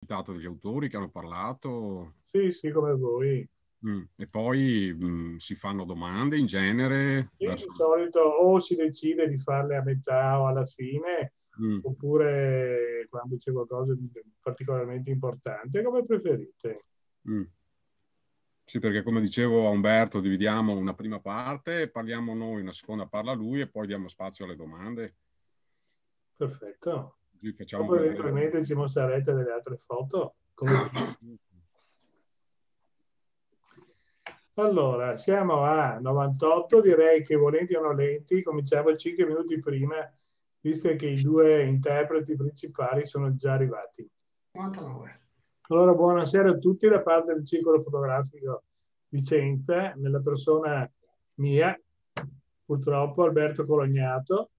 citato degli autori che hanno parlato? Sì, sì, come voi. Mm. E poi mm, si fanno domande in genere? Sì, verso... di solito o si decide di farle a metà o alla fine, mm. oppure quando c'è qualcosa di particolarmente importante, come preferite. Mm. Sì, perché come dicevo a Umberto, dividiamo una prima parte, parliamo noi, una seconda parla lui e poi diamo spazio alle domande. Perfetto. Poi facciamo Poi eventualmente ci mostrerete delle altre foto. Come... allora, siamo a 98, direi che volenti o nolenti cominciamo 5 minuti prima, visto che i due interpreti principali sono già arrivati. 99. Allora, buonasera a tutti da parte del Circolo Fotografico Vicenza, nella persona mia, purtroppo Alberto Colognato,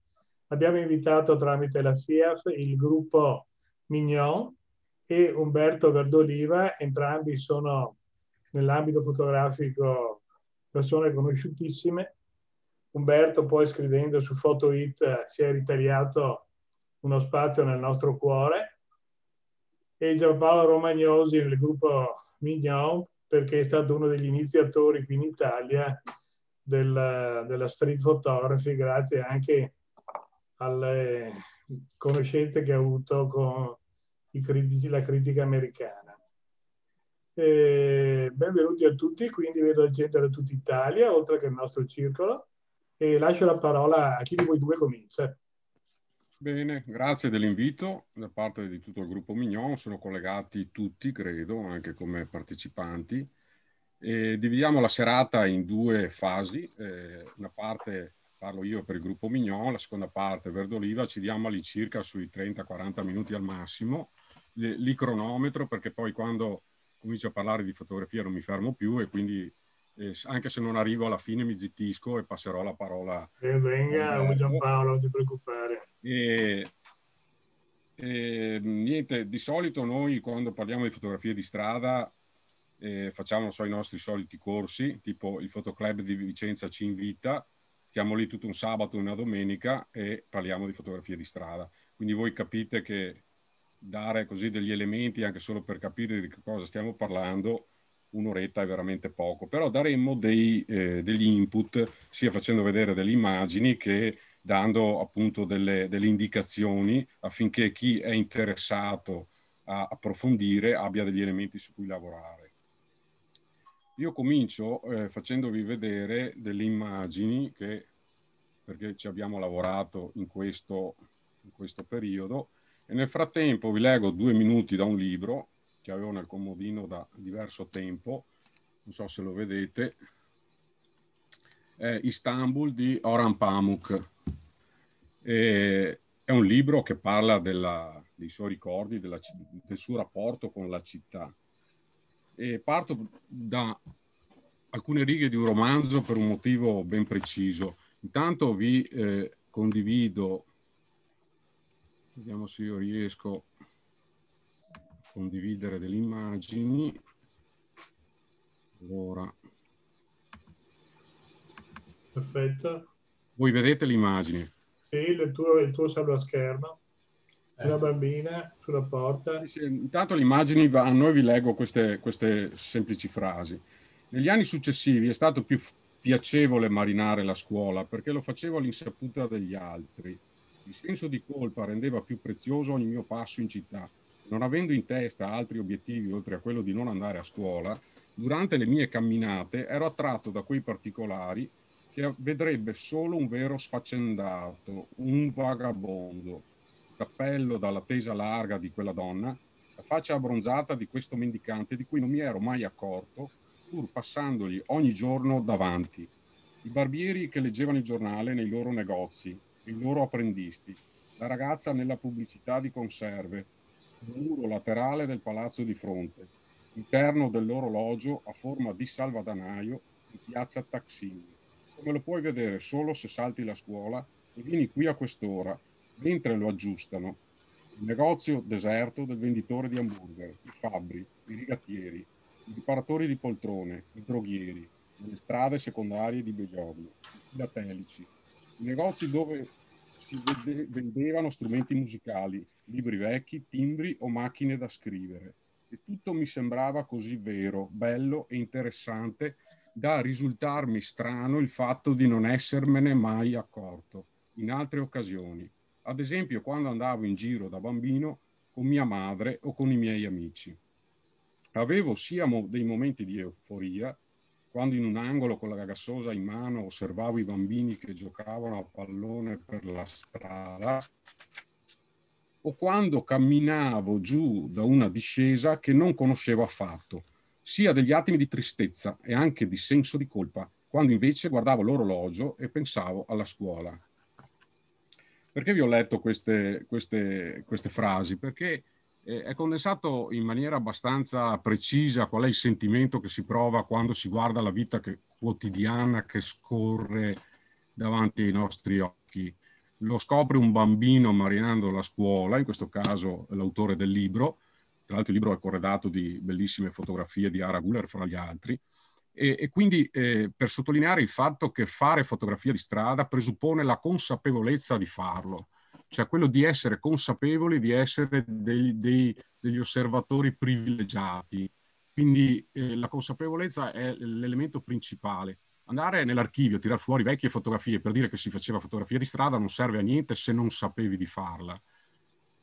Abbiamo invitato tramite la FIAF il gruppo Mignon e Umberto Verdoliva, entrambi sono nell'ambito fotografico persone conosciutissime. Umberto poi scrivendo su Photo It si è ritagliato uno spazio nel nostro cuore e Giampaolo Romagnosi nel gruppo Mignon perché è stato uno degli iniziatori qui in Italia della, della street photography grazie anche a alle conoscenze che ha avuto con critici, la critica americana. E benvenuti a tutti, quindi vedo gente da tutta Italia, oltre che il nostro circolo, e lascio la parola a chi di voi due comincia. Bene, grazie dell'invito da parte di tutto il gruppo Mignon, sono collegati tutti, credo, anche come partecipanti. E dividiamo la serata in due fasi, eh, una parte parlo io per il gruppo Mignon, la seconda parte Verdoliva, ci diamo all'incirca sui 30-40 minuti al massimo, lì cronometro perché poi quando comincio a parlare di fotografia non mi fermo più e quindi eh, anche se non arrivo alla fine mi zittisco e passerò la parola. E venga Giampaolo, non ti preoccupare. E, e, niente, di solito noi quando parliamo di fotografia di strada eh, facciamo so, i nostri soliti corsi, tipo il Fotoclub di Vicenza ci invita, stiamo lì tutto un sabato e una domenica e parliamo di fotografia di strada. Quindi voi capite che dare così degli elementi anche solo per capire di che cosa stiamo parlando, un'oretta è veramente poco. Però daremmo dei, eh, degli input sia facendo vedere delle immagini che dando appunto delle, delle indicazioni affinché chi è interessato a approfondire abbia degli elementi su cui lavorare. Io comincio eh, facendovi vedere delle immagini che, perché ci abbiamo lavorato in questo, in questo periodo, e nel frattempo vi leggo due minuti da un libro che avevo nel comodino da diverso tempo, non so se lo vedete, è Istanbul di Oran Pamuk. E è un libro che parla della, dei suoi ricordi, della, del suo rapporto con la città eh, parto da alcune righe di un romanzo per un motivo ben preciso. Intanto vi eh, condivido, vediamo se io riesco a condividere delle immagini. Allora. Perfetto. Voi vedete l'immagine? Sì, il tuo, il tuo schermo. Eh. una bambina sulla porta. Sì, intanto le immagini a noi vi leggo queste, queste semplici frasi. Negli anni successivi è stato più piacevole marinare la scuola perché lo facevo all'insaputa degli altri. Il senso di colpa rendeva più prezioso ogni mio passo in città. Non avendo in testa altri obiettivi oltre a quello di non andare a scuola, durante le mie camminate ero attratto da quei particolari che vedrebbe solo un vero sfaccendato, un vagabondo cappello dalla tesa larga di quella donna, la faccia abbronzata di questo mendicante di cui non mi ero mai accorto, pur passandogli ogni giorno davanti. I barbieri che leggevano il giornale nei loro negozi, i loro apprendisti, la ragazza nella pubblicità di conserve, il muro laterale del palazzo di fronte, interno dell'orologio a forma di salvadanaio in piazza Taxini. Come lo puoi vedere solo se salti la scuola e vieni qui a quest'ora Mentre lo aggiustano, il negozio deserto del venditore di hamburger, i fabbri, i rigattieri, i riparatori di poltrone, i droghieri, le strade secondarie di Bellorno, i filatelici, i negozi dove si vede- vendevano strumenti musicali, libri vecchi, timbri o macchine da scrivere. E tutto mi sembrava così vero, bello e interessante da risultarmi strano il fatto di non essermene mai accorto in altre occasioni ad esempio quando andavo in giro da bambino con mia madre o con i miei amici. Avevo sia dei momenti di euforia, quando in un angolo con la ragazzosa in mano osservavo i bambini che giocavano a pallone per la strada, o quando camminavo giù da una discesa che non conoscevo affatto, sia degli attimi di tristezza e anche di senso di colpa, quando invece guardavo l'orologio e pensavo alla scuola. Perché vi ho letto queste, queste, queste frasi? Perché eh, è condensato in maniera abbastanza precisa qual è il sentimento che si prova quando si guarda la vita che, quotidiana che scorre davanti ai nostri occhi. Lo scopre un bambino marinando la scuola, in questo caso l'autore del libro, tra l'altro il libro è corredato di bellissime fotografie di Ara Guller fra gli altri, e, e quindi eh, per sottolineare il fatto che fare fotografia di strada presuppone la consapevolezza di farlo, cioè quello di essere consapevoli di essere dei, dei, degli osservatori privilegiati. Quindi eh, la consapevolezza è l'elemento principale. Andare nell'archivio, tirare fuori vecchie fotografie per dire che si faceva fotografia di strada non serve a niente se non sapevi di farla.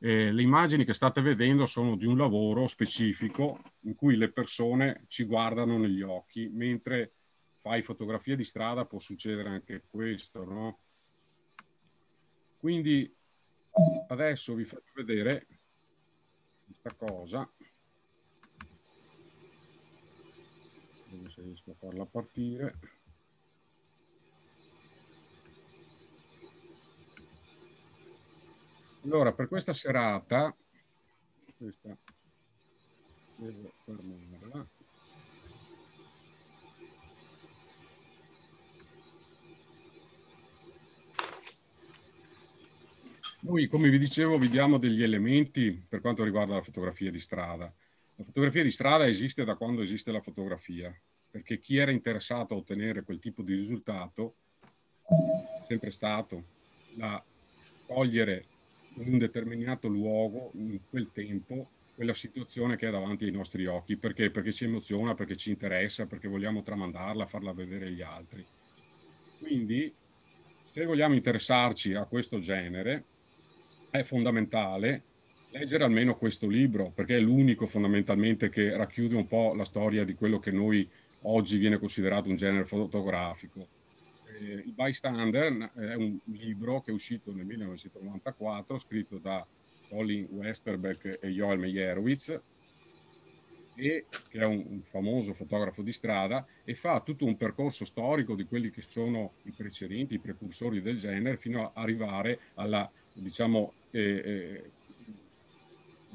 Eh, le immagini che state vedendo sono di un lavoro specifico in cui le persone ci guardano negli occhi, mentre fai fotografie di strada può succedere anche questo, no? Quindi adesso vi faccio vedere questa cosa. Vediamo se riesco a farla partire. Allora, per questa serata, questa devo fermarla. Noi, come vi dicevo, vi diamo degli elementi per quanto riguarda la fotografia di strada. La fotografia di strada esiste da quando esiste la fotografia, perché chi era interessato a ottenere quel tipo di risultato è sempre stato la, cogliere in un determinato luogo, in quel tempo, quella situazione che è davanti ai nostri occhi. Perché? Perché ci emoziona, perché ci interessa, perché vogliamo tramandarla, farla vedere agli altri. Quindi, se vogliamo interessarci a questo genere, è fondamentale leggere almeno questo libro, perché è l'unico fondamentalmente che racchiude un po' la storia di quello che noi oggi viene considerato un genere fotografico eh, il bystander eh, è un libro che è uscito nel 1994, scritto da Colin Westerbeck e Joel Meyerowitz, e, che è un, un, famoso fotografo di strada, e fa tutto un percorso storico di quelli che sono i precedenti, i precursori del genere, fino ad arrivare alla diciamo, eh, eh,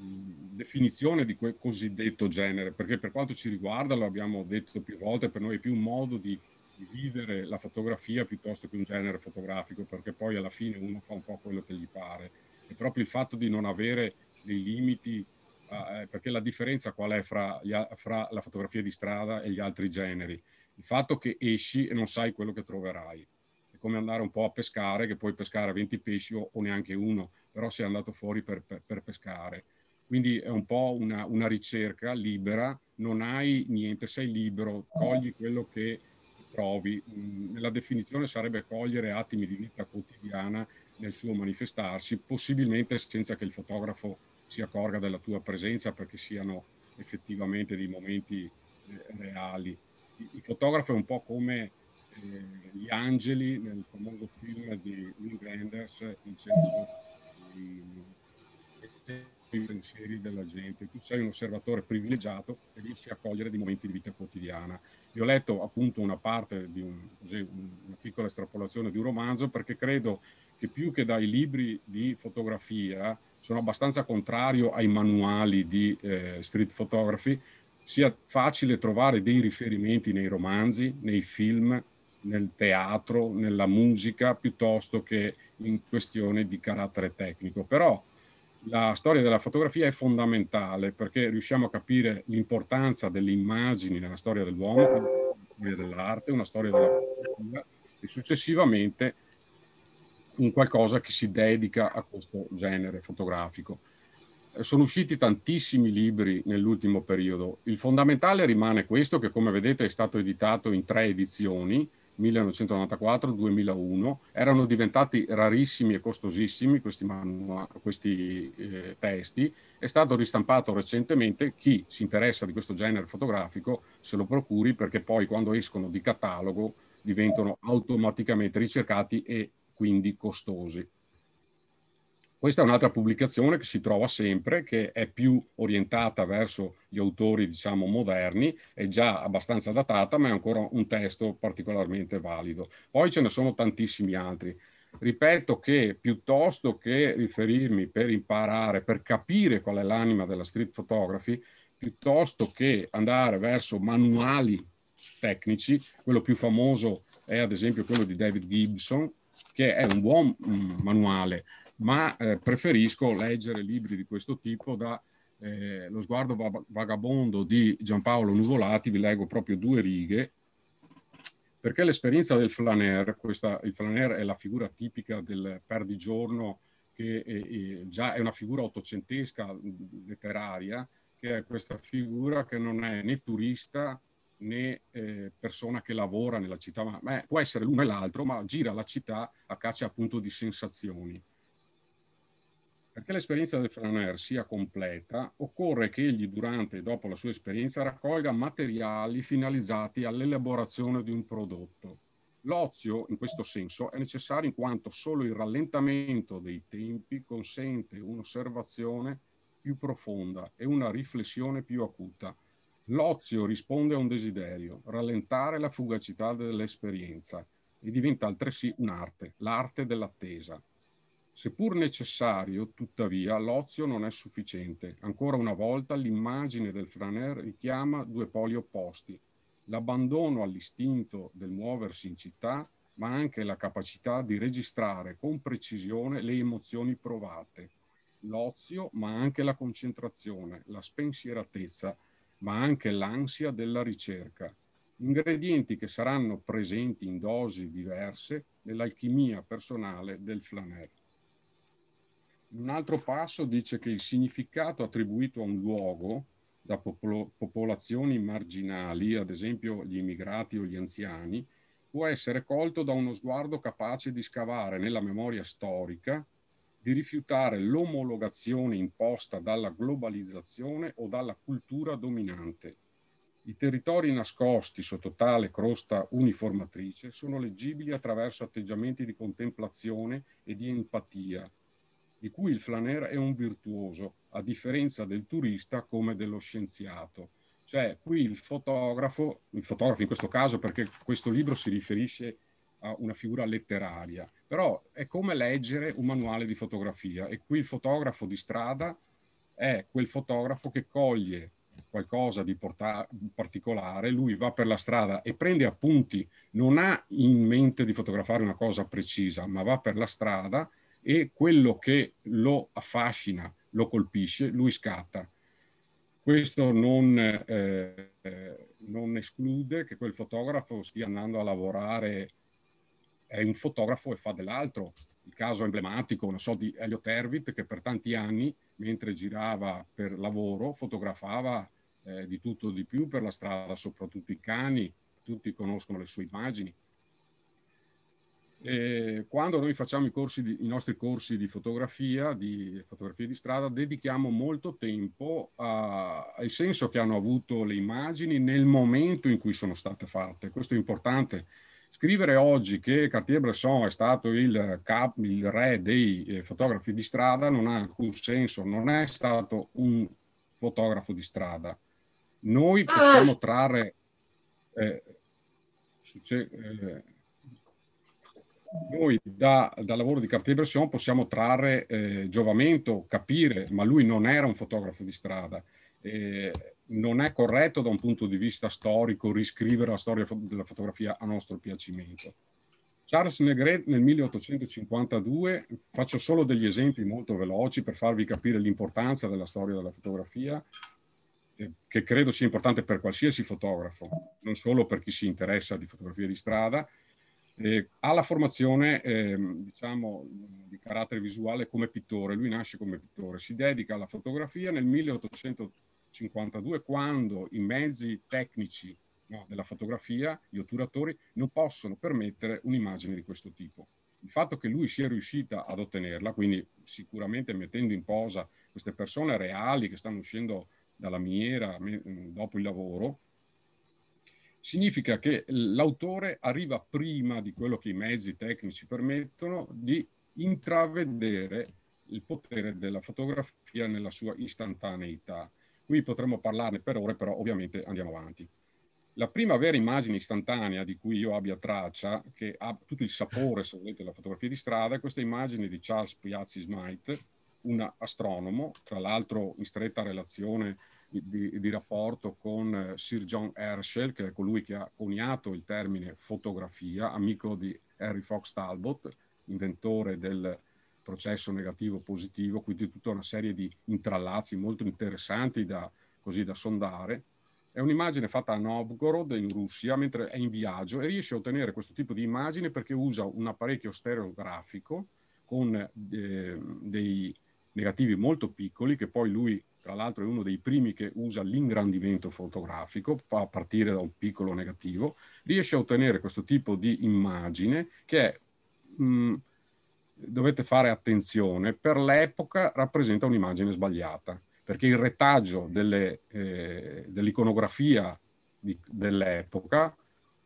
mm, definizione di quel cosiddetto genere, perché per quanto ci riguarda, lo abbiamo detto più volte, per noi è più un modo di dividere la fotografia piuttosto che un genere fotografico, perché poi alla fine uno fa un po' quello che gli pare. E proprio il fatto di non avere dei limiti, ah, eh, perché la differenza qual è fra, gli, fra la fotografia di strada e gli altri generi? Il fatto che esci e non sai quello che troverai. È come andare un po' a pescare, che puoi pescare 20 pesci o, o neanche uno, però sei andato fuori per, per, per pescare. Quindi è un po' una, una ricerca libera, non hai niente, sei libero, cogli quello che trovi. Mm, la definizione sarebbe cogliere attimi di vita quotidiana nel suo manifestarsi, possibilmente senza che il fotografo si accorga della tua presenza perché siano effettivamente dei momenti eh, reali. Il fotografo è un po' come eh, gli angeli nel famoso film di Wim Wenders, il senso di i pensieri della gente, tu sei un osservatore privilegiato e riesci a cogliere dei momenti di vita quotidiana. Io ho letto appunto una parte di un, così, una piccola estrapolazione di un romanzo perché credo che più che dai libri di fotografia sono abbastanza contrario ai manuali di eh, street photography, sia facile trovare dei riferimenti nei romanzi, nei film, nel teatro, nella musica, piuttosto che in questione di carattere tecnico. Però la storia della fotografia è fondamentale perché riusciamo a capire l'importanza delle immagini nella storia dell'uomo, una storia dell'arte, una storia della fotografia e successivamente un qualcosa che si dedica a questo genere fotografico. Sono usciti tantissimi libri nell'ultimo periodo. Il fondamentale rimane questo che come vedete è stato editato in tre edizioni, 1994-2001, erano diventati rarissimi e costosissimi questi, manua- questi eh, testi, è stato ristampato recentemente, chi si interessa di questo genere fotografico se lo procuri perché poi quando escono di catalogo diventano automaticamente ricercati e quindi costosi. Questa è un'altra pubblicazione che si trova sempre, che è più orientata verso gli autori, diciamo, moderni, è già abbastanza datata, ma è ancora un testo particolarmente valido. Poi ce ne sono tantissimi altri. Ripeto che piuttosto che riferirmi per imparare, per capire qual è l'anima della street photography, piuttosto che andare verso manuali tecnici, quello più famoso è ad esempio quello di David Gibson, che è un buon mm, manuale, ma eh, preferisco leggere libri di questo tipo da eh, Lo sguardo vagabondo di Giampaolo Nuvolati, vi leggo proprio due righe, perché l'esperienza del flaner, questa, il flaner è la figura tipica del perdigiorno, che è, è già è una figura ottocentesca letteraria, che è questa figura che non è né turista né eh, persona che lavora nella città, ma beh, può essere l'uno e l'altro, ma gira la città a caccia appunto di sensazioni. Perché l'esperienza del Frauner sia completa, occorre che egli durante e dopo la sua esperienza raccolga materiali finalizzati all'elaborazione di un prodotto. L'ozio, in questo senso, è necessario in quanto solo il rallentamento dei tempi consente un'osservazione più profonda e una riflessione più acuta. L'ozio risponde a un desiderio, rallentare la fugacità dell'esperienza, e diventa altresì un'arte, l'arte dell'attesa Seppur necessario, tuttavia, l'ozio non è sufficiente. Ancora una volta l'immagine del Franer richiama due poli opposti, l'abbandono all'istinto del muoversi in città, ma anche la capacità di registrare con precisione le emozioni provate, l'ozio, ma anche la concentrazione, la spensieratezza, ma anche l'ansia della ricerca. Ingredienti che saranno presenti in dosi diverse nell'alchimia personale del Flaner un altro passo dice che il significato attribuito a un luogo da popolo- popolazioni marginali, ad esempio gli immigrati o gli anziani, può essere colto da uno sguardo capace di scavare nella memoria storica, di rifiutare l'omologazione imposta dalla globalizzazione o dalla cultura dominante. I territori nascosti sotto tale crosta uniformatrice sono leggibili attraverso atteggiamenti di contemplazione e di empatia, di cui il flaner è un virtuoso, a differenza del turista come dello scienziato. Cioè, qui il fotografo, il fotografo in questo caso, perché questo libro si riferisce a una figura letteraria, però è come leggere un manuale di fotografia e qui il fotografo di strada è quel fotografo che coglie qualcosa di porta- particolare, lui va per la strada e prende appunti, non ha in mente di fotografare una cosa precisa, ma va per la strada e quello che lo affascina, lo colpisce, lui scatta. Questo non, eh, non esclude che quel fotografo stia andando a lavorare, è un fotografo e fa dell'altro. Il caso emblematico, non so, di Elio Tervit che per tanti anni, mentre girava per lavoro, fotografava eh, di tutto e di più per la strada, soprattutto i cani, tutti conoscono le sue immagini, eh, quando noi facciamo i, corsi di, i nostri corsi di fotografia, di fotografia di strada, dedichiamo molto tempo a, al senso che hanno avuto le immagini nel momento in cui sono state fatte. Questo è importante. Scrivere oggi che Cartier-Bresson è stato il, cap, il re dei eh, fotografi di strada non ha alcun senso, non è stato un fotografo di strada. Noi ah! possiamo trarre... Eh, succe- eh, noi da, dal lavoro di Cartier-Bresson possiamo trarre eh, giovamento, capire, ma lui non era un fotografo di strada. Eh, non è corretto da un punto di vista storico riscrivere la storia della fotografia a nostro piacimento. Charles Negret nel 1852, faccio solo degli esempi molto veloci per farvi capire l'importanza della storia della fotografia, eh, che credo sia importante per qualsiasi fotografo, non solo per chi si interessa di fotografia di strada, eh, ha la formazione, eh, diciamo, di carattere visuale come pittore, lui nasce come pittore, si dedica alla fotografia nel 1852 quando i mezzi tecnici no, della fotografia, gli otturatori, non possono permettere un'immagine di questo tipo. Il fatto che lui sia riuscita ad ottenerla, quindi sicuramente mettendo in posa queste persone reali che stanno uscendo dalla miniera dopo il lavoro, significa che l'autore arriva prima di quello che i mezzi tecnici permettono di intravedere il potere della fotografia nella sua istantaneità. Qui potremmo parlarne per ore, però ovviamente andiamo avanti. La prima vera immagine istantanea di cui io abbia traccia, che ha tutto il sapore, se volete, della fotografia di strada, è questa immagine di Charles Piazzi Smythe, un astronomo, tra l'altro in stretta relazione di, di rapporto con eh, Sir John Herschel, che è colui che ha coniato il termine fotografia, amico di Harry Fox Talbot, inventore del processo negativo positivo, quindi tutta una serie di intrallazzi molto interessanti da, così, da sondare. È un'immagine fatta a Novgorod in Russia mentre è in viaggio e riesce a ottenere questo tipo di immagine perché usa un apparecchio stereografico con eh, dei negativi molto piccoli che poi lui tra l'altro è uno dei primi che usa l'ingrandimento fotografico a partire da un piccolo negativo, riesce a ottenere questo tipo di immagine che è, mh, mm, dovete fare attenzione, per l'epoca rappresenta un'immagine sbagliata, perché il retaggio delle, eh, dell'iconografia di, dell'epoca,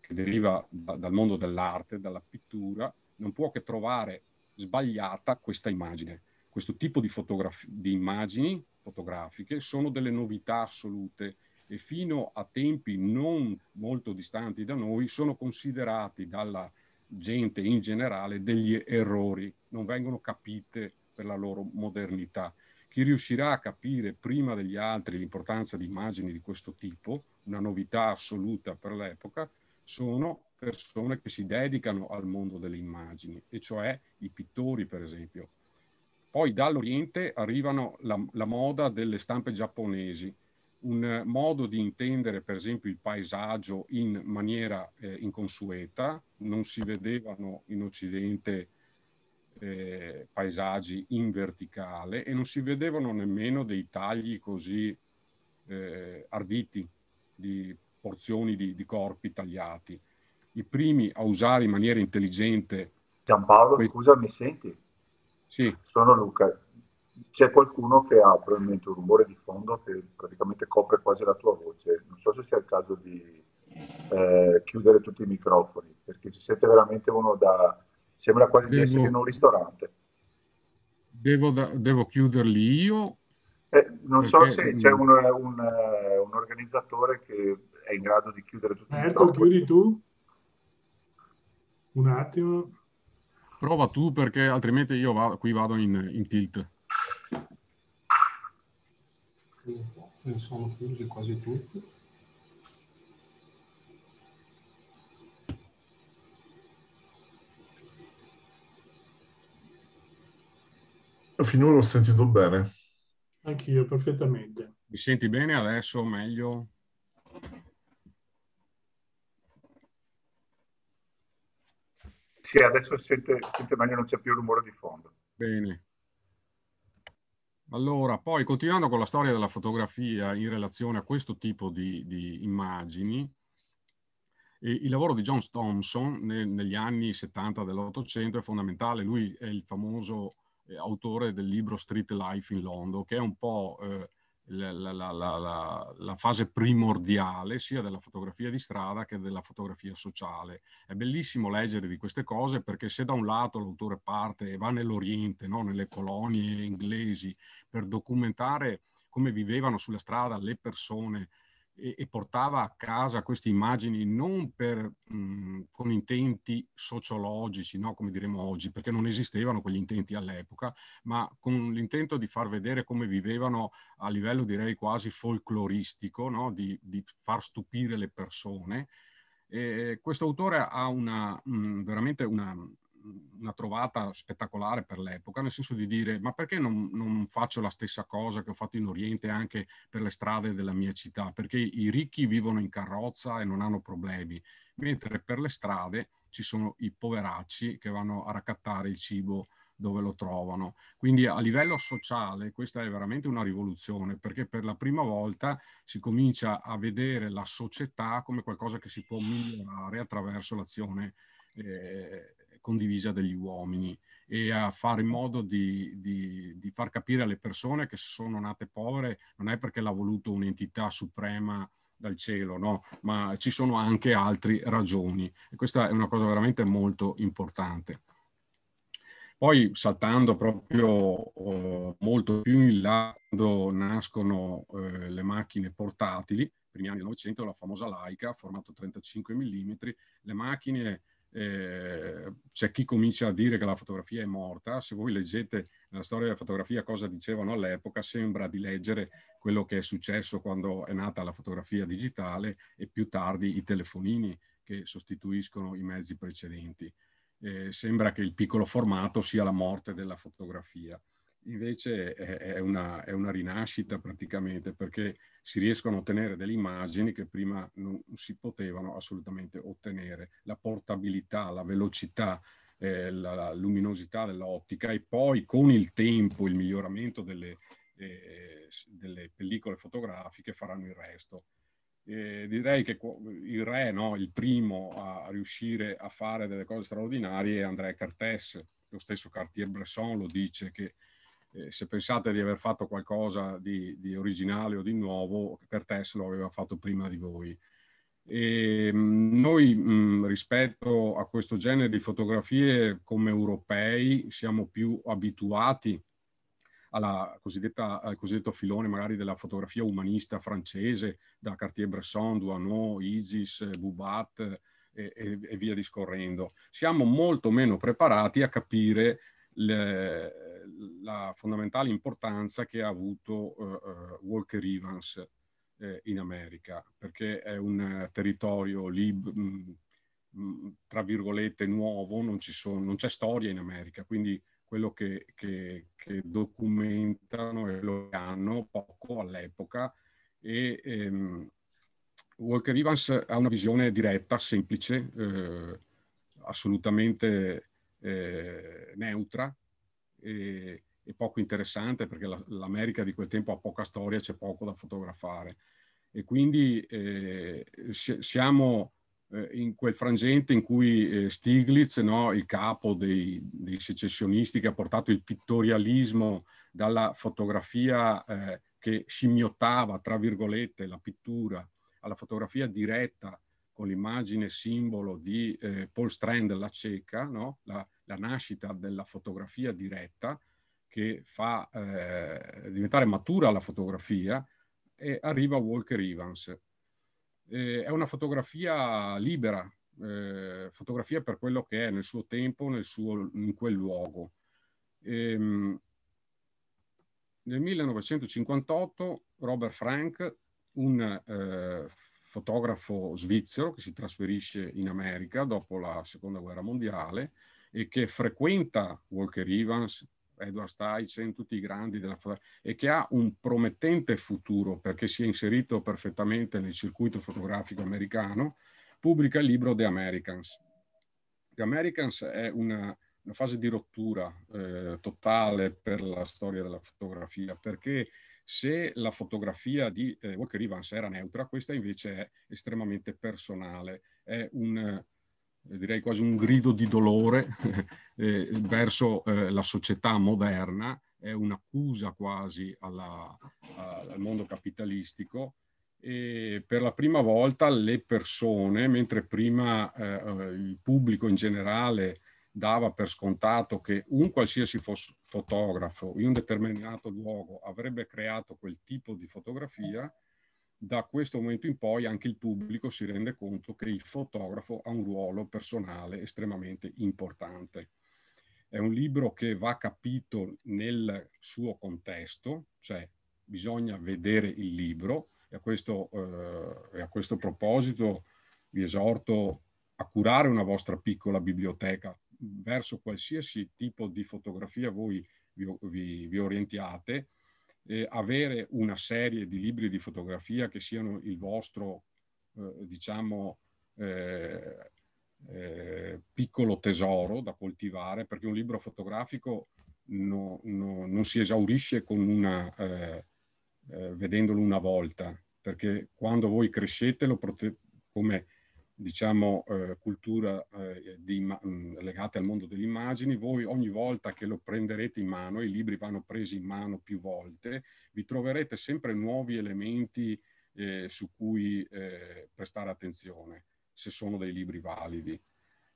che deriva da, dal mondo dell'arte, dalla pittura, non può che trovare sbagliata questa immagine. Questo tipo di, fotograf- di immagini fotografiche sono delle novità assolute e fino a tempi non molto distanti da noi sono considerati dalla gente in generale degli errori, non vengono capite per la loro modernità. Chi riuscirà a capire prima degli altri l'importanza di immagini di questo tipo, una novità assoluta per l'epoca, sono persone che si dedicano al mondo delle immagini, e cioè i pittori, per esempio, poi dall'Oriente arrivano la, la moda delle stampe giapponesi, un modo di intendere per esempio il paesaggio in maniera eh, inconsueta, non si vedevano in Occidente eh, paesaggi in verticale e non si vedevano nemmeno dei tagli così eh, arditi di porzioni di, di, corpi tagliati. I primi a usare in maniera intelligente... Giampaolo, que- scusa, mi senti? Sì. Sono Luca. C'è qualcuno che ha probabilmente un rumore di fondo che praticamente copre quasi la tua voce. Non so se sia il caso di eh, chiudere tutti i microfoni, perché si sente veramente uno da... sembra quasi devo, di essere in un ristorante. Devo, da, devo chiuderli io? Eh, non so se c'è un, un, eh, un, organizzatore che è in grado di chiudere tutti Berto, i microfoni. chiudi tu? Un attimo. Prova tu perché altrimenti io vado, qui vado in, in tilt. sono chiusi quasi tutti. Finora ho sentito bene. Anch'io, perfettamente. Mi senti bene adesso, meglio? Sì, adesso sente, sente meglio, non c'è più rumore di fondo. Bene. Allora, poi continuando con la storia della fotografia in relazione a questo tipo di, di immagini, il lavoro di John Thompson negli anni 70 dell'Ottocento è fondamentale. Lui è il famoso eh, autore del libro Street Life in Londra, che è un po' eh, la, la, la, la, fase primordiale sia della fotografia di strada che della fotografia sociale. È bellissimo leggere di queste cose perché se da un lato l'autore parte e va nell'Oriente, no? nelle colonie inglesi, per documentare come vivevano sulla strada le persone e, e portava a casa queste immagini non per, mh, mm, con intenti sociologici, no? come diremo oggi, perché non esistevano quegli intenti all'epoca, ma con l'intento di far vedere come vivevano a livello direi quasi folcloristico, no? di, di far stupire le persone. E questo autore ha una, mh, mm, veramente una, una trovata spettacolare per l'epoca, nel senso di dire ma perché non, non, faccio la stessa cosa che ho fatto in Oriente anche per le strade della mia città? Perché i ricchi vivono in carrozza e non hanno problemi, mentre per le strade ci sono i poveracci che vanno a raccattare il cibo dove lo trovano. Quindi a livello sociale questa è veramente una rivoluzione perché per la prima volta si comincia a vedere la società come qualcosa che si può migliorare attraverso l'azione eh, condivisa degli uomini e a fare in modo di, di, di far capire alle persone che se sono nate povere non è perché l'ha voluto un'entità suprema dal cielo, no? ma ci sono anche altre ragioni. E questa è una cosa veramente molto importante. Poi saltando proprio eh, molto più in là, quando nascono eh, le macchine portatili, primi anni del Novecento, la famosa Laica, formato 35 mm, le macchine eh, c'è chi comincia a dire che la fotografia è morta, se voi leggete la storia della fotografia cosa dicevano all'epoca, sembra di leggere quello che è successo quando è nata la fotografia digitale e più tardi i telefonini che sostituiscono i mezzi precedenti. Eh, sembra che il piccolo formato sia la morte della fotografia invece è una, è una, rinascita praticamente perché si riescono a ottenere delle immagini che prima non si potevano assolutamente ottenere, la portabilità, la velocità, eh, la, la, luminosità dell'ottica e poi con il tempo il miglioramento delle, eh, delle pellicole fotografiche faranno il resto. Eh, direi che il re, no, il primo a riuscire a fare delle cose straordinarie è André Cartes, lo stesso Cartier-Bresson lo dice che eh, se pensate di aver fatto qualcosa di, di, originale o di nuovo, per Tesla lo aveva fatto prima di voi. E, ehm, noi mh, rispetto a questo genere di fotografie come europei siamo più abituati alla cosiddetta, al cosiddetto filone magari della fotografia umanista francese, da Cartier-Bresson, Duano, Isis, Bubat e, e, e, via discorrendo. Siamo molto meno preparati a capire le, la fondamentale importanza che ha avuto eh, eh, Walker Evans eh, in America, perché è un eh, territorio lib- mh, mm, mm, tra virgolette nuovo, non, sono, non, c'è storia in America, quindi quello che, che, che documentano e lo hanno poco all'epoca e ehm, Walker Evans ha una visione diretta, semplice, eh, assolutamente eh, neutra e, e poco interessante perché la, l'America di quel tempo ha poca storia, c'è poco da fotografare. E quindi eh, siamo eh, in quel frangente in cui eh, Stiglitz, no, il capo dei, dei, secessionisti che ha portato il pittorialismo dalla fotografia eh, che scimmiottava, tra virgolette, la pittura alla fotografia diretta con l'immagine simbolo di eh, Paul Strand, la cieca, no? la, la, nascita della fotografia diretta che fa eh, diventare matura la fotografia e arriva Walker Evans. Eh, è una fotografia libera, eh, fotografia per quello che è nel suo tempo, nel suo, in quel luogo. Ehm, nel 1958 Robert Frank, un eh, fotografo svizzero che si trasferisce in America dopo la seconda guerra mondiale e che frequenta Walker Evans, Edward Steichen, tutti i grandi della fotografia e che ha un promettente futuro perché si è inserito perfettamente nel circuito fotografico americano, pubblica il libro The Americans. The Americans è una, una fase di rottura eh, totale per la storia della fotografia perché se la fotografia di eh, Walker Evans era neutra, questa invece è estremamente personale, è un, eh, direi quasi un grido di dolore eh, verso eh, la società moderna, è un'accusa quasi alla, a, al mondo capitalistico e per la prima volta le persone, mentre prima eh, eh il pubblico in generale dava per scontato che un qualsiasi fotografo in un determinato luogo avrebbe creato quel tipo di fotografia, da questo momento in poi anche il pubblico si rende conto che il fotografo ha un ruolo personale estremamente importante. È un libro che va capito nel suo contesto, cioè bisogna vedere il libro e a questo, eh, a questo proposito vi esorto a curare una vostra piccola biblioteca verso qualsiasi tipo di fotografia voi vi, vi, vi orientiate, eh, avere una serie di libri di fotografia che siano il vostro, eh, diciamo, eh, eh piccolo tesoro da coltivare, perché un libro fotografico no, no, non si esaurisce una, eh, eh, vedendolo una volta, perché quando voi crescete lo potete, come diciamo, eh, cultura eh, di, mh, mm, legate al mondo delle immagini, voi ogni volta che lo prenderete in mano, i libri vanno presi in mano più volte, vi troverete sempre nuovi elementi eh, su cui eh, prestare attenzione, se sono dei libri validi.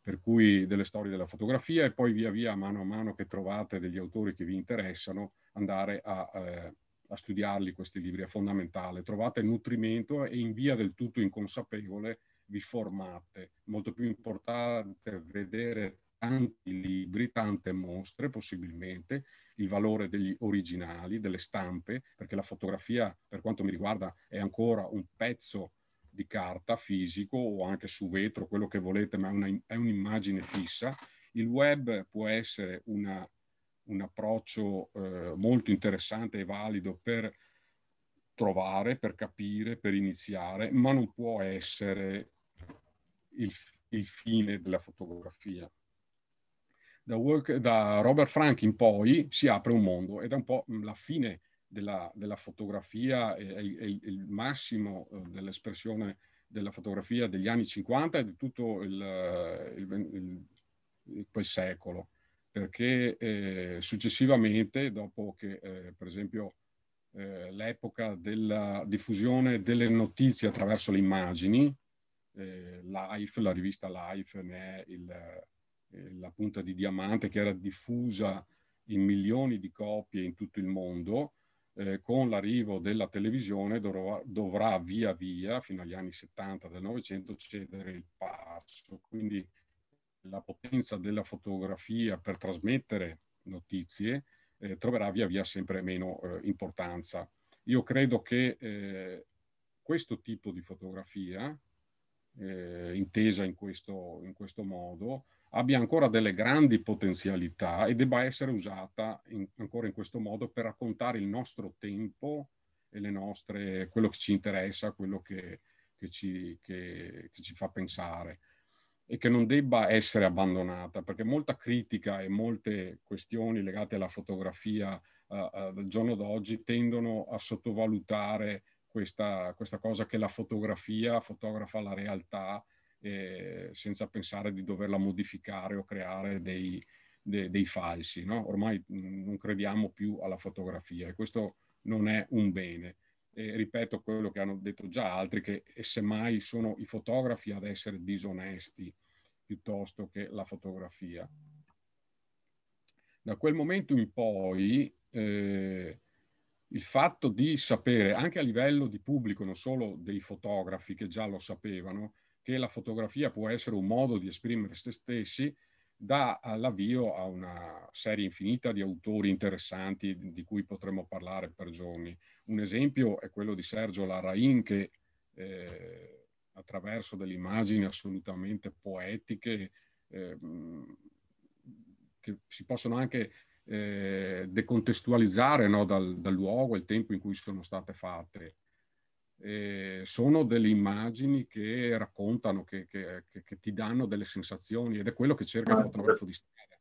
Per cui delle storie della fotografia e poi via via, mano a mano che trovate degli autori che vi interessano, andare a eh, a studiarli questi libri, è fondamentale. Trovate nutrimento e in via del tutto inconsapevole vi formate. Molto più importante vedere tanti libri, tante mostre possibilmente, il valore degli originali, delle stampe, perché la fotografia, per quanto mi riguarda, è ancora un pezzo di carta fisico o anche su vetro, quello che volete, ma è, una, è un'immagine fissa. Il web può essere una, un approccio eh, molto interessante e valido per trovare, per capire, per iniziare, ma non può essere il, il fine della fotografia. Da, work, da, Robert Frank in poi si apre un mondo ed è un po' la fine della, della fotografia, è, è, è, il massimo eh, dell'espressione della fotografia degli anni 50 e di tutto il, il, il, quel secolo, perché eh, successivamente, dopo che eh, per esempio eh, l'epoca della diffusione delle notizie attraverso le immagini, eh, Life, la rivista Life ne è il, eh, la punta di diamante che era diffusa in milioni di copie in tutto il mondo. Eh, con l'arrivo della televisione dovrà, dovrà, via via, fino agli anni 70 del Novecento, cedere il passo. Quindi la potenza della fotografia per trasmettere notizie eh, troverà via via sempre meno eh, importanza. Io credo che eh, questo tipo di fotografia, eh, intesa in questo, in questo, modo, abbia ancora delle grandi potenzialità e debba essere usata in, ancora in questo modo per raccontare il nostro tempo e le nostre, quello che ci interessa, quello che, che, ci, che, che ci fa pensare e che non debba essere abbandonata, perché molta critica e molte questioni legate alla fotografia eh, eh, del giorno d'oggi tendono a sottovalutare questa, questa cosa che la fotografia fotografa la realtà eh, senza pensare di doverla modificare o creare dei, de, dei falsi. No? Ormai mm, non crediamo più alla fotografia e questo non è un bene. E ripeto quello che hanno detto già altri, che eh, semmai sono i fotografi ad essere disonesti piuttosto che la fotografia. Da quel momento in poi eh, il fatto di sapere anche a livello di pubblico, non solo dei fotografi che già lo sapevano, che la fotografia può essere un modo di esprimere se stessi, dà l'avvio a una serie infinita di autori interessanti di cui potremmo parlare per giorni. Un esempio è quello di Sergio Larrain che eh, attraverso delle immagini assolutamente poetiche eh, che si possono anche eh, decontestualizzare no, dal, dal, luogo il tempo in cui sono state fatte. Eh, sono delle immagini che raccontano, che, che, che, che, ti danno delle sensazioni ed è quello che cerca il ah. fotografo di strada.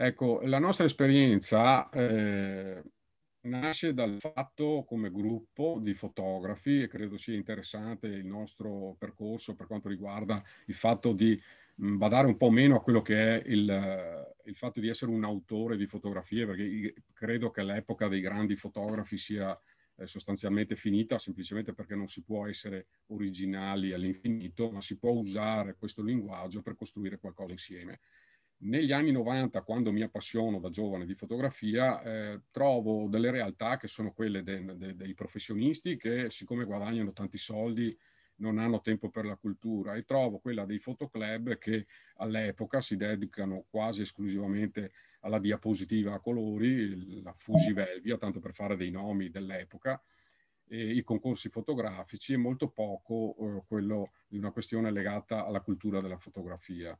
Ecco, la nostra esperienza eh, nasce dal fatto come gruppo di fotografi e credo sia interessante il nostro percorso per quanto riguarda il fatto di Mm, badare un po' meno a quello che è il, il fatto di essere un autore di fotografie, perché credo che l'epoca dei grandi fotografi sia eh, sostanzialmente finita, semplicemente perché non si può essere originali all'infinito, ma si può usare questo linguaggio per costruire qualcosa insieme. Negli anni 90, quando mi appassiono da giovane di fotografia, eh, trovo delle realtà che sono quelle de, de, dei professionisti che, siccome guadagnano tanti soldi, non hanno tempo per la cultura e trovo quella dei fotoclub che all'epoca si dedicano quasi esclusivamente alla diapositiva a colori, la Fusivelvia, tanto per fare dei nomi dell'epoca, i concorsi fotografici e molto poco eh, quello di una questione legata alla cultura della fotografia.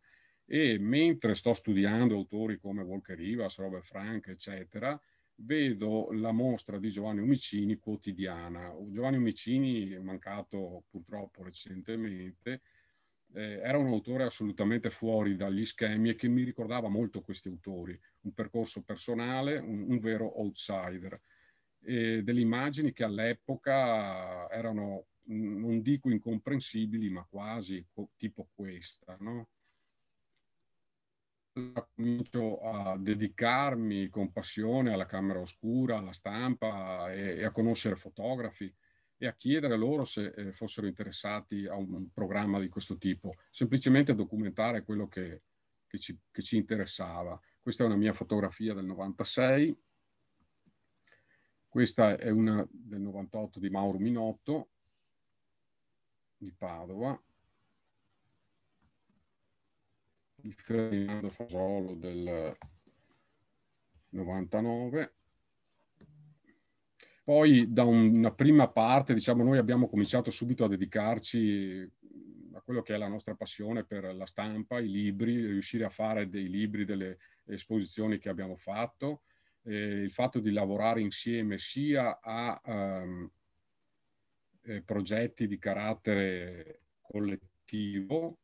E mentre sto studiando autori come Walker Rivas, Robert Frank, eccetera, vedo la mostra di Giovanni Omicini quotidiana. Giovanni Omicini è mancato purtroppo recentemente, eh, era un autore assolutamente fuori dagli schemi e che mi ricordava molto questi autori, un percorso personale, un, un vero outsider. E delle immagini che all'epoca erano, non dico incomprensibili, ma quasi tipo questa, no? comincio a dedicarmi con passione alla camera oscura, alla stampa e, e a conoscere fotografi e a chiedere loro se eh, fossero interessati a un programma di questo tipo, semplicemente documentare quello che, che, ci, che ci interessava. Questa è una mia fotografia del 96, questa è una del 98 di Mauro Minotto di Padova di Ferdinando Fasolo del 99. Poi da una prima parte, diciamo, noi abbiamo cominciato subito a dedicarci a quello che è la nostra passione per la stampa, i libri, riuscire a fare dei libri, delle esposizioni che abbiamo fatto, eh, il fatto di lavorare insieme sia a ehm, eh, progetti di carattere collettivo,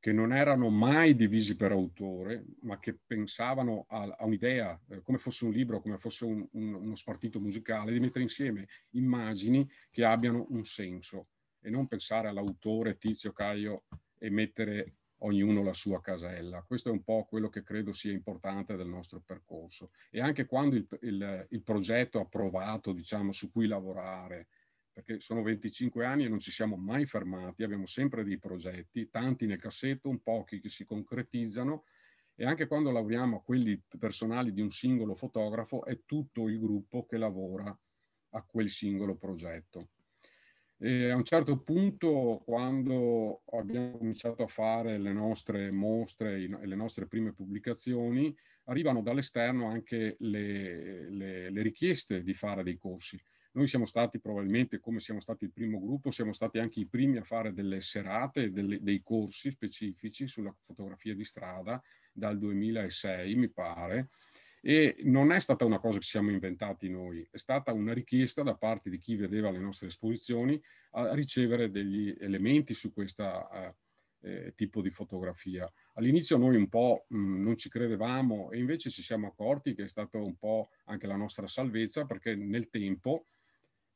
che non erano mai divisi per autore, ma che pensavano a, a un'idea, eh, come fosse un libro, come fosse un, un, uno spartito musicale, di mettere insieme immagini che abbiano un senso e non pensare all'autore Tizio Caio e mettere ognuno la sua casella. Questo è un po' quello che credo sia importante del nostro percorso. E anche quando il, il, il progetto approvato, diciamo, su cui lavorare, perché sono 25 anni e non ci siamo mai fermati, abbiamo sempre dei progetti, tanti nel cassetto, un pochi che si concretizzano e anche quando lavoriamo a quelli personali di un singolo fotografo è tutto il gruppo che lavora a quel singolo progetto. E a un certo punto, quando abbiamo cominciato a fare le nostre mostre e le nostre prime pubblicazioni, arrivano dall'esterno anche le, le, le richieste di fare dei corsi. Noi siamo stati probabilmente, come siamo stati il primo gruppo, siamo stati anche i primi a fare delle serate, delle, dei corsi specifici sulla fotografia di strada dal 2006, mi pare. E non è stata una cosa che siamo inventati noi, è stata una richiesta da parte di chi vedeva le nostre esposizioni a ricevere degli elementi su questo Eh, eh, tipo di fotografia. All'inizio noi un po' mh, mm, non ci credevamo e invece ci siamo accorti che è stata un po' anche la nostra salvezza perché nel tempo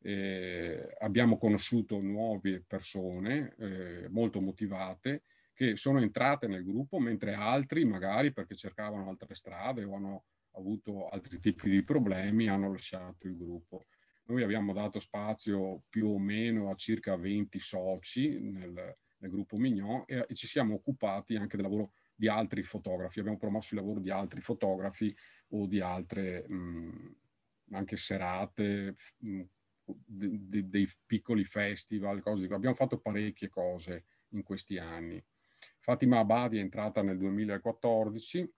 eh, abbiamo conosciuto nuove persone eh, molto motivate che sono entrate nel gruppo, mentre altri, magari perché cercavano altre strade o hanno avuto altri tipi di problemi, hanno lasciato il gruppo. Noi abbiamo dato spazio più o meno a circa 20 soci nel, nel gruppo Mignon e, e, ci siamo occupati anche del lavoro di altri fotografi, abbiamo promosso il lavoro di altri fotografi o di altre mh, mm, anche serate, mh, mm, dei, dei piccoli festival, cose, di abbiamo fatto parecchie cose in questi anni. Fatima Abadi è entrata nel 2014,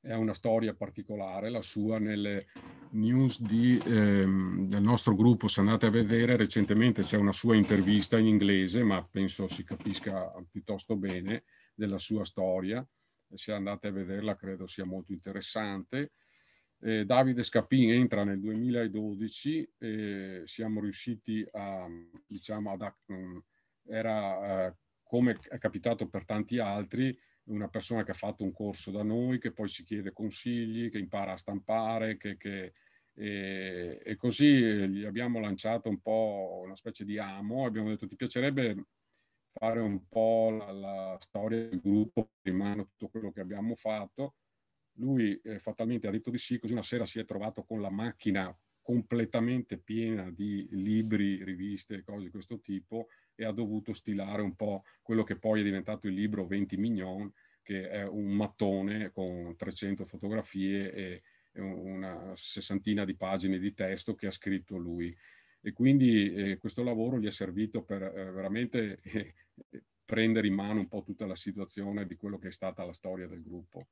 è una storia particolare la sua nelle news di, ehm, del nostro gruppo, se andate a vedere recentemente c'è una sua intervista in inglese, ma penso si capisca piuttosto bene della sua storia, se andate a vederla credo sia molto interessante eh, Davide Scapin entra nel 2012, eh, siamo riusciti a, diciamo, ad, mm, era eh, come è capitato per tanti altri, una persona che ha fatto un corso da noi, che poi ci chiede consigli, che impara a stampare, che, che, e così eh, gli abbiamo lanciato un po' una specie di amo, abbiamo detto ti piacerebbe fare un po' la, la storia del gruppo, rimane tutto quello che abbiamo fatto lui eh, fatalmente ha detto di sì, così una sera si è trovato con la macchina completamente piena di libri, riviste, e cose di questo tipo e ha dovuto stilare un po' quello che poi è diventato il libro 20 Mignon, che è un mattone con 300 fotografie e una sessantina di pagine di testo che ha scritto lui. E quindi eh, questo lavoro gli è servito per eh, veramente eh, prendere in mano un po' tutta la situazione di quello che è stata la storia del gruppo.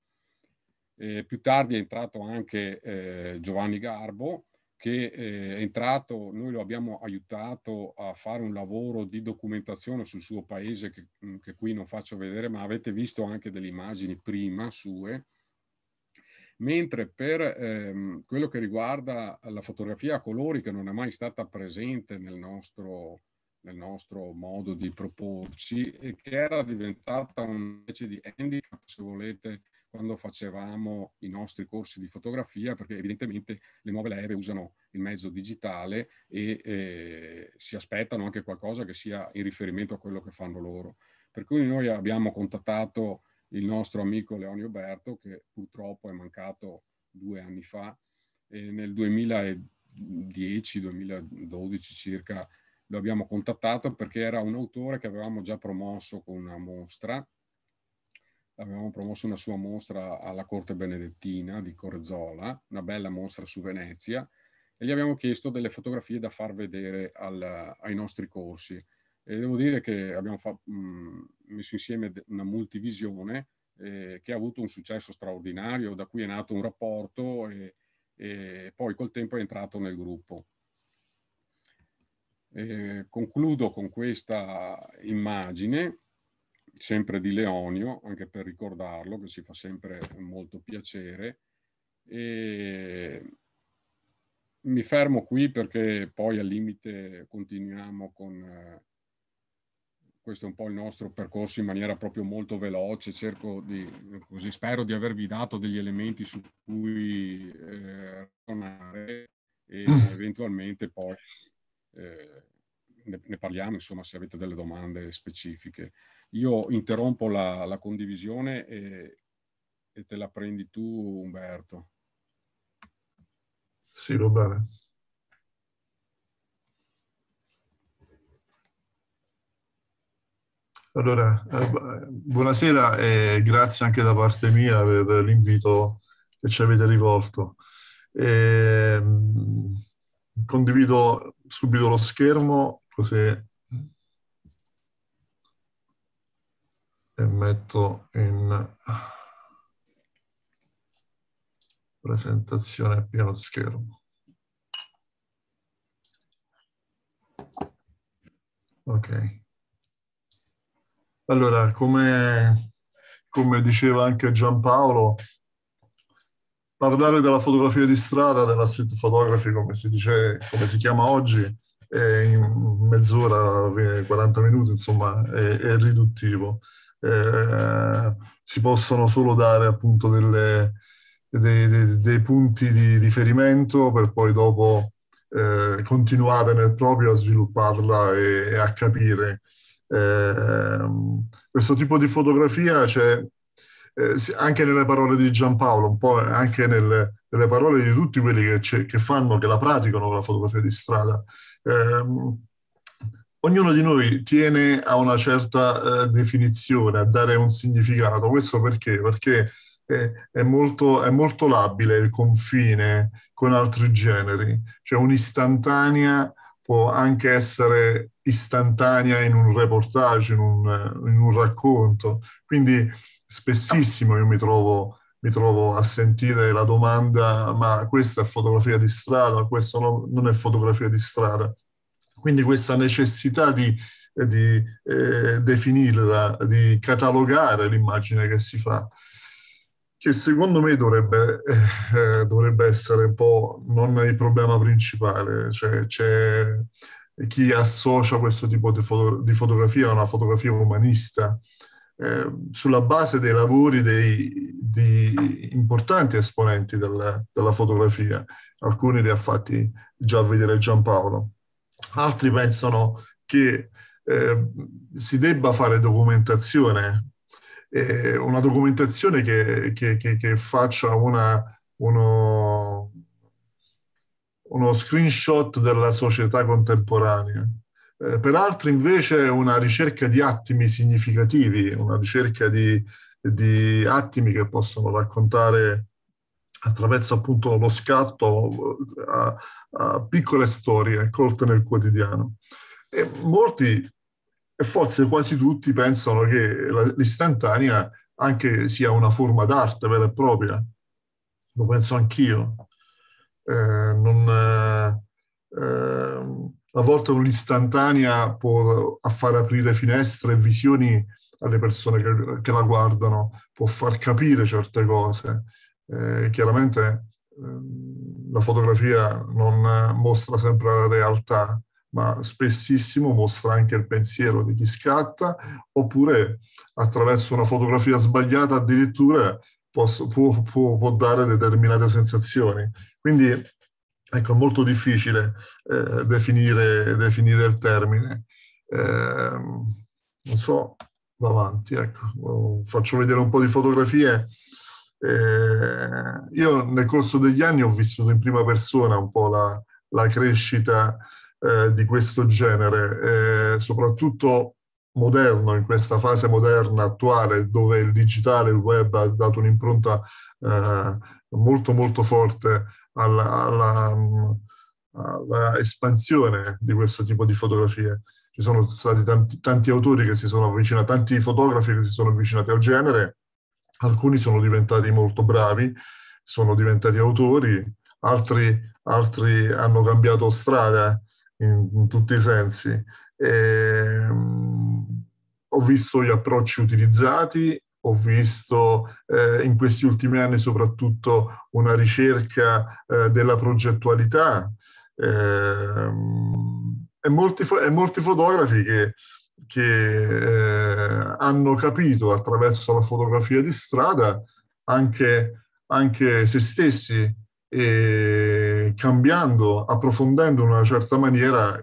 Eh, più tardi è entrato anche eh, Giovanni Garbo, che eh, è entrato, noi lo abbiamo aiutato a fare un lavoro di documentazione sul suo paese, che, mm, che qui non faccio vedere, ma avete visto anche delle immagini prima sue. Mentre per ehm, quello che riguarda la fotografia a colori, che non è mai stata presente nel nostro nel nostro modo di proporci e che era diventata una specie di handicap, se volete, quando facevamo i nostri corsi di fotografia, perché evidentemente le nuove leve usano il mezzo digitale e eh, si aspettano anche qualcosa che sia in riferimento a quello che fanno loro. Per cui noi abbiamo contattato il nostro amico Leonio Berto, che purtroppo è mancato due anni fa, e nel 2010-2012 circa lo abbiamo contattato perché era un autore che avevamo già promosso con una mostra, avevamo promosso una sua mostra alla Corte Benedettina di Corzola, una bella mostra su Venezia, e gli abbiamo chiesto delle fotografie da far vedere al, ai nostri corsi. E devo dire che abbiamo fa, mh, mm, messo insieme una multivisione eh, che ha avuto un successo straordinario, da cui è nato un rapporto e, e poi col tempo è entrato nel gruppo. Eh, concludo con questa immagine, sempre di Leonio, anche per ricordarlo, che ci fa sempre molto piacere. E mi fermo qui perché poi al limite continuiamo con... Eh, questo è un po' il nostro percorso in maniera proprio molto veloce, cerco di, così spero di avervi dato degli elementi su cui eh, ragionare e eventualmente poi eh, ne, ne, parliamo, insomma, se avete delle domande specifiche. Io interrompo la, la condivisione e, e, te la prendi tu, Umberto. Sì, va bene. Allora, eh, eh buonasera e grazie anche da parte mia per l'invito che ci avete rivolto. E, ehm, condivido subito lo schermo così e metto in presentazione pieno schermo. Ok. Allora, come, come diceva anche Giampaolo, parlare della fotografia di strada, della street photography, come si, dice, come si chiama oggi, in mezz'ora, 40 minuti, insomma, è, è riduttivo. Eh, si possono solo dare appunto delle, dei, dei, dei, punti di riferimento per poi dopo eh, continuare nel proprio a svilupparla e, e a capire. Eh, questo tipo di fotografia c'è eh, anche nelle parole di Giampaolo, un po' anche nel, nelle parole di tutti quelli che, che, fanno, che la praticano la fotografia di strada. Eh, ognuno di noi tiene a una certa eh, definizione, a dare un significato. Questo perché? Perché è molto, è molto labile il confine con altri generi, cioè un'istantanea può anche essere istantanea in un reportage, in un, in un racconto. Quindi spessissimo io mi trovo, mi trovo, a sentire la domanda ma questa è fotografia di strada, questo no, non è fotografia di strada. Quindi questa necessità di, di eh, definirla, di catalogare l'immagine che si fa, che secondo me dovrebbe, eh, eh dovrebbe essere un po' non il problema principale, cioè c'è chi associa questo tipo di, foto- di fotografia a una fotografia umanista, Ehm, sulla base dei lavori dei, di importanti esponenti della, della, fotografia. Alcuni li ha fatti già vedere Giampaolo, altri pensano che eh, si debba fare documentazione, eh, una documentazione che, che, che, che faccia una, uno, uno screenshot della società contemporanea eh, altri invece una ricerca di attimi significativi, una ricerca di, di attimi che possono raccontare attraverso appunto lo scatto eh, a, a piccole storie colte nel quotidiano. E molti, e forse quasi tutti, pensano che l'istantanea anche sia una forma d'arte vera e propria. Lo penso anch'io. Eh, non, eh, ehm, a volte un'istantanea può far aprire finestre e visioni alle persone che, che, la guardano, può far capire certe cose. Eh, chiaramente ehm, la fotografia non mostra sempre la realtà, ma spessissimo mostra anche il pensiero di chi scatta, oppure attraverso una fotografia sbagliata addirittura posso, può, può, può dare determinate sensazioni. Quindi Ecco, è molto difficile eh, definire, definire, il termine. Eh, non so, va avanti, ecco. Faccio vedere un po' di fotografie. Eh, io nel corso degli anni ho vissuto in prima persona un po' la, la crescita eh, di questo genere, eh, soprattutto moderno, in questa fase moderna attuale dove il digitale, il web ha dato un'impronta eh, molto molto forte all'espansione mm, di questo tipo di fotografie. Ci sono stati tanti, tanti autori che si sono avvicinati, tanti fotografi che si sono avvicinati al genere, alcuni sono diventati molto bravi, sono diventati autori, altri, altri hanno cambiato strada in, in tutti i sensi. E, ehm, ho visto gli approcci utilizzati ho visto eh, in questi ultimi anni soprattutto una ricerca eh, della progettualità ehm, e molti, e, molti, fotografi che, che eh, hanno capito attraverso la fotografia di strada anche, anche se stessi cambiando, approfondendo in una certa maniera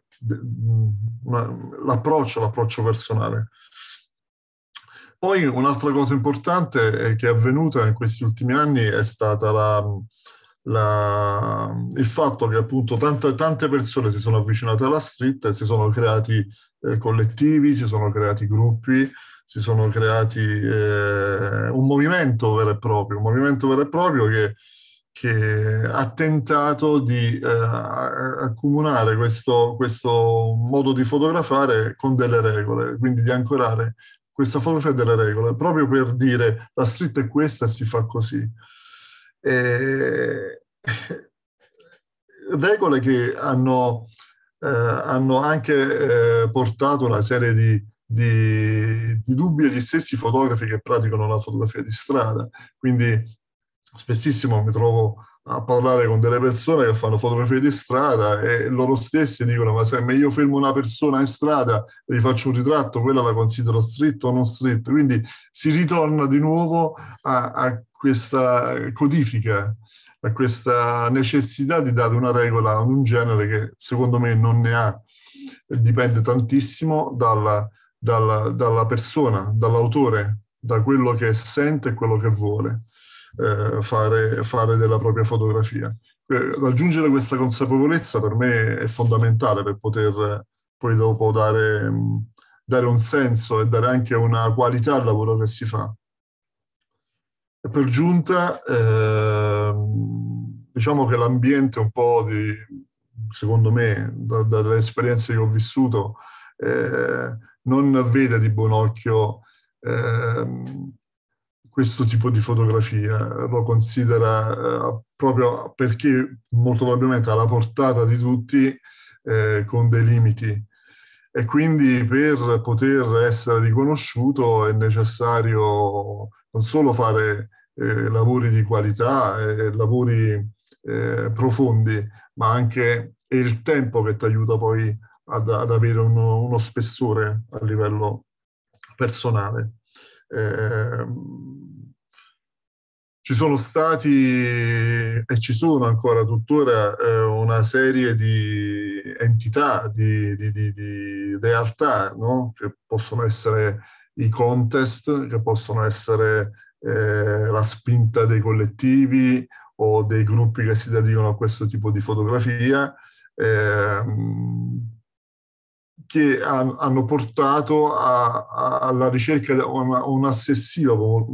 l'approccio, l'approccio personale. Poi un'altra cosa importante eh, che è avvenuta in questi ultimi anni è stata la, la, il fatto che appunto tante, tante, persone si sono avvicinate alla street e si sono creati eh, collettivi, si sono creati gruppi, si sono creati eh, un movimento vero e proprio, un movimento vero e proprio che, che ha tentato di eh, accomunare questo, questo modo di fotografare con delle regole, quindi di ancorare questa fotografia delle regole, proprio per dire la scritta è questa si fa così. E... Regole che hanno, eh, hanno anche eh, portato una serie di, di, di dubbi agli stessi fotografi che praticano la fotografia di strada. Quindi spessissimo mi trovo a parlare con delle persone che fanno fotografie di strada e loro stessi dicono ma se io fermo una persona in strada e gli faccio un ritratto, quella la considero street o non street, quindi si ritorna di nuovo a, a questa codifica, a questa necessità di dare una regola a un genere che secondo me non ne ha, dipende tantissimo dalla, dalla, dalla persona, dall'autore, da quello che sente e quello che vuole eh, fare, fare, della propria fotografia. Eh, raggiungere questa consapevolezza per me è fondamentale per poter eh, poi dopo dare, mm, dare un senso e dare anche una qualità al lavoro che si fa. Per giunta, eh, diciamo che l'ambiente un po' di, secondo me, da, dalle esperienze che ho vissuto, eh, non vede di buon occhio eh, questo tipo di fotografia, eh, lo considera eh, proprio perché molto probabilmente alla portata di tutti eh, con dei limiti e quindi per poter essere riconosciuto è necessario non solo fare eh, lavori di qualità, e eh, lavori eh, profondi, ma anche il tempo che ti aiuta poi ad, ad avere uno, uno spessore a livello personale. Ehm, ci sono stati e ci sono ancora tuttora eh, una serie di entità, di, di, di, di realtà, no? che possono essere i contest, che possono essere eh, la spinta dei collettivi o dei gruppi che si dedicano a questo tipo di fotografia. Eh, che hanno portato a, a, alla ricerca, un'assessiva,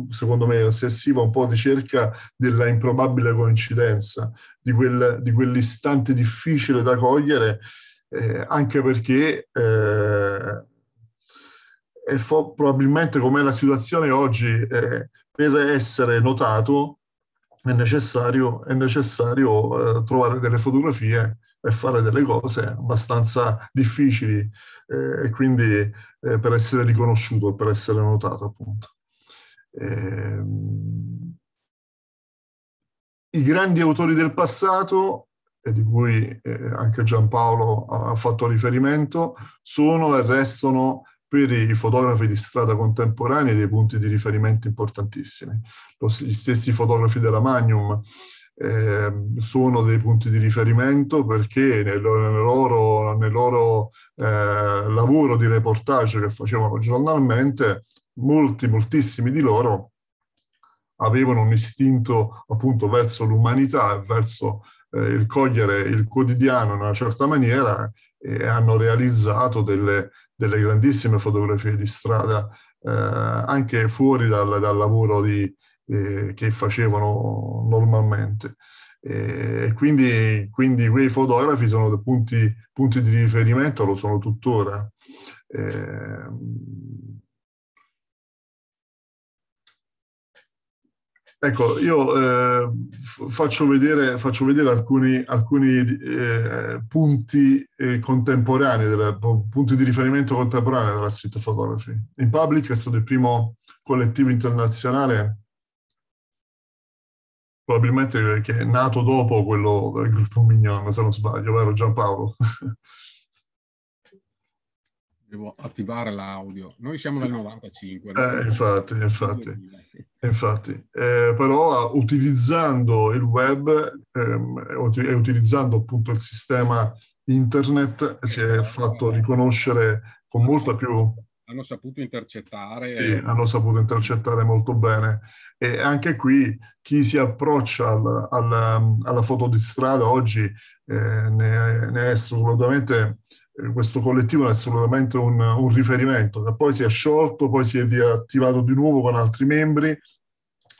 secondo me, ossessiva un po' di ricerca della improbabile coincidenza, di, quel, di quell'istante difficile da cogliere, eh, anche perché eh, è fo- probabilmente com'è la situazione oggi, eh, per essere notato è necessario, è necessario eh, trovare delle fotografie e fare delle cose abbastanza difficili eh, e quindi eh, per essere riconosciuto, per essere notato appunto. Eh, I grandi autori del passato, e di cui eh, anche Giampaolo ha fatto riferimento, sono e restano per i fotografi di strada contemporanei dei punti di riferimento importantissimi. Gli stessi fotografi della Magnum eh, sono dei punti di riferimento perché nel, loro, nel loro eh, lavoro di reportage che facevano giornalmente, molti, moltissimi di loro avevano un istinto appunto verso l'umanità e verso eh, il cogliere il quotidiano in una certa maniera e hanno realizzato delle, delle grandissime fotografie di strada eh, anche fuori dal, dal lavoro di, eh, che facevano normalmente. E quindi, quindi, quei fotografi sono punti, punti, di riferimento, lo sono tuttora. Eh, Ecco, io eh, faccio, vedere, faccio, vedere, alcuni, alcuni eh, punti eh, contemporanei, della, punti di riferimento contemporanei della street photography. In Public è stato il primo collettivo internazionale probabilmente che è nato dopo quello del gruppo Mignon, se non sbaglio, vero Giampaolo? Devo attivare l'audio. Noi siamo nel 95. Eh, infatti, infatti. infatti. Eh, però ah, utilizzando il web ehm, e utilizzando appunto il sistema internet si è esatto. fatto riconoscere con molta più hanno saputo intercettare. Sì, hanno saputo intercettare molto bene. E anche qui chi si approccia al, al, alla foto di strada oggi eh, ne, ne, è assolutamente, eh, questo collettivo è assolutamente un, un riferimento, che cioè, poi si è sciolto, poi si è riattivato di nuovo con altri membri,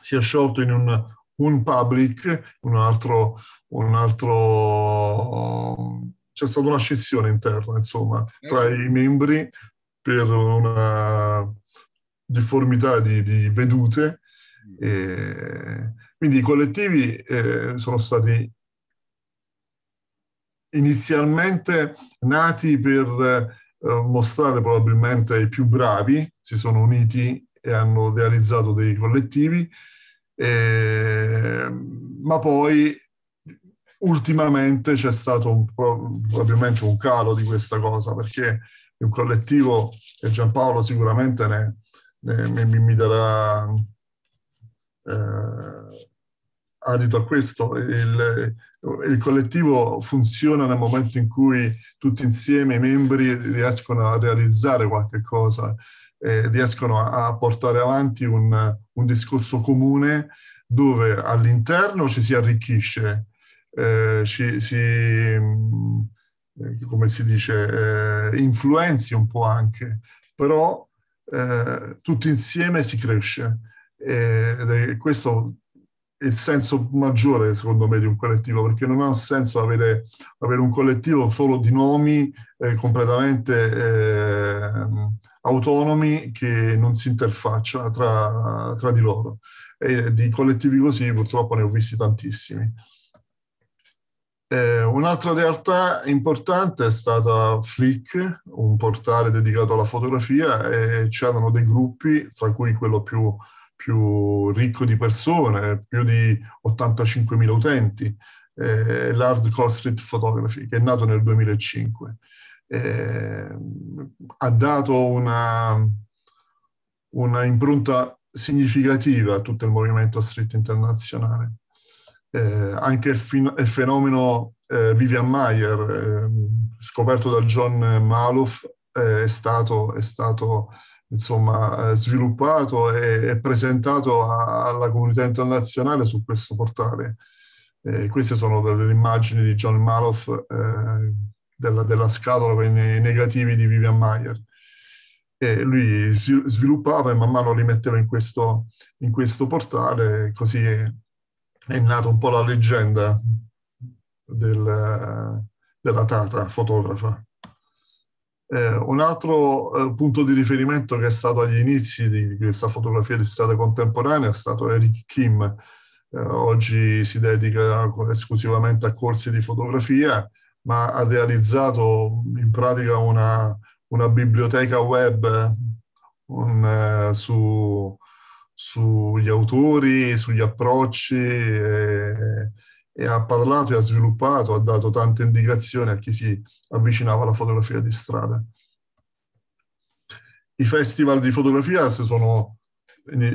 si è sciolto in un, un public, un altro, un altro c'è stata una scissione interna, insomma, eh, tra i membri per una difformità di, di vedute. E quindi i collettivi eh, sono stati inizialmente nati per eh, mostrare probabilmente i più bravi, si sono uniti e hanno realizzato dei collettivi, eh, ma poi ultimamente c'è stato un, probabilmente un calo di questa cosa perché è un collettivo e Giampaolo sicuramente ne, ne, mi, mi, darà eh, adito a questo. Il, il, collettivo funziona nel momento in cui tutti insieme i membri riescono a realizzare qualche cosa, eh, riescono a, portare avanti un, un discorso comune dove all'interno ci si arricchisce, eh, ci, si, mh, eh, come si dice, eh, influenzi un po' anche, però eh, tutti insieme si cresce ed è questo il senso maggiore secondo me di un collettivo perché non ha senso avere, avere un collettivo solo di nomi eh, completamente eh, autonomi che non si interfaccia tra, tra di loro e di collettivi così purtroppo ne ho visti tantissimi eh, un'altra realtà importante è stata Flick, un portale dedicato alla fotografia e c'erano dei gruppi, tra cui quello più, più ricco di persone, più di 85.000 utenti, eh, l'Hardcore Street Photography, che è nato nel 2005. Eh, ha dato una, una impronta significativa a tutto il movimento street internazionale eh, anche il, fin- il fenomeno eh, Vivian Mayer, ehm, scoperto da John Maloff, eh, è stato, è stato insomma, eh, sviluppato e, e presentato a, alla comunità internazionale su questo portale. Eh, queste sono delle immagini di John Maloff eh, della, della, scatola con i negativi di Vivian Mayer. E lui sviluppava e man mano li metteva in questo, in questo portale, così è nata un po' la leggenda del, della Tata fotografa. Eh, un altro eh, punto di riferimento che è stato agli inizi di questa fotografia di strada contemporanea è stato Eric Kim. Eh, oggi si dedica esclusivamente a corsi di fotografia, ma ha realizzato in pratica una, una biblioteca web un, eh, su, sugli autori, sugli approcci e, e, ha parlato e ha sviluppato, ha dato tante indicazioni a chi si avvicinava alla fotografia di strada. I festival di fotografia sono,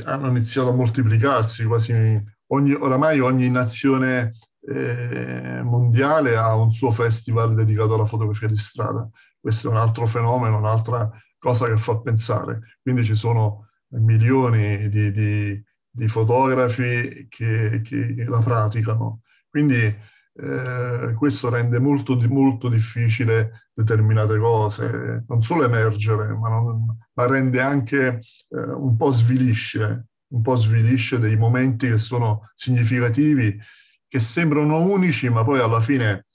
hanno iniziato a moltiplicarsi, quasi ogni, oramai ogni nazione eh, mondiale ha un suo festival dedicato alla fotografia di strada. Questo è un altro fenomeno, un'altra cosa che fa pensare. Quindi ci sono milioni di, di, di fotografi che, che, la praticano. Quindi eh, questo rende molto, molto, difficile determinate cose, non solo emergere, ma, non, ma rende anche eh, un po' svilisce, un po' svilisce dei momenti che sono significativi, che sembrano unici, ma poi alla fine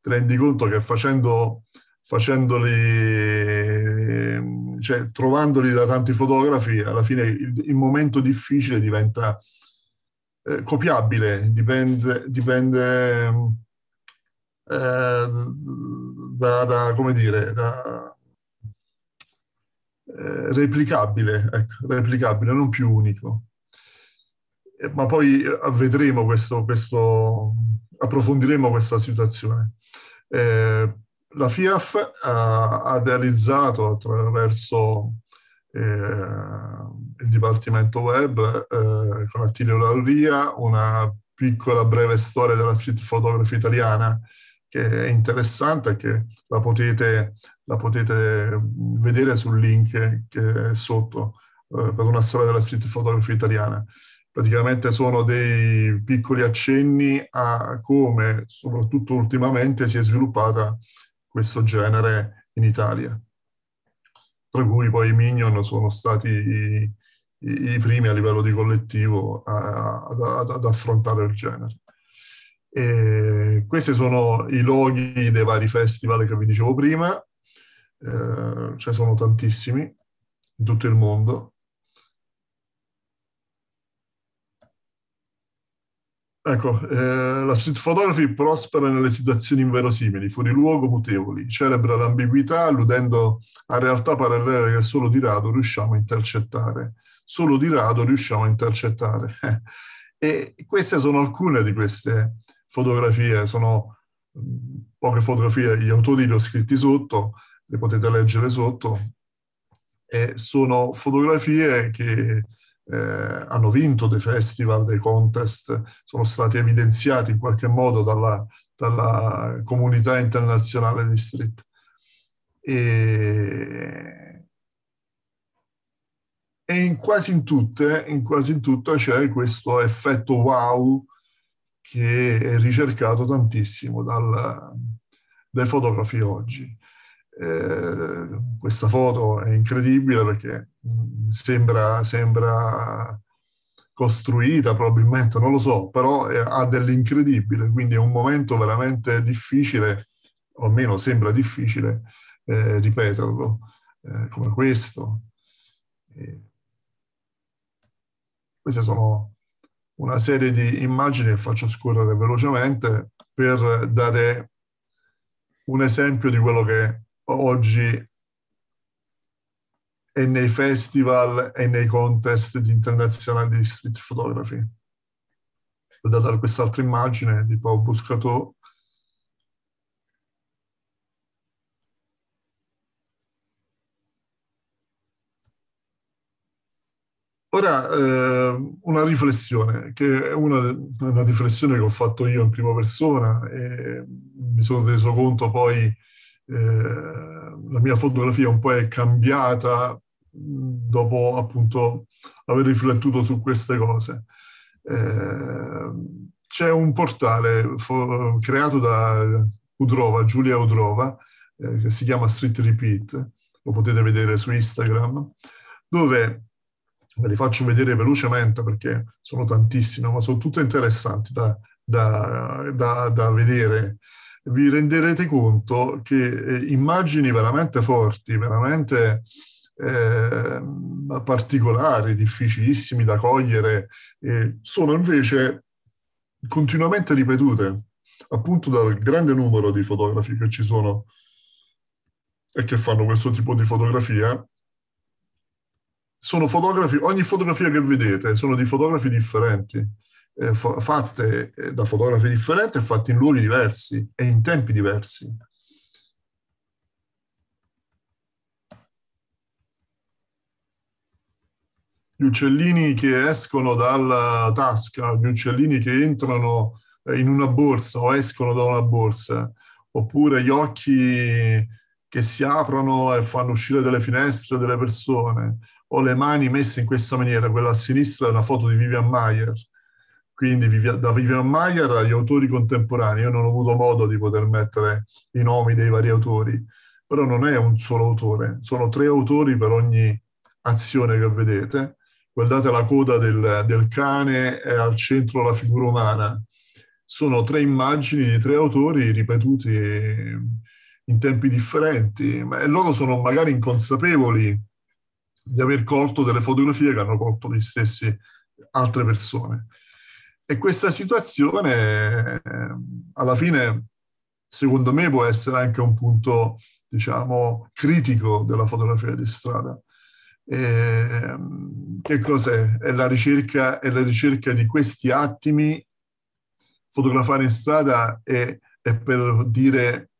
ti rendi conto che facendo facendoli, cioè, trovandoli da tanti fotografi, alla fine il, il momento difficile diventa eh, copiabile, dipende, dipende eh, da, da, come dire, da, eh, replicabile, ecco, replicabile, non più unico. Eh, ma poi eh, vedremo questo, questo approfondiremo questa situazione. Eh, la FIAF eh, ha realizzato attraverso eh, il Dipartimento Web eh, con Attilio Lalria una piccola breve storia della street photography italiana che è interessante e che la potete, la potete, vedere sul link che è sotto eh, per una storia della street photography italiana. Praticamente sono dei piccoli accenni a come, soprattutto ultimamente, si è sviluppata questo genere in Italia, tra cui poi i Minion sono stati i, i, primi a livello di collettivo a, a, ad, ad affrontare il genere. E questi sono i loghi dei vari festival che vi dicevo prima, eh, ce ne sono tantissimi in tutto il mondo. Ecco, eh, la street photography prospera nelle situazioni inverosimili, fuori luogo, mutevoli, celebra l'ambiguità alludendo a realtà parallele che solo di rado riusciamo a intercettare. Solo di rado riusciamo a intercettare. e queste sono alcune di queste fotografie, sono mm, poche fotografie, gli autori li ho scritti sotto, le potete leggere sotto, e sono fotografie che eh, hanno vinto dei festival, dei contest, sono stati evidenziati in qualche modo dalla, dalla comunità internazionale di street. E, e in, quasi in, tutte, in quasi in tutte c'è questo effetto wow che è ricercato tantissimo dal, dai fotografi oggi. Eh, questa foto è incredibile perché mm, sembra, sembra, costruita probabilmente, non lo so, però è, eh, ha dell'incredibile, quindi è un momento veramente difficile, o almeno sembra difficile eh, ripeterlo, eh, come questo. queste sono una serie di immagini che faccio scorrere velocemente per dare un esempio di quello che oggi e nei festival e nei contest internazionali di street photography. Ho dato quest'altra immagine di Paolo Buscato Ora eh, una riflessione, che è una, una, riflessione che ho fatto io in prima persona e mi sono reso conto poi eh, la mia fotografia un po' è cambiata dopo appunto aver riflettuto su queste cose. Eh, c'è un portale fo- creato da Udrova, Giulia Udrova, eh, che si chiama Street Repeat, lo potete vedere su Instagram, dove ve li faccio vedere velocemente perché sono tantissime, ma sono tutte interessanti da, da, da, da vedere vi renderete conto che eh, immagini veramente forti, veramente eh, particolari, difficilissimi da cogliere, eh, sono invece continuamente ripetute, appunto dal grande numero di fotografi che ci sono e che fanno questo tipo di fotografia. Sono fotografi, ogni fotografia che vedete sono di fotografi differenti eh, fa- fatte eh, da fotografi differenti e fatte in luoghi diversi e in tempi diversi. Gli uccellini che escono dalla tasca, gli uccellini che entrano eh, in una borsa o escono da una borsa, oppure gli occhi che si aprono e fanno uscire delle finestre delle persone, o le mani messe in questa maniera, quella a sinistra è una foto di Vivian Mayer, quindi da Vivian Maier agli autori contemporanei, io non ho avuto modo di poter mettere i nomi dei vari autori, però non è un solo autore, sono tre autori per ogni azione che vedete. Guardate la coda del, del cane è al centro la figura umana. Sono tre immagini di tre autori ripetuti in tempi differenti e loro sono magari inconsapevoli di aver colto delle fotografie che hanno colto gli stessi altre persone. E questa situazione eh, alla fine, secondo me, può essere anche un punto, diciamo, critico della fotografia di strada. E, ehm, che cos'è? È la, ricerca, è la ricerca di questi attimi. Fotografare in strada è, è per dire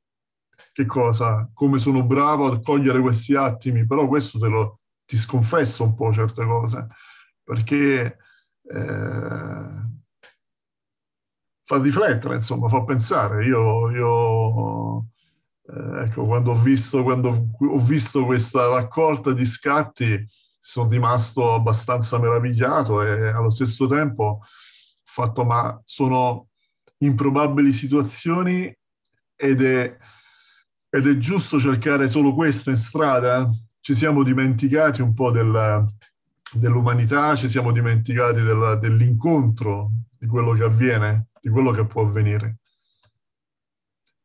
che cosa, come sono bravo a cogliere questi attimi, però questo te lo, ti sconfesso un po' certe cose, perché eh, fa riflettere, insomma, fa pensare. Io, io eh, ecco, quando, ho visto, quando ho visto questa raccolta di scatti sono rimasto abbastanza meravigliato e allo stesso tempo ho fatto, ma sono improbabili situazioni ed è, ed è giusto cercare solo questo in strada. Ci siamo dimenticati un po' del, dell'umanità, ci siamo dimenticati della, dell'incontro di quello che avviene di quello che può avvenire.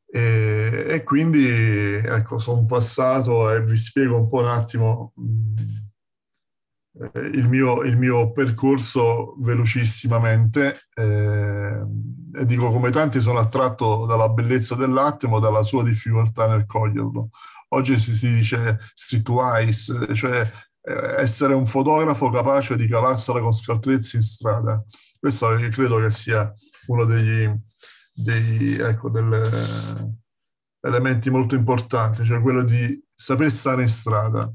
E, e quindi, ecco, sono passato e vi spiego un po' un attimo mm, eh, il mio, il mio, percorso velocissimamente eh, e dico come tanti sono attratto dalla bellezza dell'attimo, dalla sua difficoltà nel coglierlo. Oggi si, si dice streetwise, cioè eh, essere un fotografo capace di cavarsela con scaltrezzi in strada. Questo credo che sia uno degli, degli ecco, elementi molto importanti, cioè quello di saper stare in strada.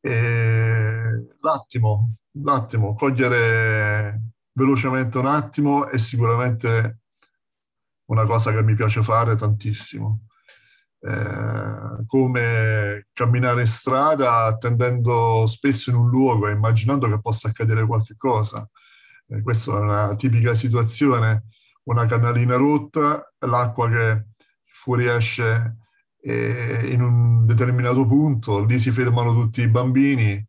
E l'attimo, l'attimo, cogliere velocemente un attimo è sicuramente una cosa che mi piace fare tantissimo. Eh, come camminare in strada attendendo spesso in un luogo e immaginando che possa accadere qualche cosa. Eh, questa è una tipica situazione, una canalina rotta, l'acqua che fuoriesce eh, in un determinato punto, lì si fermano tutti i bambini,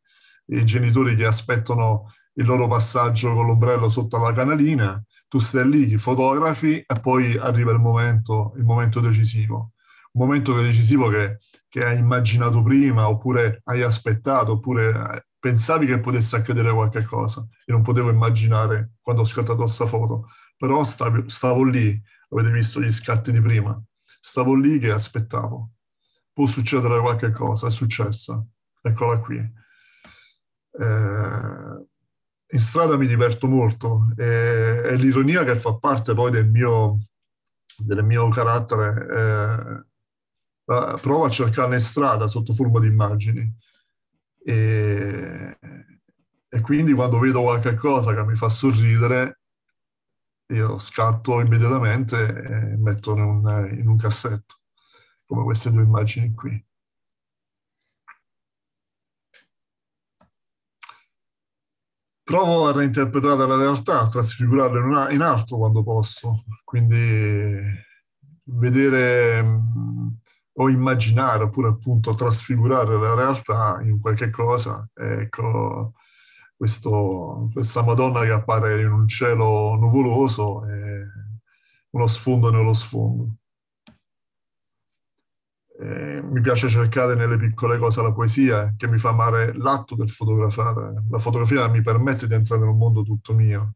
i genitori che aspettano il loro passaggio con l'ombrello sotto la canalina, tu stai lì, fotografi e poi arriva il momento, il momento decisivo. Un momento decisivo che, che hai immaginato prima oppure hai aspettato oppure eh, pensavi che potesse accadere qualche cosa. Io non potevo immaginare quando ho scattato questa foto, però stavo, stavo lì, avete visto gli scatti di prima, stavo lì che aspettavo. Può succedere qualche cosa, è successa, eccola qui. Eh, in strada mi diverto molto, e, è l'ironia che fa parte poi del mio, del mio carattere. Eh, prova a cercarla strada sotto forma di immagini e, e quindi quando vedo qualcosa che mi fa sorridere, io scatto immediatamente e metto in un, in un cassetto, come queste due immagini qui. provo a reinterpretare la realtà, a trasfigurarla in, in alto quando posso, quindi vedere mh, o immaginare oppure appunto trasfigurare la realtà in qualche cosa. Ecco, questo, questa Madonna che appare in un cielo nuvoloso e uno sfondo nello sfondo. E mi piace cercare nelle piccole cose la poesia eh, che mi fa amare l'atto del fotografare. La fotografia mi permette di entrare in un mondo tutto mio.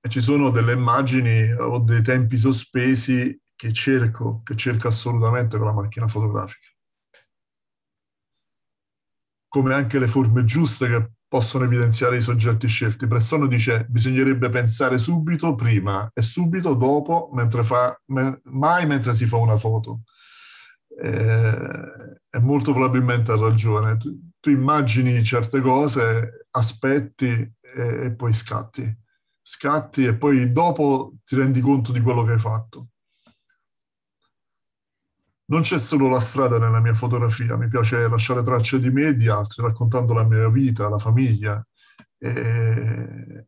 E ci sono delle immagini o dei tempi sospesi che cerco, che cerco assolutamente con la macchina fotografica. Come anche le forme giuste che possono evidenziare i soggetti scelti. Bressono dice bisognerebbe pensare subito prima e subito dopo, mentre fa, mai mentre si fa una foto. Eh, e molto probabilmente ha ragione. Tu, tu, immagini certe cose, aspetti e, e poi scatti. Scatti e poi dopo ti rendi conto di quello che hai fatto. Non c'è solo la strada nella mia fotografia, mi piace lasciare tracce di me e di altri, raccontando la mia vita, la famiglia. E,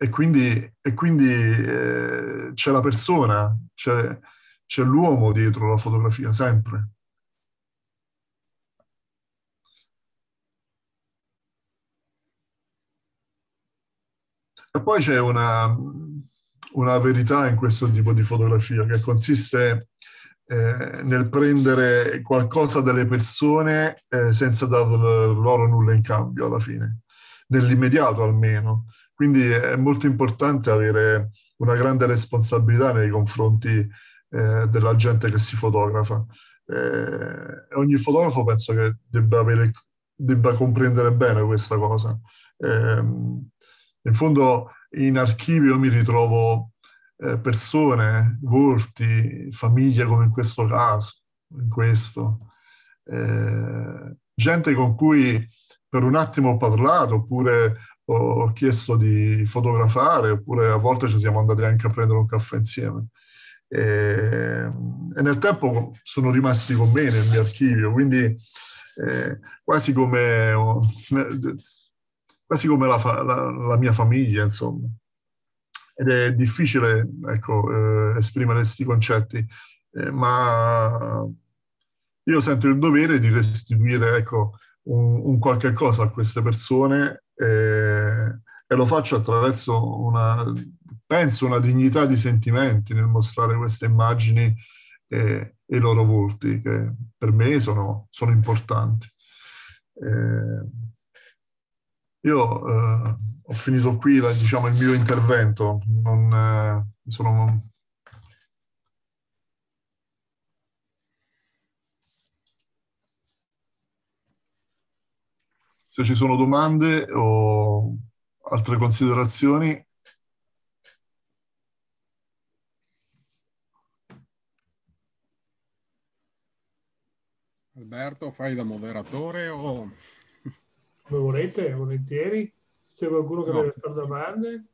e quindi, e quindi eh, c'è la persona, c'è, c'è l'uomo dietro la fotografia, sempre. E poi c'è una, una verità in questo tipo di fotografia che consiste eh, nel prendere qualcosa dalle persone eh, senza dar loro nulla in cambio alla fine, nell'immediato almeno. Quindi è molto importante avere una grande responsabilità nei confronti eh, della gente che si fotografa. Eh, ogni fotografo penso che debba, avere, debba comprendere bene questa cosa. Ehm, in fondo in archivio mi ritrovo eh, persone, volti, famiglie come in questo caso, in questo, eh, gente con cui per un attimo ho parlato oppure ho chiesto di fotografare oppure a volte ci siamo andati anche a prendere un caffè insieme. E, e nel tempo sono rimasti con me nel mio archivio, quindi eh, quasi come, quasi come la, fa, la, la mia famiglia, insomma ed è difficile ecco, eh, esprimere questi concetti, eh, ma io sento il dovere di restituire ecco, un, un, qualche cosa a queste persone eh, e lo faccio attraverso una, penso, una dignità di sentimenti nel mostrare queste immagini eh, e i loro volti, che per me sono, sono importanti. Eh, io eh, ho finito qui la, diciamo, il mio intervento, non, eh, sono... Se ci sono domande o altre considerazioni... Alberto, fai da moderatore o come volete, volentieri. C'è qualcuno che no. deve fare domande?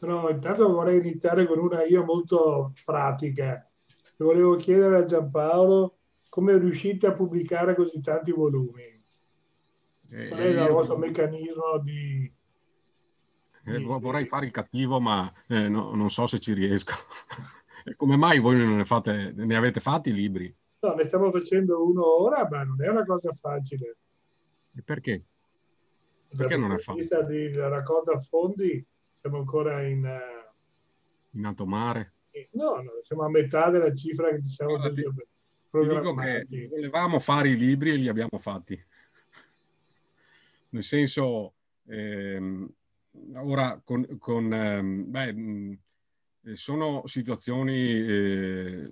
No, intanto vorrei iniziare con una io molto pratica. E Volevo chiedere a Giampaolo come riuscite a pubblicare così tanti volumi. Eh, Qual è eh, il vostro meccanismo di... Eh, vorrei fare il cattivo, ma eh, no, non so se ci riesco. come mai voi non ne, fate, ne avete fatti i libri? No, ne stiamo facendo uno ora, ma non è una cosa facile. E perché? Perché non è facile? Dal punto di vista della raccolta fondi siamo ancora in... Uh... In alto mare? No, no, siamo a metà della cifra che diciamo Guarda, degli programmati. Dico che volevamo fare i libri e li abbiamo fatti. Nel senso, ehm, ora con... con ehm, beh, sono situazioni... Eh,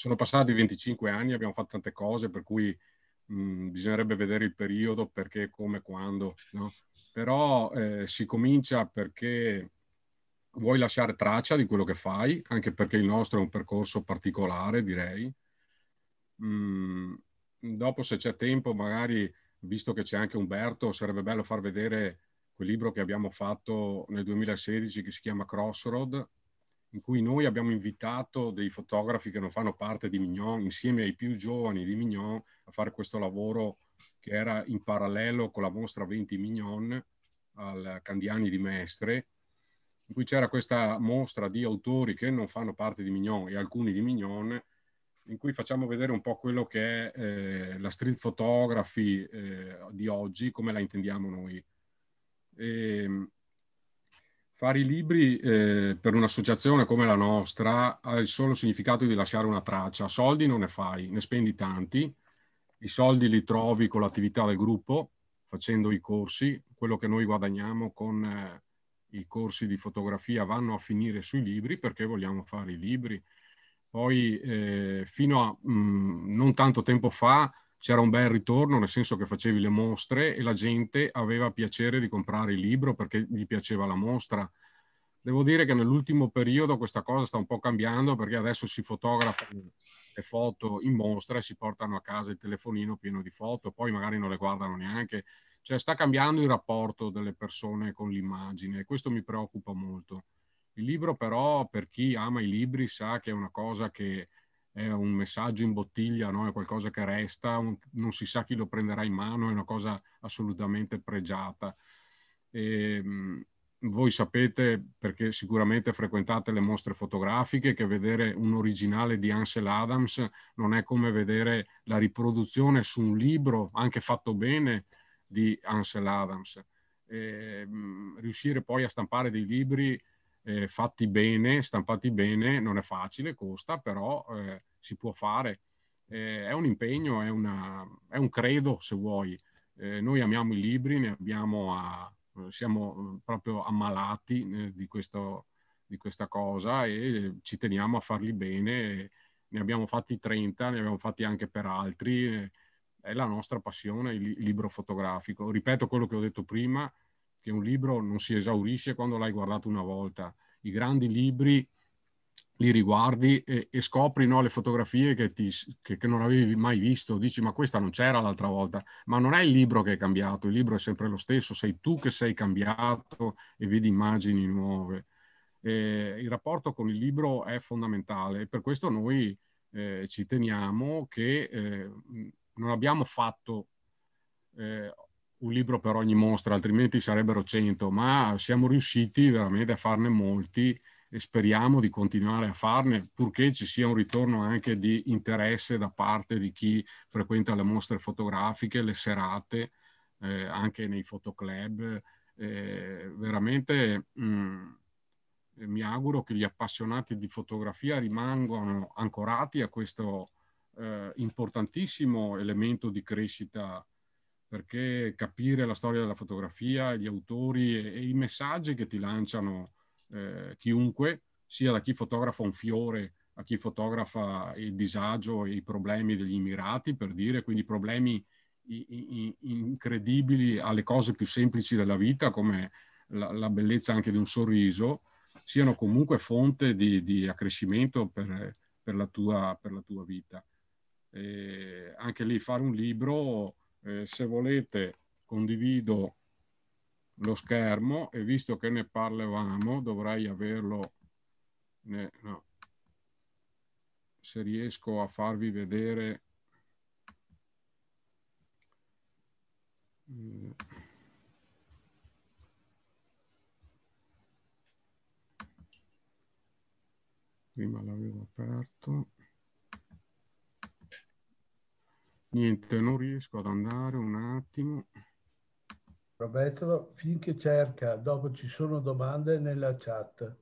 sono passati 25 anni, abbiamo fatto tante cose, per cui mh, bisognerebbe vedere il periodo, perché, come, quando, no? Però eh, si comincia perché vuoi lasciare traccia di quello che fai, anche perché il nostro è un percorso particolare, direi. Mm, dopo, se c'è tempo, magari, visto che c'è anche Umberto, sarebbe bello far vedere quel libro che abbiamo fatto nel 2016 che si chiama Crossroad, in cui noi abbiamo invitato dei fotografi che non fanno parte di Mignon, insieme ai più giovani di Mignon, a fare questo lavoro che era in parallelo con la mostra 20 Mignon al Candiani di Mestre, in cui c'era questa mostra di autori che non fanno parte di Mignon e alcuni di Mignon, in cui facciamo vedere un po' quello che è eh, la street photography eh, di oggi, come la intendiamo noi. E, ehm, Fare i libri eh, per un'associazione come la nostra ha il solo significato di lasciare una traccia. Soldi non ne fai, ne spendi tanti. I soldi li trovi con l'attività del gruppo, facendo i corsi. Quello che noi guadagniamo con eh, i corsi di fotografia vanno a finire sui libri perché vogliamo fare i libri. Poi eh, fino a mh, mm, non tanto tempo fa c'era un bel ritorno, nel senso che facevi le mostre e la gente aveva piacere di comprare il libro perché gli piaceva la mostra. Devo dire che nell'ultimo periodo questa cosa sta un po' cambiando perché adesso si fotografano le foto in mostra e si portano a casa il telefonino pieno di foto, poi magari non le guardano neanche. Cioè sta cambiando il rapporto delle persone con l'immagine e questo mi preoccupa molto. Il libro però, per chi ama i libri, sa che è una cosa che è un messaggio in bottiglia, no? è qualcosa che resta, un, non si sa chi lo prenderà in mano, è una cosa assolutamente pregiata. E, ehm, mh, voi sapete, perché sicuramente frequentate le mostre fotografiche, che vedere un originale di Ansel Adams non è come vedere la riproduzione su un libro, anche fatto bene, di Ansel Adams. E, ehm, mh, riuscire poi a stampare dei libri eh, fatti bene, stampati bene, non è facile, costa, però eh, si può fare. Eh, è un impegno, è, una, è, un credo, se vuoi. Eh, noi amiamo i libri, ne abbiamo a, eh, siamo eh, proprio ammalati di, questo, di questa cosa e ci teniamo a farli bene. Ne abbiamo fatti 30, ne abbiamo fatti anche per altri. È la nostra passione il libro fotografico. Ripeto quello che ho detto prima, che un libro non si esaurisce quando l'hai guardato una volta. I grandi libri li riguardi e, e scopri no, le fotografie che, ti, che, che, non avevi mai visto, dici ma questa non c'era l'altra volta, ma non è il libro che è cambiato, il libro è sempre lo stesso, sei tu che sei cambiato e vedi immagini nuove. E il rapporto con il libro è fondamentale per questo noi eh, ci teniamo che eh, non abbiamo fatto... Eh, un libro per ogni mostra, altrimenti sarebbero 100, ma siamo riusciti veramente a farne molti e speriamo di continuare a farne, purché ci sia un ritorno anche di interesse da parte di chi frequenta le mostre fotografiche, le serate, eh, anche nei fotoclub. Eh, veramente mh, mm, mi auguro che gli appassionati di fotografia rimangano ancorati a questo eh, importantissimo elemento di crescita perché capire la storia della fotografia, gli autori e, e i messaggi che ti lanciano eh, chiunque, sia da chi fotografa un fiore a chi fotografa il disagio e i problemi degli Emirati, per dire, quindi problemi incredibili alle cose più semplici della vita, come la, la bellezza anche di un sorriso, siano comunque fonte di, di accrescimento per, per, la tua, per, la tua, vita. E anche lì fare un libro eh, se volete condivido lo schermo e visto che ne parlavamo dovrei averlo, ne, no, se riesco a farvi vedere eh, prima l'avevo aperto Niente, non riesco ad andare un attimo. Roberto, finché cerca, dopo ci sono domande nella chat.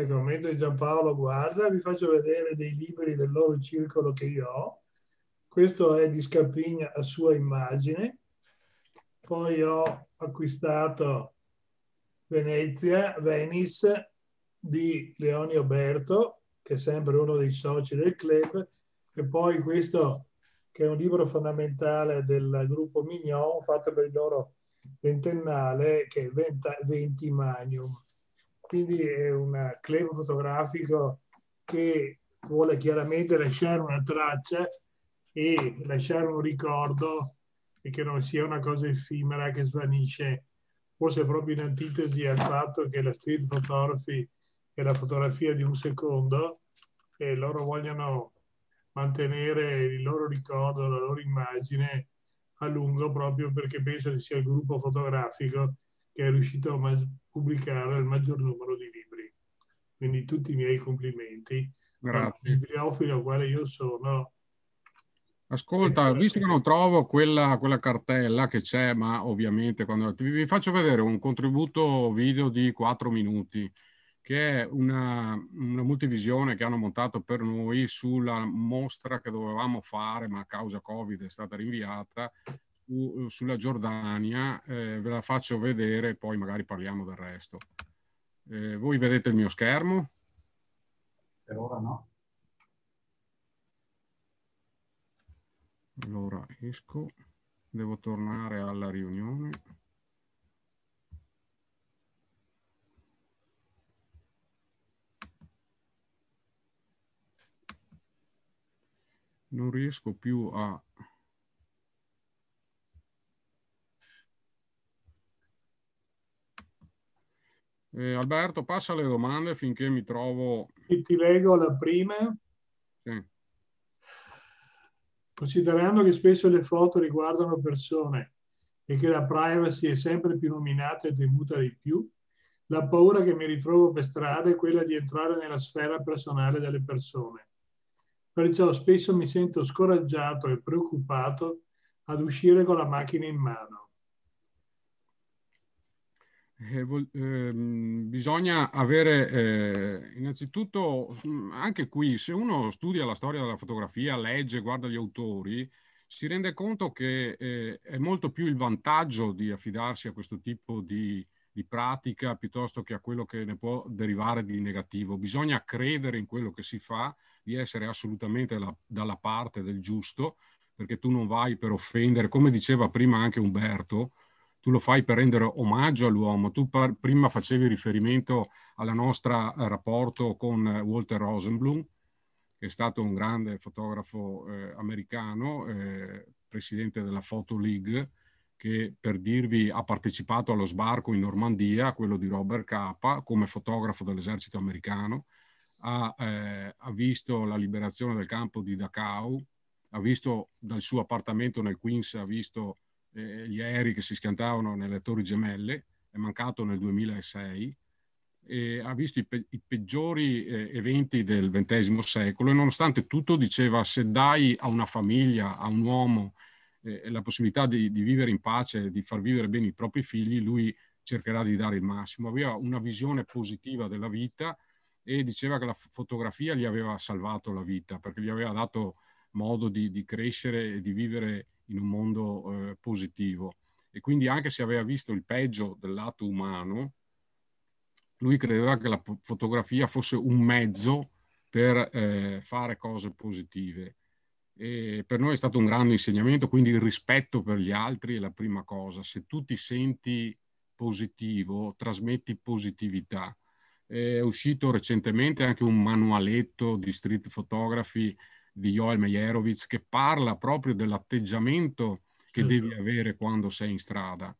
Ecco, mentre Giampaolo guarda, vi faccio vedere dei libri del loro circolo che io ho. Questo è di Scampigna a sua immagine. Poi ho acquistato Venezia, Venice di Leonio Berto, che è sempre uno dei soci del club, e poi questo che è un libro fondamentale del gruppo Mignon, fatto per il loro ventennale, che è 20, 20 Quindi è un club fotografico che vuole chiaramente lasciare una traccia e lasciare un ricordo e che non sia una cosa effimera che svanisce, forse proprio in antitesi al fatto che la street photography è la fotografia di un secondo e loro vogliono mantenere il loro ricordo, la loro immagine a lungo proprio perché penso che sia il gruppo fotografico che è riuscito a pubblicare il maggior numero di libri. Quindi tutti i miei complimenti. Grazie. Bibliofilo quale io sono, Ascolta, visto che non trovo quella, quella cartella che c'è, ma ovviamente quando vi faccio vedere un contributo video di 4 minuti, che è una, una, multivisione che hanno montato per noi sulla mostra che dovevamo fare, ma a causa Covid è stata rinviata, su, sulla Giordania. Eh, ve la faccio vedere, poi magari parliamo del resto. Eh, voi vedete il mio schermo? Per ora no. allora esco devo tornare alla riunione non riesco più a eh, Alberto, passa le domande finché mi trovo. Ti leggo la prima. Considerando che spesso le foto riguardano persone e che la privacy è sempre più nominata e temuta di più, la paura che mi ritrovo per strada è quella di entrare nella sfera personale delle persone. Perciò spesso mi sento scoraggiato e preoccupato ad uscire con la macchina in mano. Eh, ehm, bisogna avere eh, innanzitutto mm, anche qui se uno studia la storia della fotografia, legge, guarda gli autori, si rende conto che eh, è molto più il vantaggio di affidarsi a questo tipo di, di, pratica piuttosto che a quello che ne può derivare di negativo. Bisogna credere in quello che si fa, di essere assolutamente la, dalla parte del giusto, perché tu non vai per offendere, come diceva prima anche Umberto, tu lo fai per rendere omaggio all'uomo. Tu par- prima facevi riferimento al nostro eh, rapporto con eh, Walter Rosenblum, che è stato un grande fotografo eh, americano, eh, presidente della Photo League, che per dirvi ha partecipato allo sbarco in Normandia, quello di Robert Capa, come fotografo dell'esercito americano, ha, eh, ha, visto la liberazione del campo di Dachau, ha visto dal suo appartamento nel Queens, ha visto eh, gli aerei che si schiantavano nelle Torri Gemelle, è mancato nel 2006, e ha visto i, pe- i peggiori eh, eventi del XX secolo e nonostante tutto diceva se dai a una famiglia, a un uomo eh, la possibilità di, di, vivere in pace, di far vivere bene i propri figli, lui cercherà di dare il massimo. Aveva una visione positiva della vita e diceva che la fotografia gli aveva salvato la vita perché gli aveva dato modo di, di crescere e di vivere in un mondo eh, positivo. E quindi anche se aveva visto il peggio del lato umano, lui credeva che la fotografia fosse un mezzo per eh, fare cose positive. E per noi è stato un grande insegnamento, quindi il rispetto per gli altri è la prima cosa. Se tu ti senti positivo, trasmetti positività. È uscito recentemente anche un manualetto di street photography di Joel Meyerowitz che parla proprio dell'atteggiamento che certo. devi avere quando sei in strada.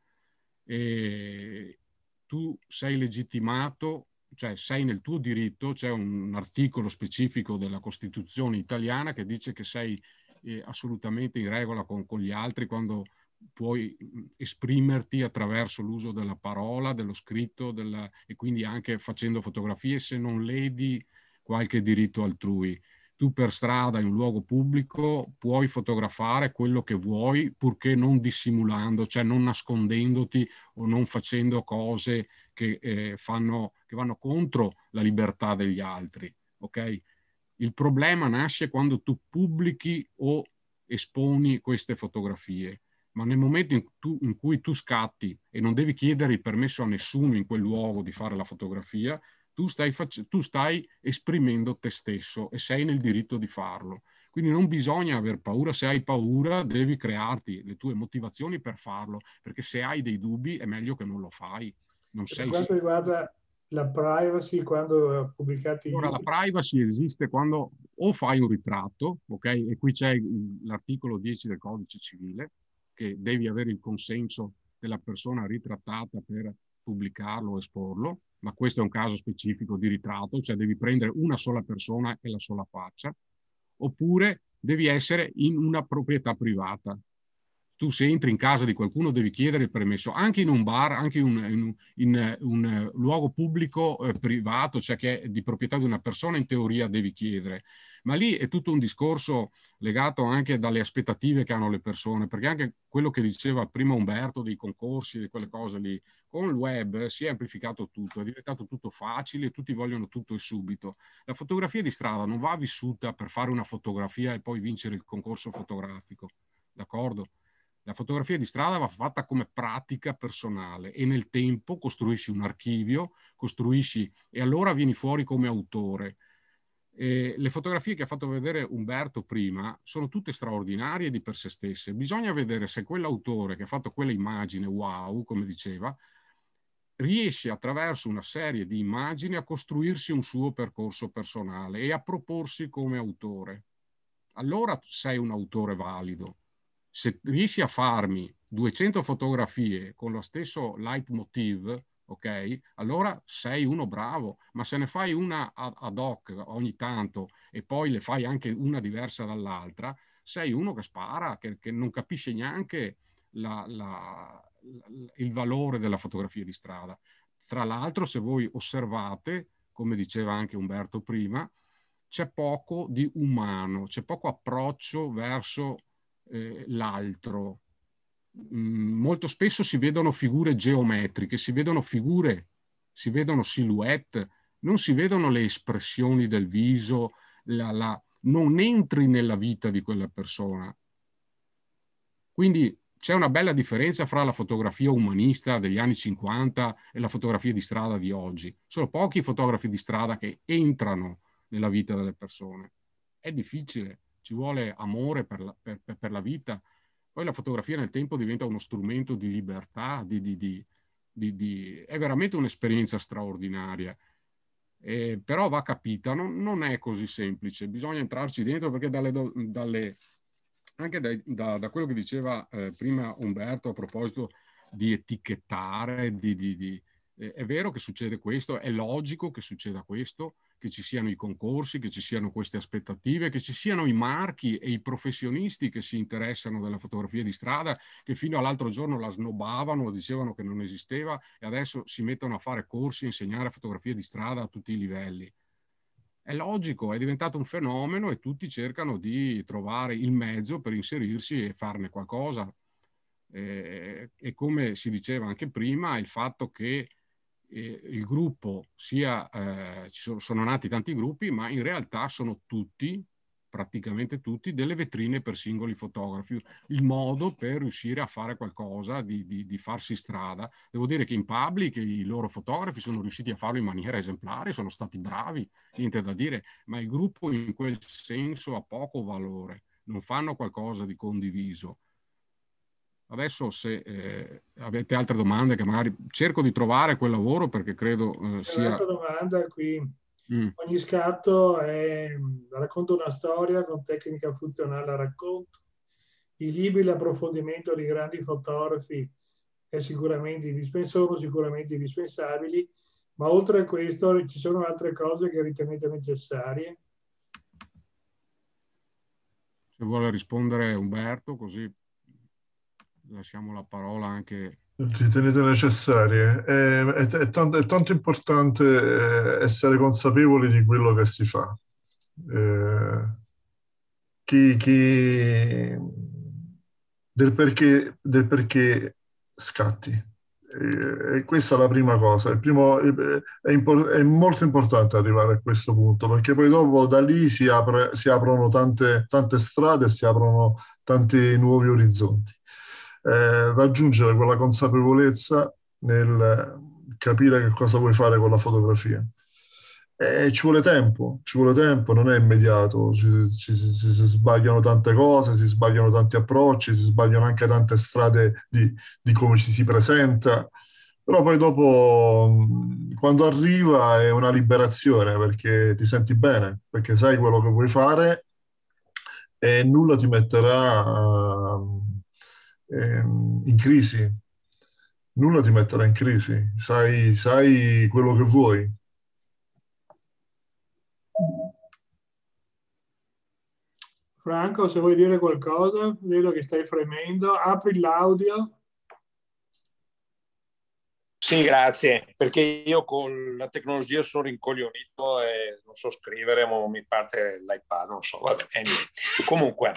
E tu sei legittimato, cioè sei nel tuo diritto, c'è un articolo specifico della Costituzione italiana che dice che sei eh, assolutamente in regola con, con gli altri quando puoi esprimerti attraverso l'uso della parola, dello scritto della, e quindi anche facendo fotografie se non ledi qualche diritto altrui tu per strada in un luogo pubblico puoi fotografare quello che vuoi purché non dissimulando, cioè non nascondendoti o non facendo cose che, eh, fanno, che vanno contro la libertà degli altri. Okay? Il problema nasce quando tu pubblichi o esponi queste fotografie, ma nel momento in, tu, in cui tu scatti e non devi chiedere il permesso a nessuno in quel luogo di fare la fotografia, tu stai, tu stai esprimendo te stesso e sei nel diritto di farlo. Quindi non bisogna aver paura, se hai paura devi crearti le tue motivazioni per farlo, perché se hai dei dubbi è meglio che non lo fai. Non per sei... quanto riguarda la privacy, quando pubblicati... Ora, la privacy esiste quando o fai un ritratto, ok? E qui c'è l'articolo 10 del codice civile, che devi avere il consenso della persona ritrattata per pubblicarlo, o esporlo, ma questo è un caso specifico di ritratto, cioè devi prendere una sola persona e la sola faccia, oppure devi essere in una proprietà privata, tu se entri in casa di qualcuno devi chiedere il permesso, anche in un bar, anche in un, in, in un eh, luogo pubblico eh, privato, cioè che è di proprietà di una persona, in teoria devi chiedere. Ma lì è tutto un discorso legato anche dalle aspettative che hanno le persone, perché anche quello che diceva prima Umberto dei concorsi, di quelle cose lì, con il web si è amplificato tutto, è diventato tutto facile, tutti vogliono tutto e subito. La fotografia di strada non va vissuta per fare una fotografia e poi vincere il concorso fotografico, d'accordo? La fotografia di strada va fatta come pratica personale e nel tempo costruisci un archivio, costruisci e allora vieni fuori come autore. E le fotografie che ha fatto vedere Umberto prima sono tutte straordinarie di per sé stesse. Bisogna vedere se quell'autore che ha fatto quella immagine, wow, come diceva, riesce attraverso una serie di immagini a costruirsi un suo percorso personale e a proporsi come autore. Allora sei un autore valido se riesci a farmi 200 fotografie con lo stesso leitmotiv, ok? Allora sei uno bravo, ma se ne fai una ad hoc ogni tanto e poi le fai anche una diversa dall'altra, sei uno che spara, che, che non capisce neanche la, la, la, il valore della fotografia di strada. Tra l'altro, se voi osservate, come diceva anche Umberto prima, c'è poco di umano, c'è poco approccio verso eh, l'altro. Mm, molto spesso si vedono figure geometriche, si vedono figure, si vedono silhouette, non si vedono le espressioni del viso, la, la, non entri nella vita di quella persona. Quindi c'è una bella differenza fra la fotografia umanista degli anni 50 e la fotografia di strada di oggi. Sono pochi fotografi di strada che entrano nella vita delle persone. È difficile ci vuole amore per la, per, per la, vita. Poi la fotografia nel tempo diventa uno strumento di libertà, di, di, di, è veramente un'esperienza straordinaria. Eh, però va capita, non, non, è così semplice, bisogna entrarci dentro perché dalle, dalle, anche dai, da, da, quello che diceva eh, prima Umberto a proposito di etichettare, di, di, di, eh, è vero che succede questo, è logico che succeda questo, che ci siano i concorsi, che ci siano queste aspettative, che ci siano i marchi e i professionisti che si interessano della fotografia di strada, che fino all'altro giorno la snobbavano, dicevano che non esisteva e adesso si mettono a fare corsi e insegnare fotografia di strada a tutti i livelli. È logico, è diventato un fenomeno e tutti cercano di trovare il mezzo per inserirsi e farne qualcosa. Eh, e come si diceva anche prima, il fatto che eh, il gruppo sia, eh, sono, sono nati tanti gruppi, ma in realtà sono tutti, praticamente tutti, delle vetrine per singoli fotografi, il modo per riuscire a fare qualcosa, di, di, di farsi strada. Devo dire che in public i loro fotografi sono riusciti a farlo in maniera esemplare, sono stati bravi, niente da dire, ma il gruppo in quel senso ha poco valore, non fanno qualcosa di condiviso Adesso se eh, avete altre domande che magari cerco di trovare quel lavoro perché credo eh, sia... Un'altra domanda qui. Mm. Ogni scatto è racconto una storia con tecnica funzionale a racconto. I libri, l'approfondimento di grandi fotografi è sicuramente sono sicuramente indispensabili, ma oltre a questo ci sono altre cose che ritenete necessarie. Se vuole rispondere Umberto, così lasciamo la parola anche ritenete necessarie. Eh. È, è, è, tanto, è, tanto, importante eh, essere consapevoli di quello che si fa. Eh, chi, chi, del, perché, del perché scatti. Eh, questa è la prima cosa. Primo, impor, è, molto importante arrivare a questo punto perché poi dopo da lì si, apre, si aprono tante, tante strade e si aprono tanti nuovi orizzonti eh, raggiungere quella consapevolezza nel capire che cosa vuoi fare con la fotografia. E eh, ci vuole tempo, ci vuole tempo, non è immediato, ci, ci, si, si, sbagliano tante cose, si sbagliano tanti approcci, si sbagliano anche tante strade di, di come ci si presenta, però poi dopo quando arriva è una liberazione perché ti senti bene, perché sai quello che vuoi fare e nulla ti metterà... Uh, ehm, in crisi. Nulla ti metterà in crisi, sai, sai quello che vuoi. Franco, se vuoi dire qualcosa, vedo che stai fremendo, apri l'audio. Sì, grazie, perché io con la tecnologia sono rincoglionito e non so scrivere, ma mi parte l'iPad, non so, vabbè, niente. Comunque,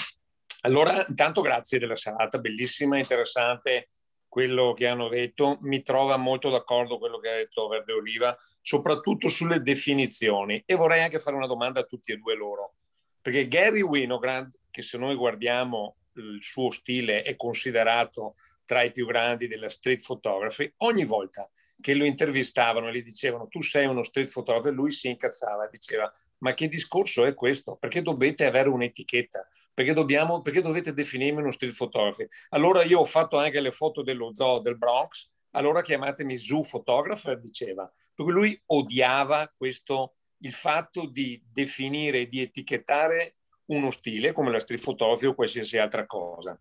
allora, intanto grazie della serata, bellissima, interessante quello che hanno detto, mi trova molto d'accordo quello che ha detto Verde Oliva, soprattutto sulle definizioni e vorrei anche fare una domanda a tutti e due loro, perché Gary Winogrand, che se noi guardiamo il suo stile è considerato tra i più grandi della street photography, ogni volta che lo intervistavano e gli dicevano tu sei uno street photographer, lui si incazzava e diceva ma che discorso è questo? Perché dovete avere un'etichetta? perché, dobbiamo, perché dovete definirmi uno street photography. Allora io ho fatto anche le foto dello zoo del Bronx, allora chiamatemi zoo photographer, diceva. Per cui lui odiava questo, il fatto di definire, di etichettare uno stile come la street photography o qualsiasi altra cosa.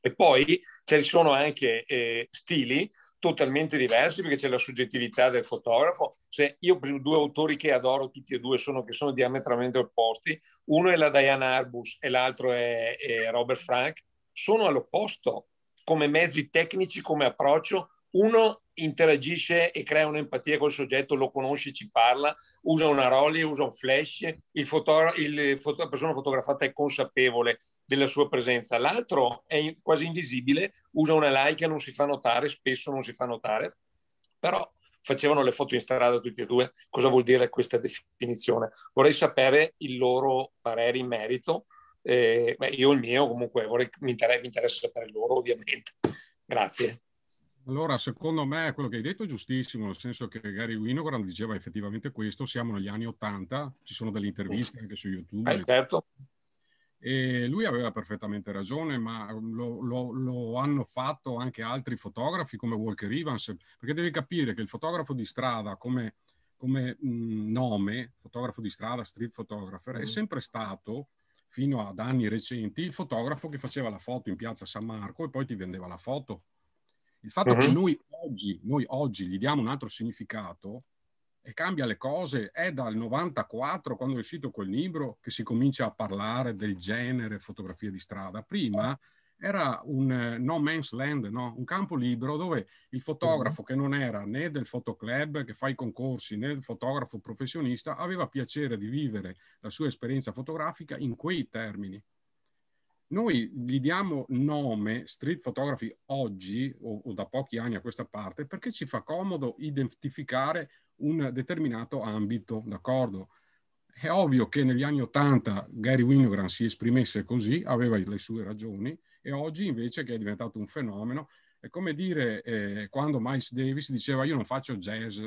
E poi ci sono anche eh, stili totalmente diversi perché c'è la soggettività del fotografo. Cioè, io ho due autori che adoro, tutti e due sono, che sono diametralmente opposti. Uno è la Diane Arbus e l'altro è, è Robert Frank. Sono all'opposto come mezzi tecnici, come approccio. Uno interagisce e crea un'empatia col soggetto, lo conosce, ci parla, usa una roll, usa un flash, il fotogra- il foto- la persona fotografata è consapevole della sua presenza. L'altro è quasi invisibile, usa una laica, non si fa notare, spesso non si fa notare, però facevano le foto in strada tutti e due. Cosa vuol dire questa definizione? Vorrei sapere il loro parere in merito. Eh, beh, io il mio comunque vorrei, mi, interessa, mi interessa sapere loro ovviamente. Grazie. Allora, secondo me quello che hai detto è giustissimo, nel senso che Gary Winogrand diceva effettivamente questo, siamo negli anni Ottanta, ci sono delle interviste anche su YouTube. Eh, certo. E lui aveva perfettamente ragione, ma uhm, lo, lo, lo, hanno fatto anche altri fotografi come Walker Evans, perché devi capire che il fotografo di strada come, come mh, mhmm, nome, fotografo di strada, street photographer, mm. è sempre stato, fino ad anni recenti, il fotografo che faceva la foto in piazza San Marco e poi ti vendeva la foto. Il fatto mm-hmm. che noi oggi, noi oggi gli diamo un altro significato e cambia le cose. È dal 94, quando è uscito quel libro, che si comincia a parlare del genere fotografia di strada. Prima era un eh, no man's land, no? un campo libero dove il fotografo mhm. che non era né del fotoclub che fa i concorsi né il fotografo professionista aveva piacere di vivere la sua esperienza fotografica in quei termini. Noi gli diamo nome street photography oggi o, o da pochi anni a questa parte perché ci fa comodo identificare un determinato ambito, d'accordo? È ovvio che negli anni Ottanta Gary Winogrand si esprimesse così, aveva le sue ragioni, e oggi invece che è diventato un fenomeno, è come dire eh, quando Miles Davis diceva io non faccio jazz,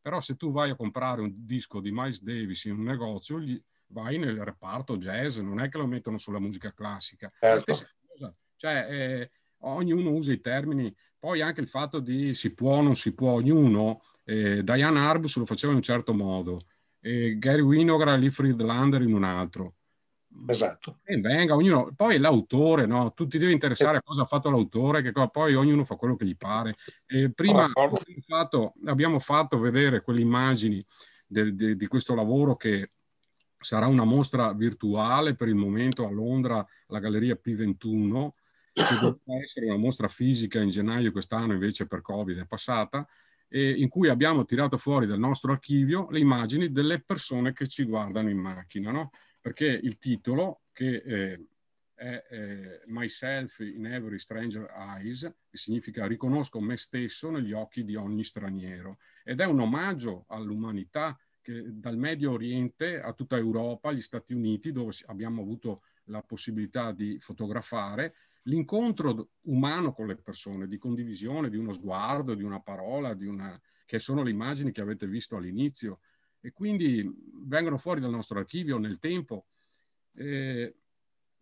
però se tu vai a comprare un disco di Miles Davis in un negozio, gli, vai nel reparto jazz, non è che lo mettono sulla musica classica. Certo. La stessa cosa, cioè eh, ognuno usa i termini, poi anche il fatto di si può, non si può, ognuno, eh, Diane Arbus lo faceva in un certo modo, eh, Gary Winogra e Lee Friedlander in un altro. Esatto. E venga, ognuno, poi l'autore, no? Tu ti devi interessare a cosa ha fatto l'autore, che cosa, poi ognuno fa quello che gli pare. E prima abbiamo fatto, abbiamo fatto vedere quelle immagini del, de, di questo lavoro che sarà una mostra virtuale per il momento a Londra, alla Galleria P21, che doveva essere una mostra fisica in gennaio quest'anno, invece per Covid è passata, in cui abbiamo tirato fuori dal nostro archivio le immagini delle persone che ci guardano in macchina, no? perché il titolo che... Eh, è eh, Myself in Every Stranger Eyes, che significa riconosco me stesso negli occhi di ogni straniero. Ed è un omaggio all'umanità dal Medio Oriente a tutta Europa, agli Stati Uniti, dove abbiamo avuto la possibilità di fotografare, l'incontro umano con le persone, di condivisione di uno sguardo, di una parola, di una... che sono le immagini che avete visto all'inizio e quindi vengono fuori dal nostro archivio nel tempo. Eh,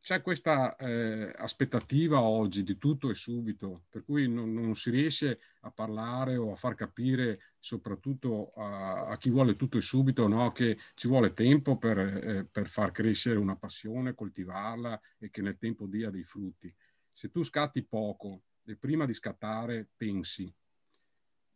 c'è questa eh, aspettativa oggi di tutto e subito, per cui non, non, si riesce a parlare o a far capire soprattutto a, a chi vuole tutto e subito no? che ci vuole tempo per, eh, per, far crescere una passione, coltivarla e che nel tempo dia dei frutti. Se tu scatti poco e prima di scattare pensi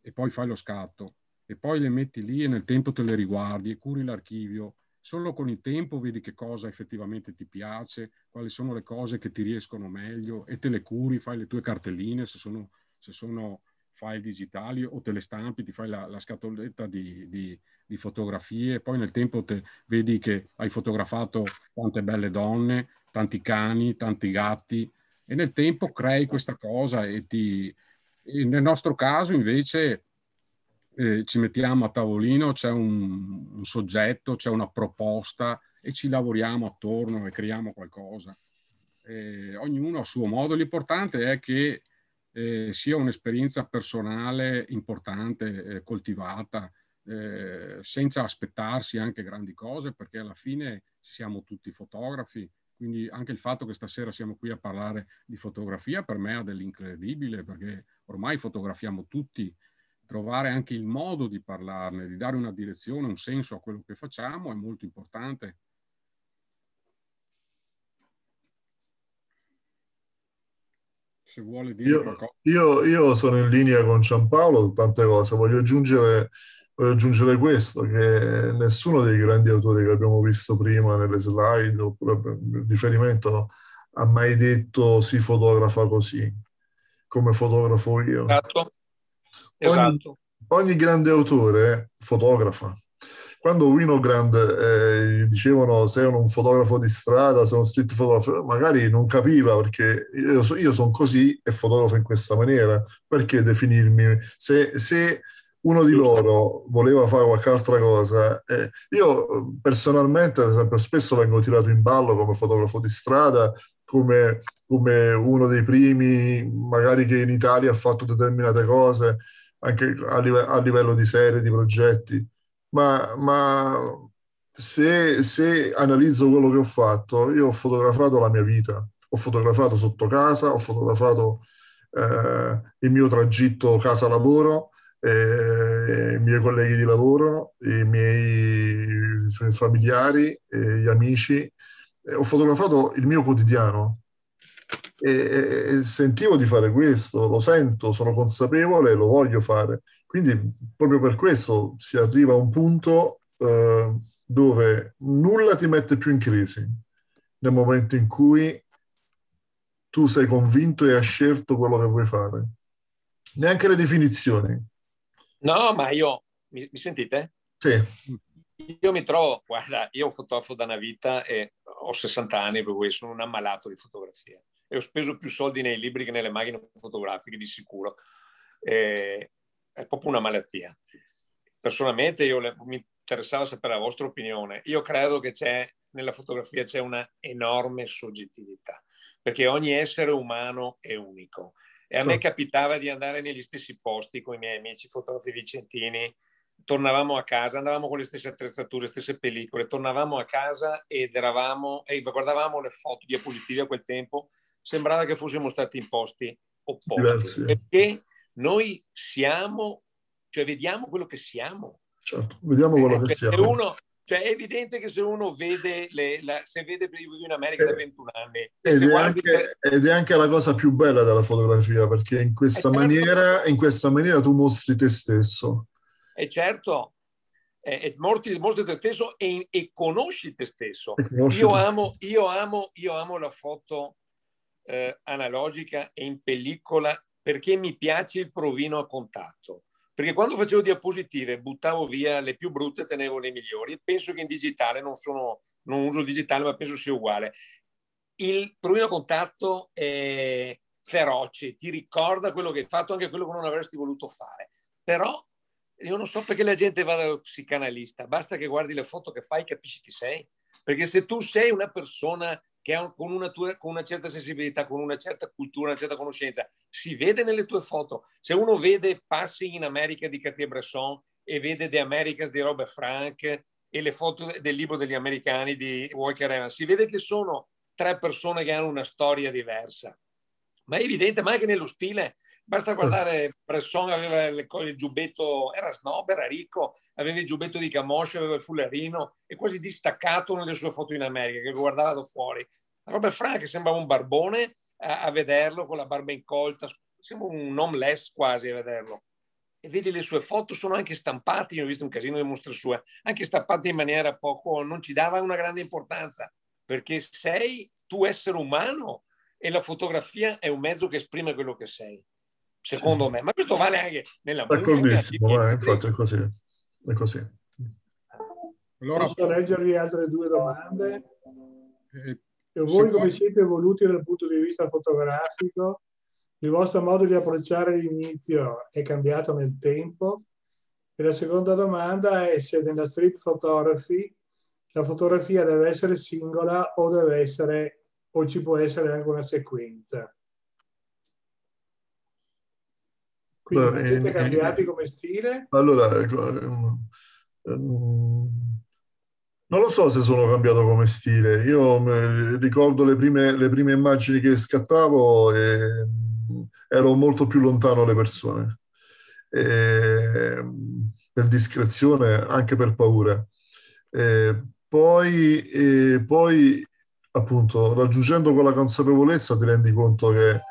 e poi fai lo scatto e poi le metti lì e nel tempo te le riguardi e curi l'archivio Solo con il tempo vedi che cosa effettivamente ti piace, quali sono le cose che ti riescono meglio e te le curi, fai le tue cartelline se sono, se sono file digitali o te le stampi, ti fai la, la scatoletta di, di, di, fotografie, poi nel tempo te, vedi che hai fotografato tante belle donne, tanti cani, tanti gatti e nel tempo crei questa cosa e ti... E nel nostro caso invece eh, ci mettiamo a tavolino, c'è un, un soggetto, c'è una proposta e ci lavoriamo attorno e creiamo qualcosa. Eh, ognuno a suo modo. L'importante è che eh, sia un'esperienza personale importante, eh, coltivata, eh, senza aspettarsi anche grandi cose, perché alla fine siamo tutti fotografi. Quindi anche il fatto che stasera siamo qui a parlare di fotografia per me ha dell'incredibile, perché ormai fotografiamo tutti trovare anche il modo di parlarne, di dare una direzione, un senso a quello che facciamo è molto importante. Se vuole dire io, qualcosa. Io, io sono in linea con Giampaolo su tante cose, voglio aggiungere Voglio aggiungere questo, che nessuno dei grandi autori che abbiamo visto prima nelle slide, oppure il riferimento, ha mai detto si fotografa così, come fotografo io. Esatto. Esatto. Ogni, ogni grande autore fotografa. Quando Winogrand eh, dicevano sei un fotografo di strada, sei uno street photographer, magari non capiva perché io, so, io sono così e fotografo in questa maniera. Perché definirmi? se, se uno di loro voleva fare qualche altra cosa. Eh, io personalmente, ad esempio, spesso vengo tirato in ballo come fotografo di strada, come, come uno dei primi, magari che in Italia ha fatto determinate cose anche a, live- a livello di serie, di progetti, ma, ma se, se, analizzo quello che ho fatto, io ho fotografato la mia vita, ho fotografato sotto casa, ho fotografato eh, il mio tragitto casa-lavoro, eh, i miei colleghi di lavoro, i miei familiari, eh, gli amici, eh, ho fotografato il mio quotidiano e, e sentivo di fare questo, lo sento, sono consapevole, lo voglio fare. Quindi proprio per questo si arriva a un punto eh, dove nulla ti mette più in crisi nel momento in cui tu sei convinto e hai scelto quello che vuoi fare. Neanche le definizioni. No, ma io... Mi, mi sentite? Sì. Io mi trovo, guarda, io fotografo da una vita e ho 60 anni, per cui sono un ammalato di fotografia e ho speso più soldi nei libri che nelle macchine fotografiche di sicuro. Eh, è proprio una malattia. Personalmente io le, mi interessava sapere la vostra opinione. Io credo che nella fotografia c'è una enorme soggettività, perché ogni essere umano è unico. E a sì. me certo. capitava di andare negli stessi posti con i miei amici fotografi vicentini, tornavamo a casa, andavamo con le stesse attrezzature, le stesse pellicole, tornavamo a casa ed eravamo, e guardavamo le foto diapositive a quel tempo sembrava che fossimo stati imposti opposti. Grazie. Perché noi siamo, cioè vediamo quello che siamo. Certo, vediamo quello eh, che cioè, siamo. Uno, cioè è evidente che se uno vede, le, la, se vede in America eh, da 21 anni... Ed è, anche, per... ed è, anche, la cosa più bella della fotografia, perché in questa, è eh, certo. maniera, in questa maniera tu mostri te stesso. Eh, certo. Eh, e certo, e morti, mostri te stesso e, e conosci te stesso. Conosci io, te. Amo, io, amo, io amo la foto eh, analogica e in pellicola perché mi piace il provino a contatto. Perché quando facevo diapositive buttavo via le più brutte, tenevo le migliori penso che in digitale non sono, non uso digitale, ma penso sia uguale. Il provino a contatto è feroce, ti ricorda quello che hai fatto, anche quello che non avresti voluto fare. Però io non so perché la gente vada dallo psicanalista, basta che guardi le foto che fai e capisci chi sei. Perché se tu sei una persona che con, una tua, con una certa sensibilità, con una certa cultura, una certa conoscenza, si vede nelle tue foto. Se uno vede passi in America di Cartier-Bresson e vede The Americas di Robert Frank e le foto del libro degli americani di Walker Evans, si vede che sono tre persone che hanno una storia diversa ma è evidente, ma anche nello stile. Basta guardare, Bresson aveva il, il giubbetto, era snob, era ricco, aveva il giubbetto di Camoscio, aveva il fullerino, è quasi distaccato una delle sue foto in America, che guardava da fuori. Robert Frank sembrava un barbone a, a vederlo con la barba incolta, sembra un homeless quasi a vederlo. E vedi le sue foto, sono anche stampate, io ho visto un casino di mostre sue, anche stampate in maniera poco, non ci dava una grande importanza, perché sei tu essere umano e la fotografia è un mezzo che esprime quello che sei, secondo sì. me. Ma questo vale anche nella musica. Eh, infatti è così. È così. Allora, Posso leggervi altre due domande? Eh, e voi come siete evoluti dal punto di vista fotografico? Il vostro modo di approcciare l'inizio è cambiato nel tempo? E la seconda domanda è se nella street photography la fotografia deve essere singola o deve essere o ci può essere anche una sequenza. Quindi Beh, siete eh, cambiati eh, come stile? Allora, ecco, non lo so se sono cambiato come stile. Io mm, ricordo le prime, le prime immagini che scattavo e mm, ero molto più lontano dalle persone. E, per discrezione, anche per paura. E, poi, e, poi appunto raggiungendo quella consapevolezza ti rendi conto che,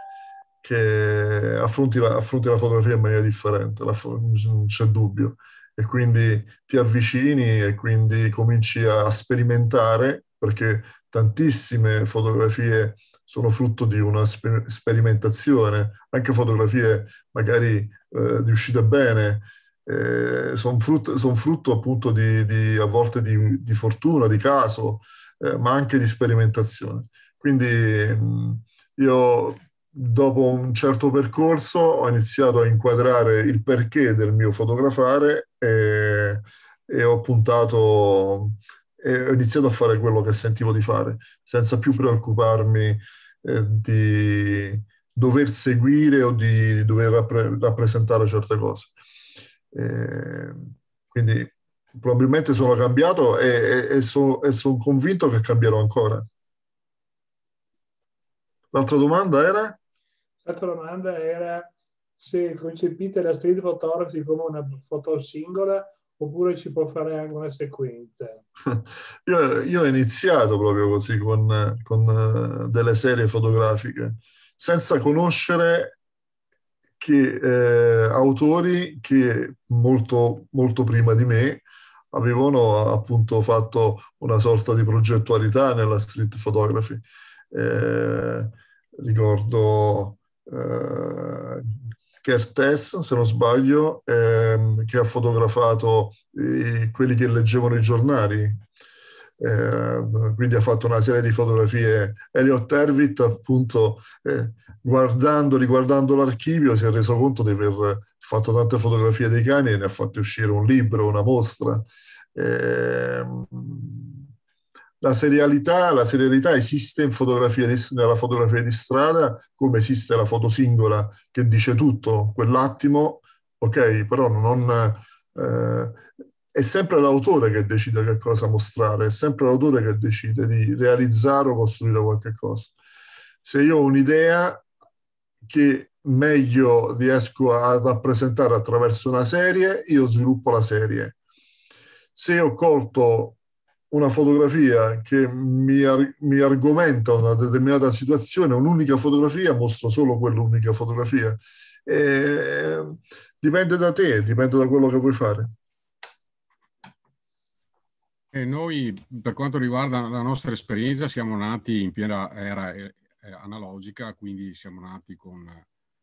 che affronti, la, affronti, la, fotografia in maniera differente, la, non c'è dubbio. E quindi ti avvicini e quindi cominci a sperimentare, perché tantissime fotografie sono frutto di una sper- sperimentazione, anche fotografie magari eh, riuscite bene, eh, sono frutto, son frutto, appunto di, di, a volte di, di fortuna, di caso, eh, ma anche di sperimentazione. Quindi io dopo un certo percorso ho iniziato a inquadrare il perché del mio fotografare e, e ho puntato e ho iniziato a fare quello che sentivo di fare, senza più preoccuparmi eh, di dover seguire o di, di dover rappre- rappresentare certe cose. Eh, quindi probabilmente sono cambiato e, e, e sono convinto che cambierò ancora. L'altra domanda era? L'altra domanda era se concepite la street photography come una foto singola oppure ci può fare anche una sequenza. Io, io ho iniziato proprio così con, con, eh, delle serie fotografiche, senza conoscere che, eh, autori che molto, molto prima di me avevano appunto fatto una sorta di progettualità nella street photography. Eh, ricordo eh, Kertes, se non sbaglio, ehm, che ha fotografato eh, quelli che leggevano i giornali eh, quindi ha fatto una serie di fotografie. Elliot Erwitt appunto eh, guardando, riguardando l'archivio si è reso conto di aver fatto tante fotografie dei cani e ne ha fatte uscire un libro, una mostra. Eh, la serialità, la serialità, esiste fotografia di, nella fotografia di strada come esiste la foto singola che dice tutto quell'attimo, ok, però non, eh, è sempre l'autore che decide che cosa mostrare, è sempre l'autore che decide di realizzare o costruire qualche cosa. Se io ho un'idea che meglio riesco a rappresentare attraverso una serie, io sviluppo la serie. Se ho colto una fotografia che mi, ar- mi, argomenta una determinata situazione, un'unica fotografia, mostro solo quell'unica fotografia. E... Ehm, dipende da te, dipende da quello che vuoi fare. E noi, per quanto riguarda la nostra esperienza, siamo nati in piena era eh, eh, analogica, quindi siamo nati con,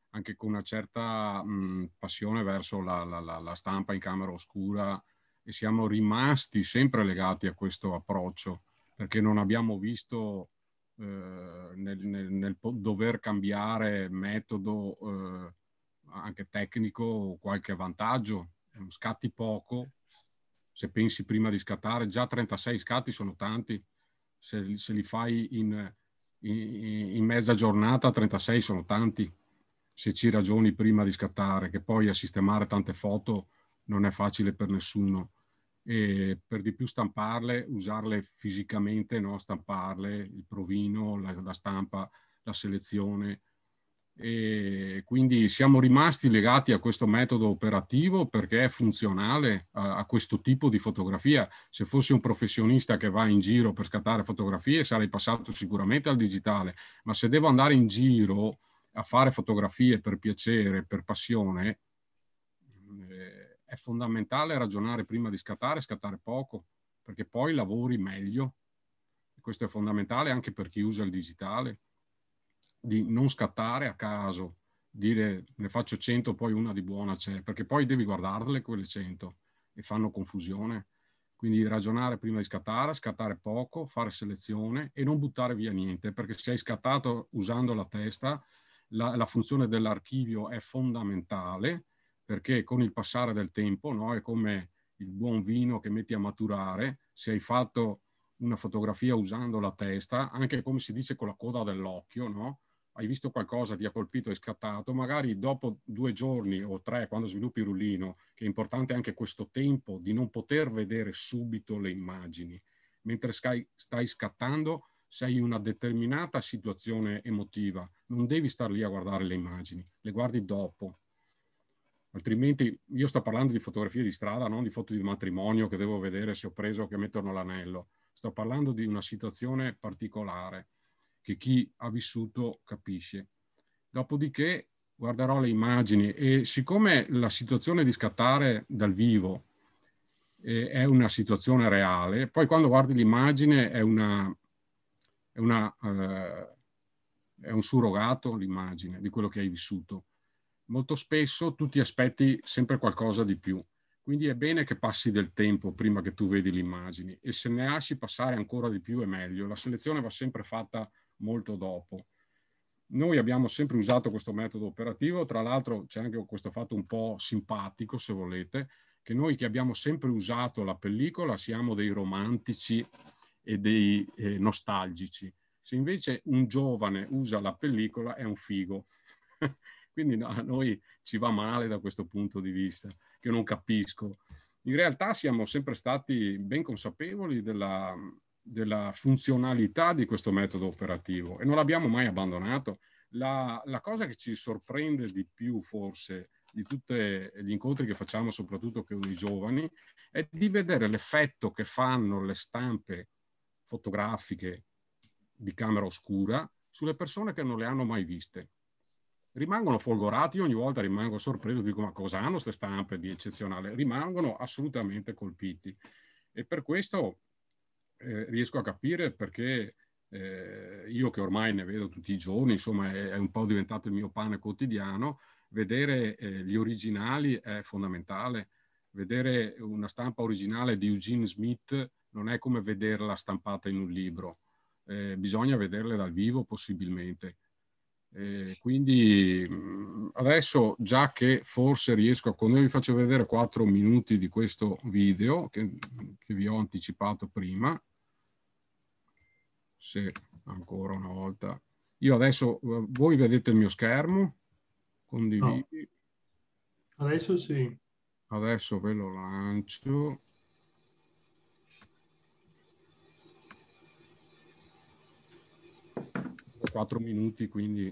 anche con una certa mh, passione verso la, la, la, stampa in camera oscura e siamo rimasti sempre legati a questo approccio perché non abbiamo visto eh, nel, nel, nel, dover cambiare metodo eh, anche tecnico qualche vantaggio, scatti poco se pensi prima di scattare, già 36 scatti sono tanti, se, se li fai in, in, in, mezza giornata 36 sono tanti, se ci ragioni prima di scattare, che poi a sistemare tante foto non è facile per nessuno. E per di più stamparle, usarle fisicamente, no? stamparle, il provino, la, la stampa, la selezione, e quindi siamo rimasti legati a questo metodo operativo perché è funzionale a, a, questo tipo di fotografia. Se fossi un professionista che va in giro per scattare fotografie sarei passato sicuramente al digitale, ma se devo andare in giro a fare fotografie per piacere, per passione, eh, è fondamentale ragionare prima di scattare, scattare poco, perché poi lavori meglio. Questo è fondamentale anche per chi usa il digitale di non scattare a caso, dire ne faccio 100, poi una di buona c'è, perché poi devi guardarle quelle 100 e fanno confusione. Quindi ragionare prima di scattare, scattare poco, fare selezione e non buttare via niente, perché se hai scattato usando la testa, la, la funzione dell'archivio è fondamentale, perché con il passare del tempo no, è come il buon vino che metti a maturare, se hai fatto una fotografia usando la testa, anche come si dice con la coda dell'occhio, no? hai visto qualcosa, ti ha colpito, hai scattato, magari dopo due giorni o tre, quando sviluppi il rullino, che è importante anche questo tempo di non poter vedere subito le immagini, mentre stai, stai scattando sei in una determinata situazione emotiva, non devi stare lì a guardare le immagini, le guardi dopo. Altrimenti io sto parlando di fotografie di strada, non di foto di matrimonio che devo vedere se ho preso o che mettono l'anello. Sto parlando di una situazione particolare che chi ha vissuto capisce. Dopodiché guarderò le immagini e siccome la situazione di scattare dal vivo eh, è una situazione reale, poi quando guardi l'immagine è, una, è, una, eh, è un surrogato l'immagine di quello che hai vissuto. Molto spesso tu ti aspetti sempre qualcosa di più. Quindi è bene che passi del tempo prima che tu vedi le immagini e se ne lasci passare ancora di più è meglio. La selezione va sempre fatta molto dopo. Noi abbiamo sempre usato questo metodo operativo, tra l'altro c'è anche questo fatto un po' simpatico, se volete, che noi che abbiamo sempre usato la pellicola siamo dei romantici e dei eh, nostalgici. Se invece un giovane usa la pellicola è un figo. Quindi a noi ci va male da questo punto di vista, che non capisco. In realtà siamo sempre stati ben consapevoli della, della funzionalità di questo metodo operativo e non l'abbiamo mai abbandonato. La, la, cosa che ci sorprende di più forse di tutti gli incontri che facciamo soprattutto con i giovani è di vedere l'effetto che fanno le stampe fotografiche di camera oscura sulle persone che non le hanno mai viste. Rimangono folgorati, ogni volta rimango sorpreso, dico ma cosa hanno queste stampe di eccezionale? Rimangono assolutamente colpiti e per questo eh, riesco a capire perché eh, io che ormai ne vedo tutti i giorni, insomma è, è un po' diventato il mio pane quotidiano, vedere eh, gli originali è fondamentale, vedere una stampa originale di Eugene Smith non è come vederla stampata in un libro, eh, bisogna vederle dal vivo possibilmente. Eh, quindi mm, adesso già che forse riesco a condurre, vi faccio vedere 4 minuti di questo video che, che vi ho anticipato prima. Se ancora una volta. Io adesso, eh, voi vedete il mio schermo? Condividi. No. Adesso sì. Adesso ve lo lancio. 4 minuti, quindi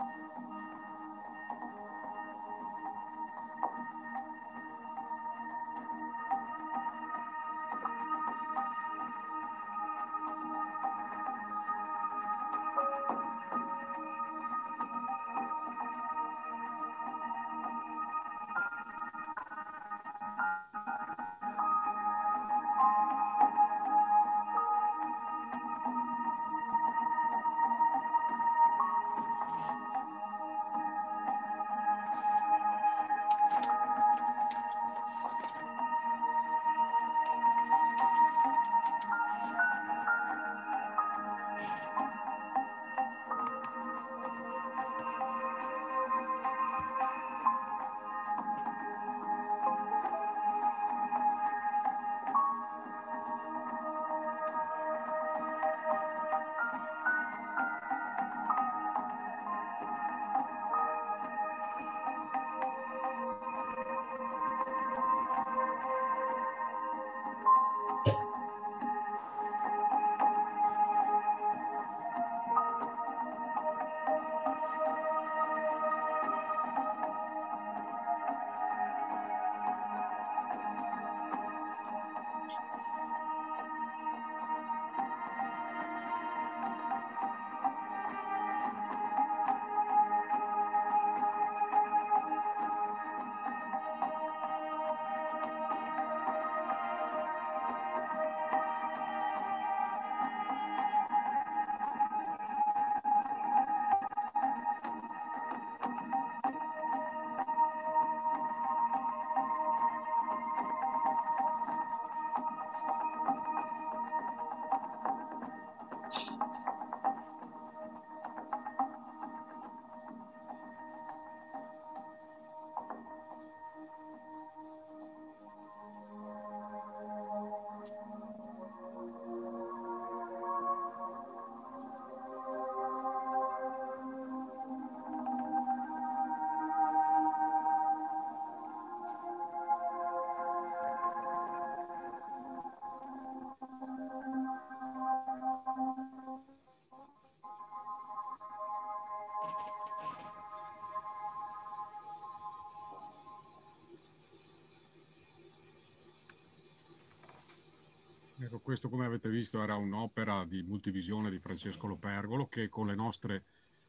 Ecco, questo come avete visto era un'opera di multivisione di Francesco Lopergolo che con le nostre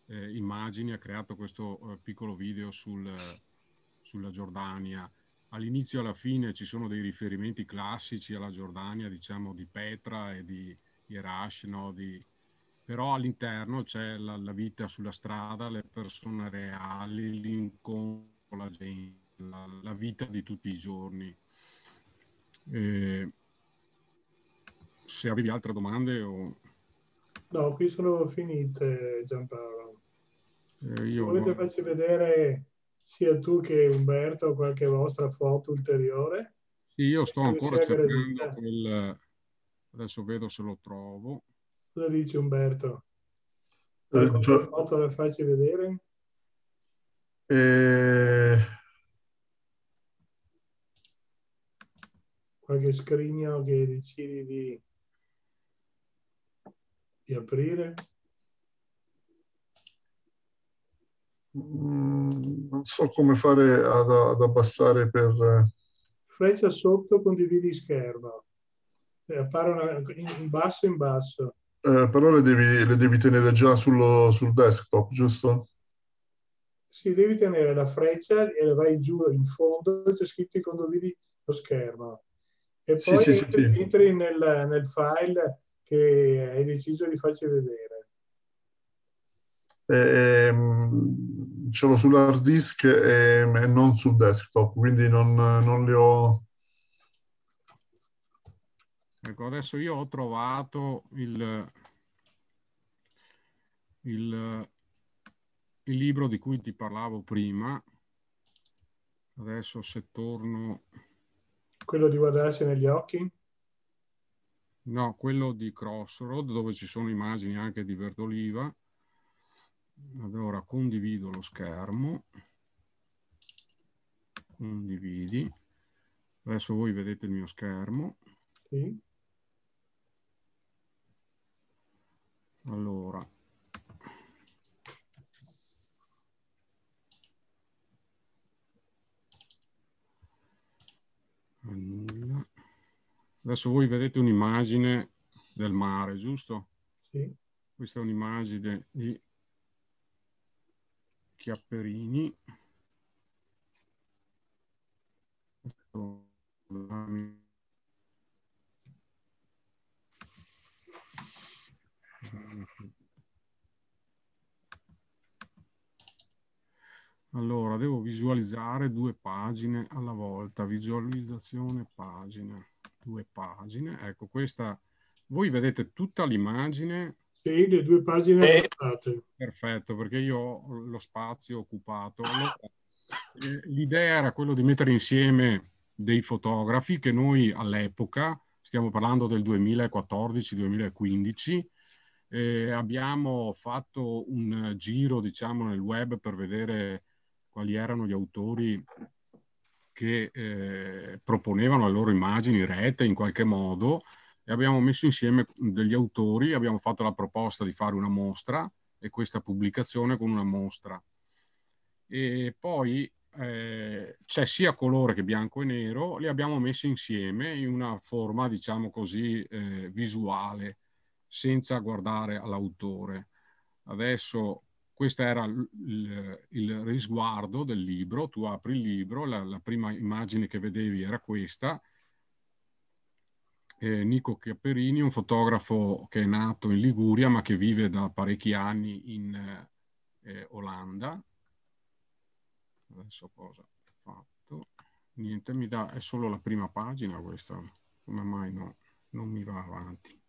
eh, immagini ha creato questo eh, piccolo video sul, sulla Giordania. All'inizio e alla fine ci sono dei riferimenti classici alla Giordania, diciamo di Petra e di Erash, no? di... però all'interno c'è la, la, vita sulla strada, le persone reali, l'incontro, con la gente, la, la vita di tutti i giorni. Eh, se avevi altre domande o... No, qui sono finite Giampaolo. Eh, io... Se volete farci vedere sia tu che Umberto qualche vostra foto ulteriore. Sì, io sto ancora cercando quel... Adesso vedo se lo trovo. Cosa dice Umberto? Eh, la foto la faccio vedere? Eh... Qualche scrigno che decidi di di aprire? Mm, non so come fare ad, ad abbassare per... Eh, freccia sotto, condividi schermo. Eh, appare una, in basso, in basso. Eh, però le devi, le devi, tenere già sullo, sul desktop, giusto? Sì, devi tenere la freccia e vai giù in fondo, c'è scritto condividi lo schermo. E poi sì, sì, entri, sì. entri nel, nel file che hai deciso di farci vedere? Eh, ce sull'hard disk ehm, e, non sul desktop, quindi non, non le ho... Ecco, adesso io ho trovato il, il, il libro di cui ti parlavo prima. Adesso se torno... Quello di guardarci negli occhi? No, quello di Crossroad, dove ci sono immagini anche di Verdoliva. Allora, condivido lo schermo. Condividi. Adesso voi vedete il mio schermo. Sì. Allora, Adesso voi vedete un'immagine del mare, giusto? Sì. Questa è un'immagine di Chiapperini. Allora, devo visualizzare due pagine alla volta, visualizzazione pagina due pagine. Ecco, questa, voi vedete tutta l'immagine. Sì, le due pagine eh. Perfetto, perché io ho lo spazio occupato. Eh, l'idea era quella di mettere insieme dei fotografi che noi all'epoca, stiamo parlando del 2014-2015, eh, abbiamo fatto un giro diciamo nel web per vedere quali erano gli autori che eh, proponevano le loro immagini rete in qualche modo e abbiamo messo insieme degli autori, abbiamo fatto la proposta di fare una mostra e questa pubblicazione con una mostra. E poi eh, c'è sia colore che bianco e nero, li abbiamo messi insieme in una forma, diciamo così, eh, visuale, senza guardare all'autore. Adesso questo era il, il, risguardo del libro, tu apri il libro, la, la prima immagine che vedevi era questa, eh, Nico Chiapperini, un fotografo che è nato in Liguria ma che vive da parecchi anni in eh, Olanda. Adesso cosa ho fatto? Niente, mi dà, è solo la prima pagina questa, come mai no? Non mi va avanti.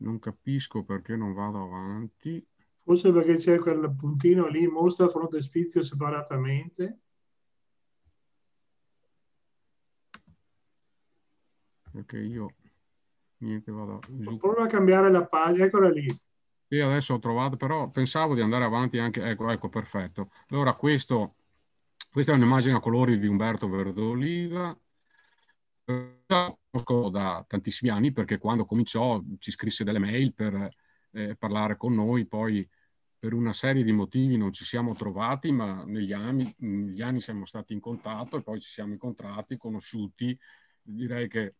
Non capisco perché non vado avanti. Forse perché c'è quel puntino lì, mostra fronte spizio separatamente. Perché io niente vado giù. Prova a cambiare la pagina, eccola lì. Sì, adesso ho trovato, però pensavo di andare avanti anche, ecco, ecco, perfetto. Allora questo, questa è un'immagine a colori di Umberto Verdoliva conosco da tantissimi anni perché quando cominciò ci scrisse delle mail per eh, parlare con noi, poi per una serie di motivi non ci siamo trovati, ma negli anni, negli anni siamo stati in contatto e poi ci siamo incontrati, conosciuti. Direi che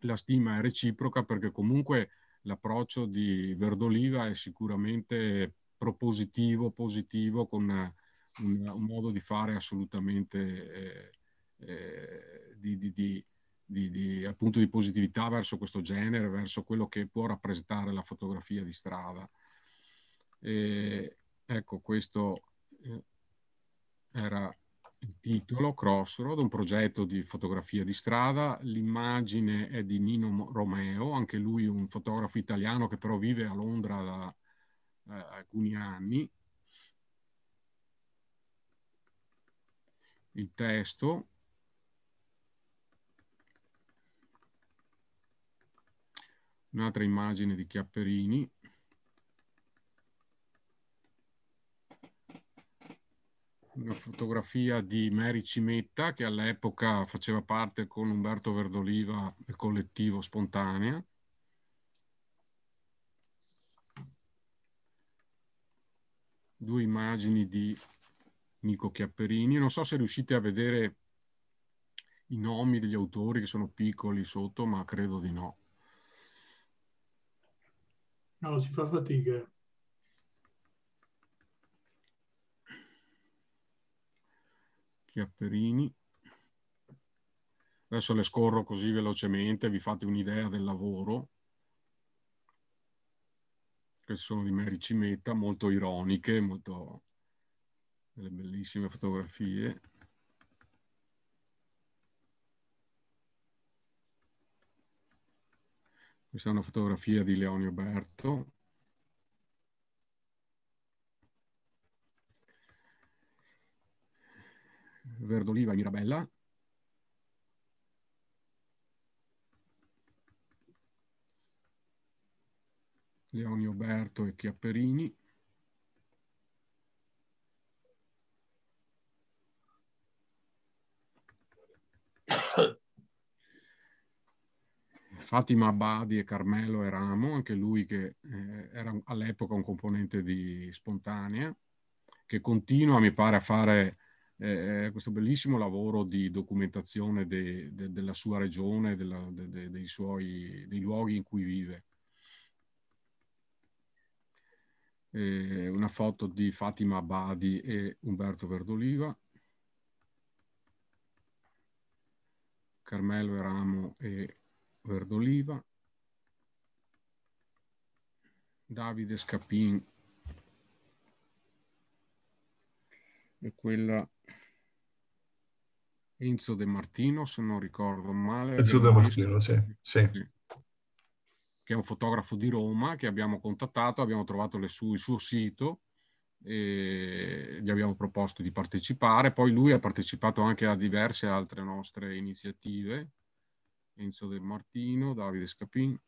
la stima è reciproca perché comunque l'approccio di Verdoliva è sicuramente propositivo, positivo, con un, un modo di fare assolutamente eh, eh, di, di, di di, di, appunto di positività verso questo genere, verso quello che può rappresentare la fotografia di strada. E, ecco, questo eh, era il titolo, Crossroad, un progetto di fotografia di strada. L'immagine è di Nino Romeo, anche lui un fotografo italiano che però vive a Londra da eh, alcuni anni. Il testo un'altra immagine di Chiapperini. Una fotografia di Mary Cimetta che all'epoca faceva parte con Umberto Verdoliva del collettivo Spontanea. Due immagini di Nico Chiapperini. Non so se riuscite a vedere i nomi degli autori che sono piccoli sotto, ma credo di no. No, si fa fatica. Chiapperini. Adesso le scorro così velocemente, vi fate un'idea del lavoro. Queste sono di Mary Cimetta, molto ironiche, molto delle bellissime fotografie. Questa è una fotografia di Leonio Berto. Verdoliva e Mirabella. Leonio Berto e Chiapperini. Fatima Abadi e Carmelo Eramo, anche lui che eh, era all'epoca un componente di Spontanea, che continua, mi pare, a fare eh, questo bellissimo lavoro di documentazione de, de, della sua regione, della, de, dei, suoi, dei luoghi in cui vive. Eh, una foto di Fatima Abadi e Umberto Verdoliva. Carmelo Eramo e Verdoliva, Davide Scapin e quella Enzo De Martino, se non ricordo male. Enzo De Martino, sì, sì. Che è un fotografo di Roma che abbiamo contattato, abbiamo trovato su, il suo sito e gli abbiamo proposto di partecipare. Poi lui ha partecipato anche a diverse altre nostre iniziative Enzo Del Martino, Davide Scapin.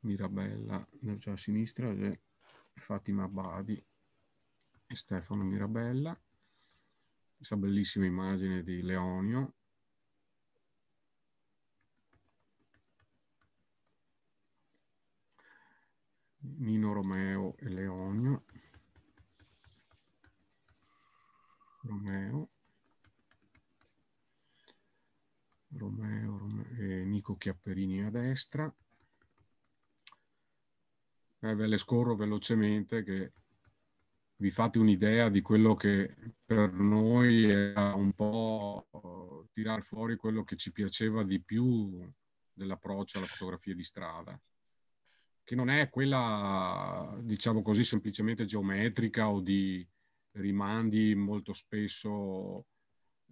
Mirabella, già a sinistra, Fatima Badi e Stefano Mirabella. Questa bellissima immagine di Leonio, Nino Romeo e Leonio. Romeo, Romeo, Romeo eh, Nico Chiapperini a destra. Eh, ve le scorro velocemente che vi fate un'idea di quello che per noi era un po' eh, tirare fuori quello che ci piaceva di più dell'approccio alla fotografia di strada, che non è quella, diciamo così, semplicemente geometrica o di rimandi molto spesso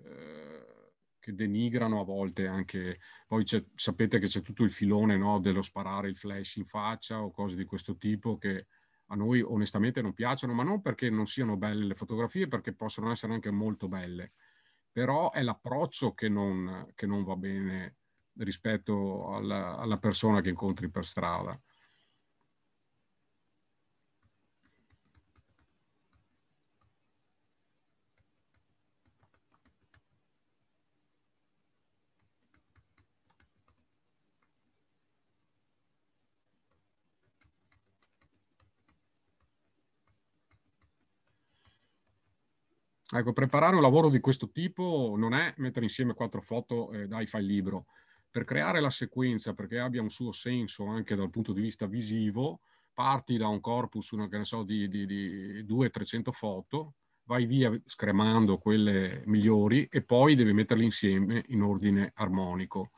eh, che denigrano a volte anche, poi sapete che c'è tutto il filone no, dello sparare il flash in faccia o cose di questo tipo che a noi onestamente non piacciono, ma non perché non siano belle le fotografie, perché possono essere anche molto belle, però è l'approccio che non, che non va bene rispetto alla, alla persona che incontri per strada. Ecco, preparare un lavoro di questo tipo non è mettere insieme quattro foto e dai fai il libro. Per creare la sequenza, perché abbia un suo senso anche dal punto di vista visivo, parti da un corpus una, so, di, di, di 200-300 foto, vai via scremando quelle migliori e poi devi metterle insieme in ordine armonico.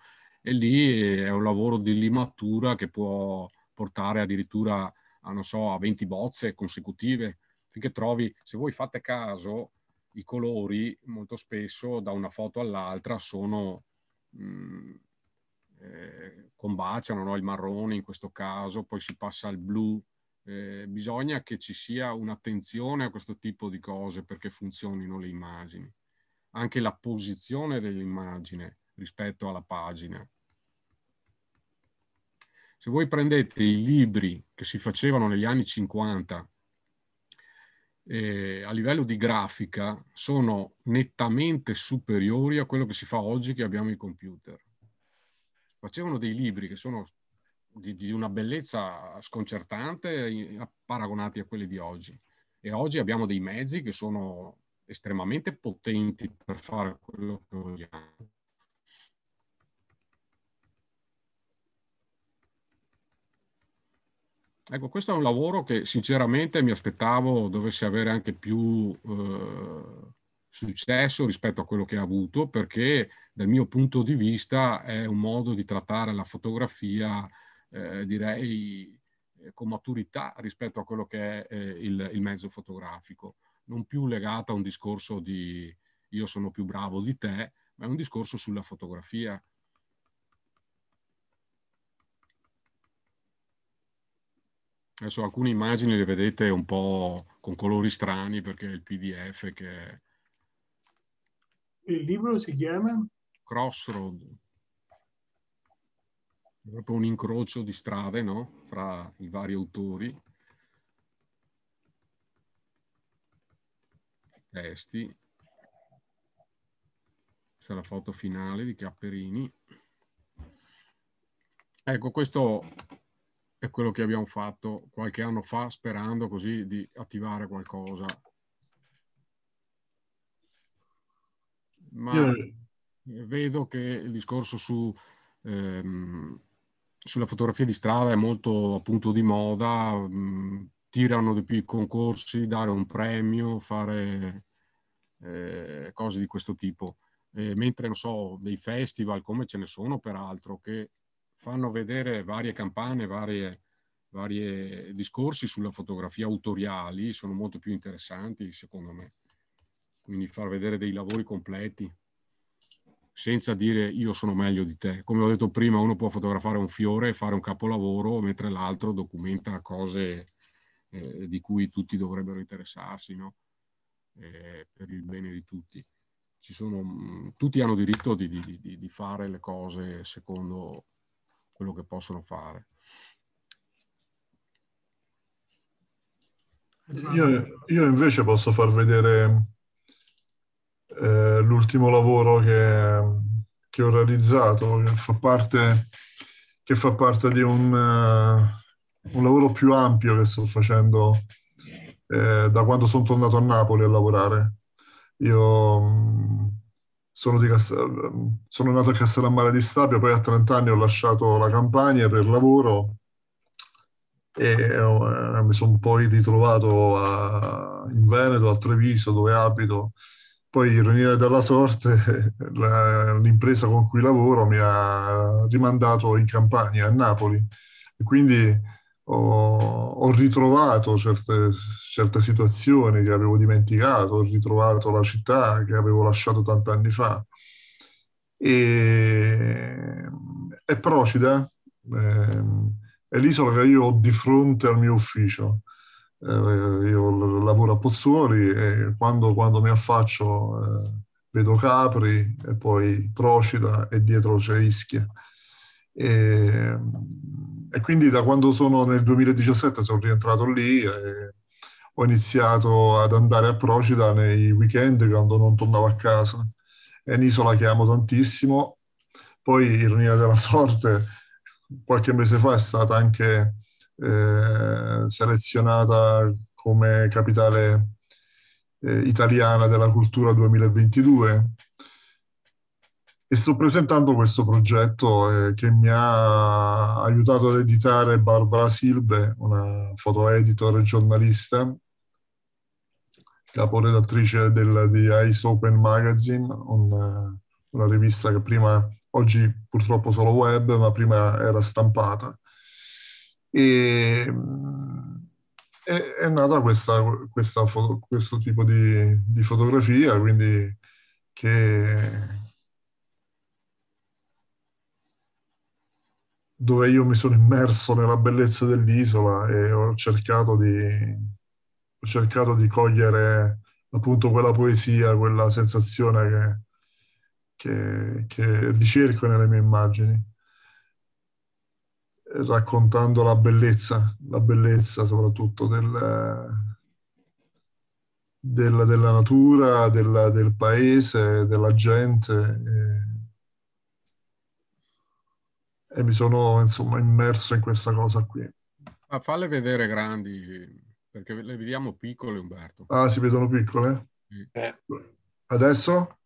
E lì eh, è un lavoro di limatura che può portare addirittura a, so, a 20 bozze consecutive, finché trovi, se voi fate caso, i colori molto spesso da una foto all'altra sono mh, mm, eh, combaciano, no? il marrone in questo caso, poi si passa al blu. Eh, bisogna che ci sia un'attenzione a questo tipo di cose perché funzionino le immagini. Anche la posizione dell'immagine rispetto alla pagina. Se voi prendete i libri che si facevano negli anni 50 eh, a livello di grafica sono nettamente superiori a quello che si fa oggi che abbiamo i computer. Facevano dei libri che sono di, di una bellezza sconcertante paragonati a quelli di oggi. E oggi abbiamo dei mezzi che sono estremamente potenti per fare quello che vogliamo. Ecco, questo è un lavoro che sinceramente mi aspettavo dovesse avere anche più eh, successo rispetto a quello che ha avuto, perché dal mio punto di vista è un modo di trattare la fotografia, eh, direi, eh, con maturità rispetto a quello che è eh, il, il, mezzo fotografico, non più legato a un discorso di io sono più bravo di te, ma è un discorso sulla fotografia Adesso alcune immagini le vedete un po' con colori strani perché è il PDF che... Il libro si chiama? Crossroad. È proprio un incrocio di strade, no? Fra i vari autori. Testi. Questa è la foto finale di Capperini. Ecco, questo è quello che abbiamo fatto qualche anno fa sperando così di attivare qualcosa. Ma vedo che il discorso su, ehm, sulla fotografia di strada è molto appunto di moda, mh, mm, tirano di più i concorsi, dare un premio, fare eh, cose di questo tipo. Eh, mentre non so, dei festival come ce ne sono peraltro che fanno vedere varie campane, varie, varie discorsi sulla fotografia autoriali, sono molto più interessanti secondo me. Quindi far vedere dei lavori completi senza dire io sono meglio di te. Come ho detto prima, uno può fotografare un fiore e fare un capolavoro, mentre l'altro documenta cose eh, di cui tutti dovrebbero interessarsi, no? eh, per il bene di tutti. Sono, mm, tutti hanno diritto di, di, di, fare le cose secondo quello che possono fare. Io, io invece posso far vedere eh, l'ultimo lavoro che, che, ho realizzato, che fa parte, che fa parte di un, uh, un, lavoro più ampio che sto facendo eh, da quando sono tornato a Napoli a lavorare. Io mm, sono, Cast... sono nato a Castellammare di Stabia, poi a 30 anni ho lasciato la campagna per lavoro e eh, mi sono poi ritrovato a... in Veneto, a Treviso, dove abito. Poi, ironia della sorte, la... l'impresa con cui lavoro mi ha rimandato in campagna, a Napoli. E quindi ho, ho ritrovato certe, certe, situazioni che avevo dimenticato, ho ritrovato la città che avevo lasciato tanti anni fa. E, è Procida, ehm, è l'isola che io ho di fronte al mio ufficio. Eh, io lavoro a Pozzuoli e quando, quando mi affaccio eh, vedo Capri e poi Procida e dietro c'è Ischia. E, ehm, e quindi da quando sono nel 2017 sono rientrato lì e ho iniziato ad andare a Procida nei weekend quando non tornavo a casa. È un'isola che amo tantissimo. Poi, ironia della sorte, qualche mese fa è stata anche eh, selezionata come capitale eh, italiana della cultura 2022 e sto presentando questo progetto eh, che mi ha aiutato ad editare Barbara Silbe, una foto editor e giornalista, caporedattrice del, di Ice Open Magazine, un, eh, una rivista che prima, oggi purtroppo solo web, ma prima era stampata. E, mm, è, è nata questa, questa foto, questo tipo di, di fotografia, quindi che dove io mi sono immerso nella bellezza dell'isola e ho cercato di, ho cercato di cogliere appunto quella poesia, quella sensazione che, che, che ricerco nelle mie immagini raccontando la bellezza, la bellezza soprattutto del, del, della natura, del, del, paese, della gente e mi sono insomma immerso in questa cosa qui. Ma falle vedere grandi, perché le vediamo piccole Umberto. Ah, si vedono piccole? Sì. Eh. Adesso?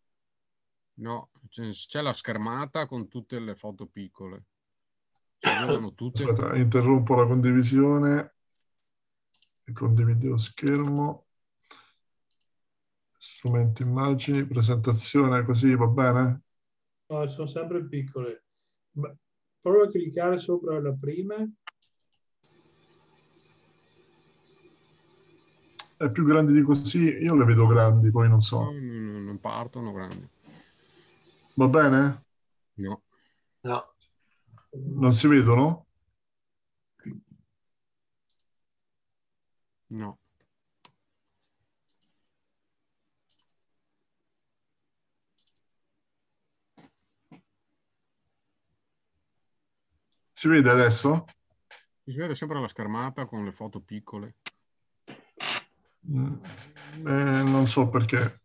No, c'è la schermata con tutte le foto piccole. Cioè, tutte. Aspetta, interrompo la condivisione e condivido lo schermo strumenti immagini presentazione così va bene? No, sono sempre piccole Prova a cliccare sopra la prima. È più grande di così, io le vedo grandi, poi non so. non partono grandi. Va bene? No. No. Non si vedono? No. Si vede adesso? Si vede sempre la schermata con le foto piccole. Mm, eh, non so perché.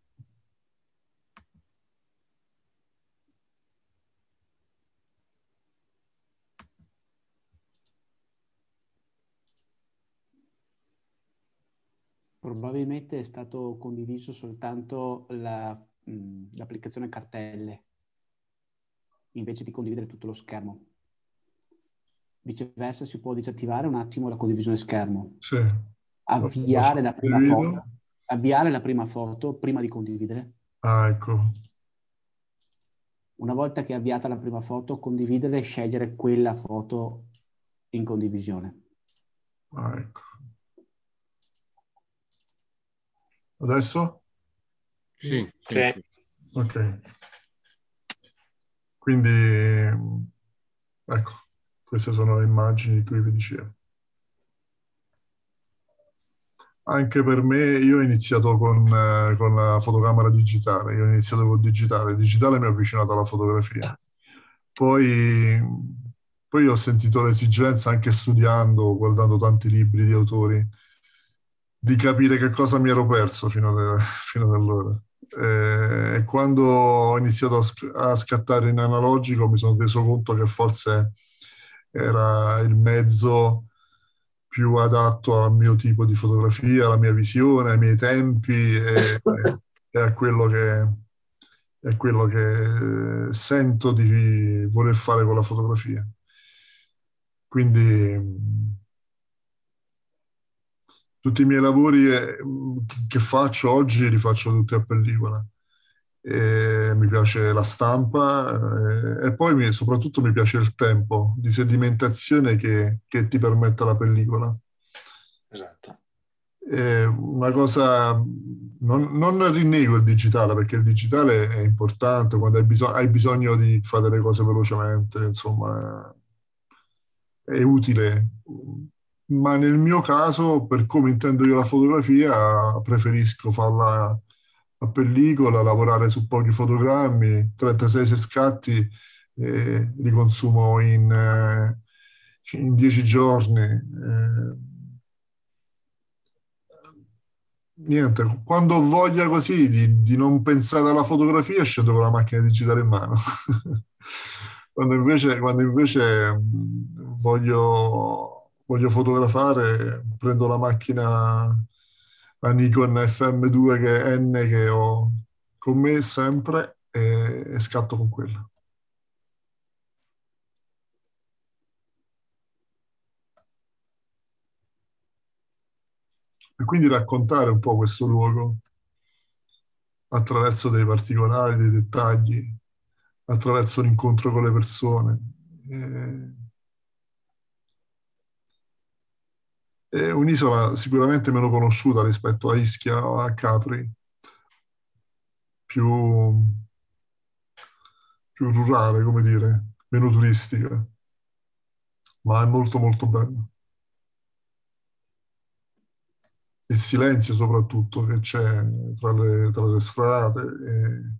Probabilmente è stato condiviso soltanto la, mh, mm, l'applicazione cartelle, invece di condividere tutto lo schermo viceversa si può disattivare un attimo la condivisione schermo. Sì. Avviare la, prima foto, avviare la prima foto prima di condividere. Ah, ecco. Una volta che è avviata la prima foto, condividere e scegliere quella foto in condivisione. Ah, ecco. Adesso? Sì. sì. Ok. Quindi, ecco, queste sono le immagini di cui vi dicevo. Anche per me, io ho iniziato con, eh, con la fotocamera digitale, io ho iniziato con il digitale, il digitale mi ha avvicinato alla fotografia. Poi, poi ho sentito l'esigenza, anche studiando, guardando tanti libri di autori, di capire che cosa mi ero perso fino, ad, fino ad allora. Eh, e quando ho iniziato a, sc a, scattare in analogico mi sono reso conto che forse era il mezzo più adatto al mio tipo di fotografia, alla mia visione, ai miei tempi e, e a quello che, è quello che eh, sento di voler fare con la fotografia. Quindi mm, tutti i miei lavori eh, che faccio oggi li faccio tutti a pellicola eh, mi piace la stampa eh, e poi mi, soprattutto mi piace il tempo di sedimentazione che, che ti permette la pellicola. Esatto. Eh, una cosa, non, non, rinnego il digitale perché il digitale è importante quando hai, bisog- hai bisogno di fare le cose velocemente, insomma è utile, ma nel mio caso, per come intendo io la fotografia, preferisco farla a pellicola, lavorare su pochi fotogrammi, 36 scatti eh, li consumo in, eh, in 10 giorni. Eh, niente, quando ho voglia così di, di, non pensare alla fotografia, scendo con la macchina digitale in mano. quando, invece, quando invece, mm, voglio, voglio fotografare, prendo la macchina la Nikon FM2 che N che ho con me sempre e, e scatto con quella. E quindi raccontare un po' questo luogo attraverso dei particolari, dei dettagli, attraverso l'incontro con le persone. E eh, È eh, un'isola sicuramente meno conosciuta rispetto a Ischia o a Capri, più, più rurale, come dire, meno turistica, ma è molto molto bella. Il silenzio soprattutto che c'è tra le, tra le strade, e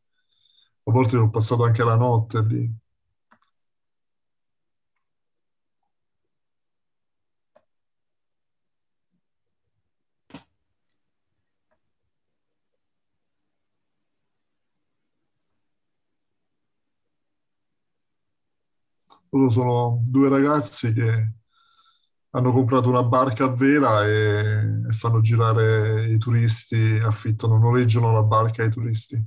a volte ho passato anche la notte lì loro sono due ragazzi che hanno comprato una barca a vela e, e fanno girare i turisti, affittano, noleggiano la barca ai turisti.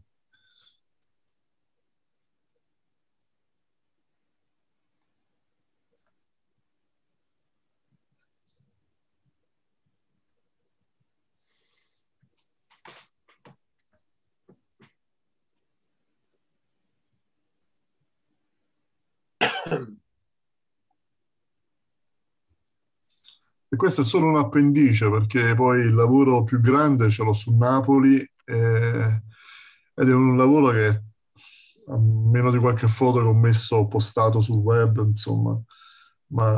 E questo è solo un appendice perché poi il lavoro più grande ce l'ho su Napoli e, ed è un lavoro che a meno di qualche foto che ho messo, postato sul web, insomma, ma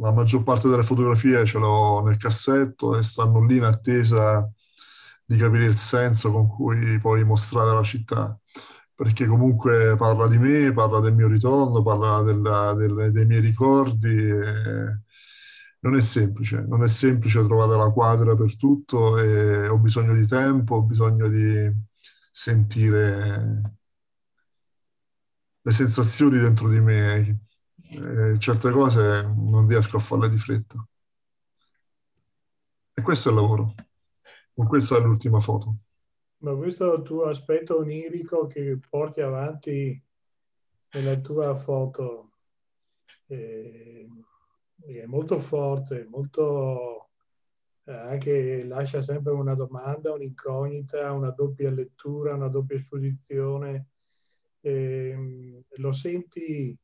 la maggior parte delle fotografie ce l'ho nel cassetto e stanno lì in attesa di capire il senso con cui poi mostrare la città, perché comunque parla di me, parla del mio ritorno, parla della, delle, dei miei ricordi. E, non è semplice, non è semplice trovare la quadra per tutto e ho bisogno di tempo, ho bisogno di sentire le sensazioni dentro di me. E eh, certe cose non riesco a farle di fretta. E questo è il lavoro. Con questa è l'ultima foto. Ma questo tuo aspetto onirico che porti avanti nella tua foto, eh, è molto forte, molto, eh, anche lascia sempre una domanda, un'incognita, una doppia lettura, una doppia esposizione. Eh, lo senti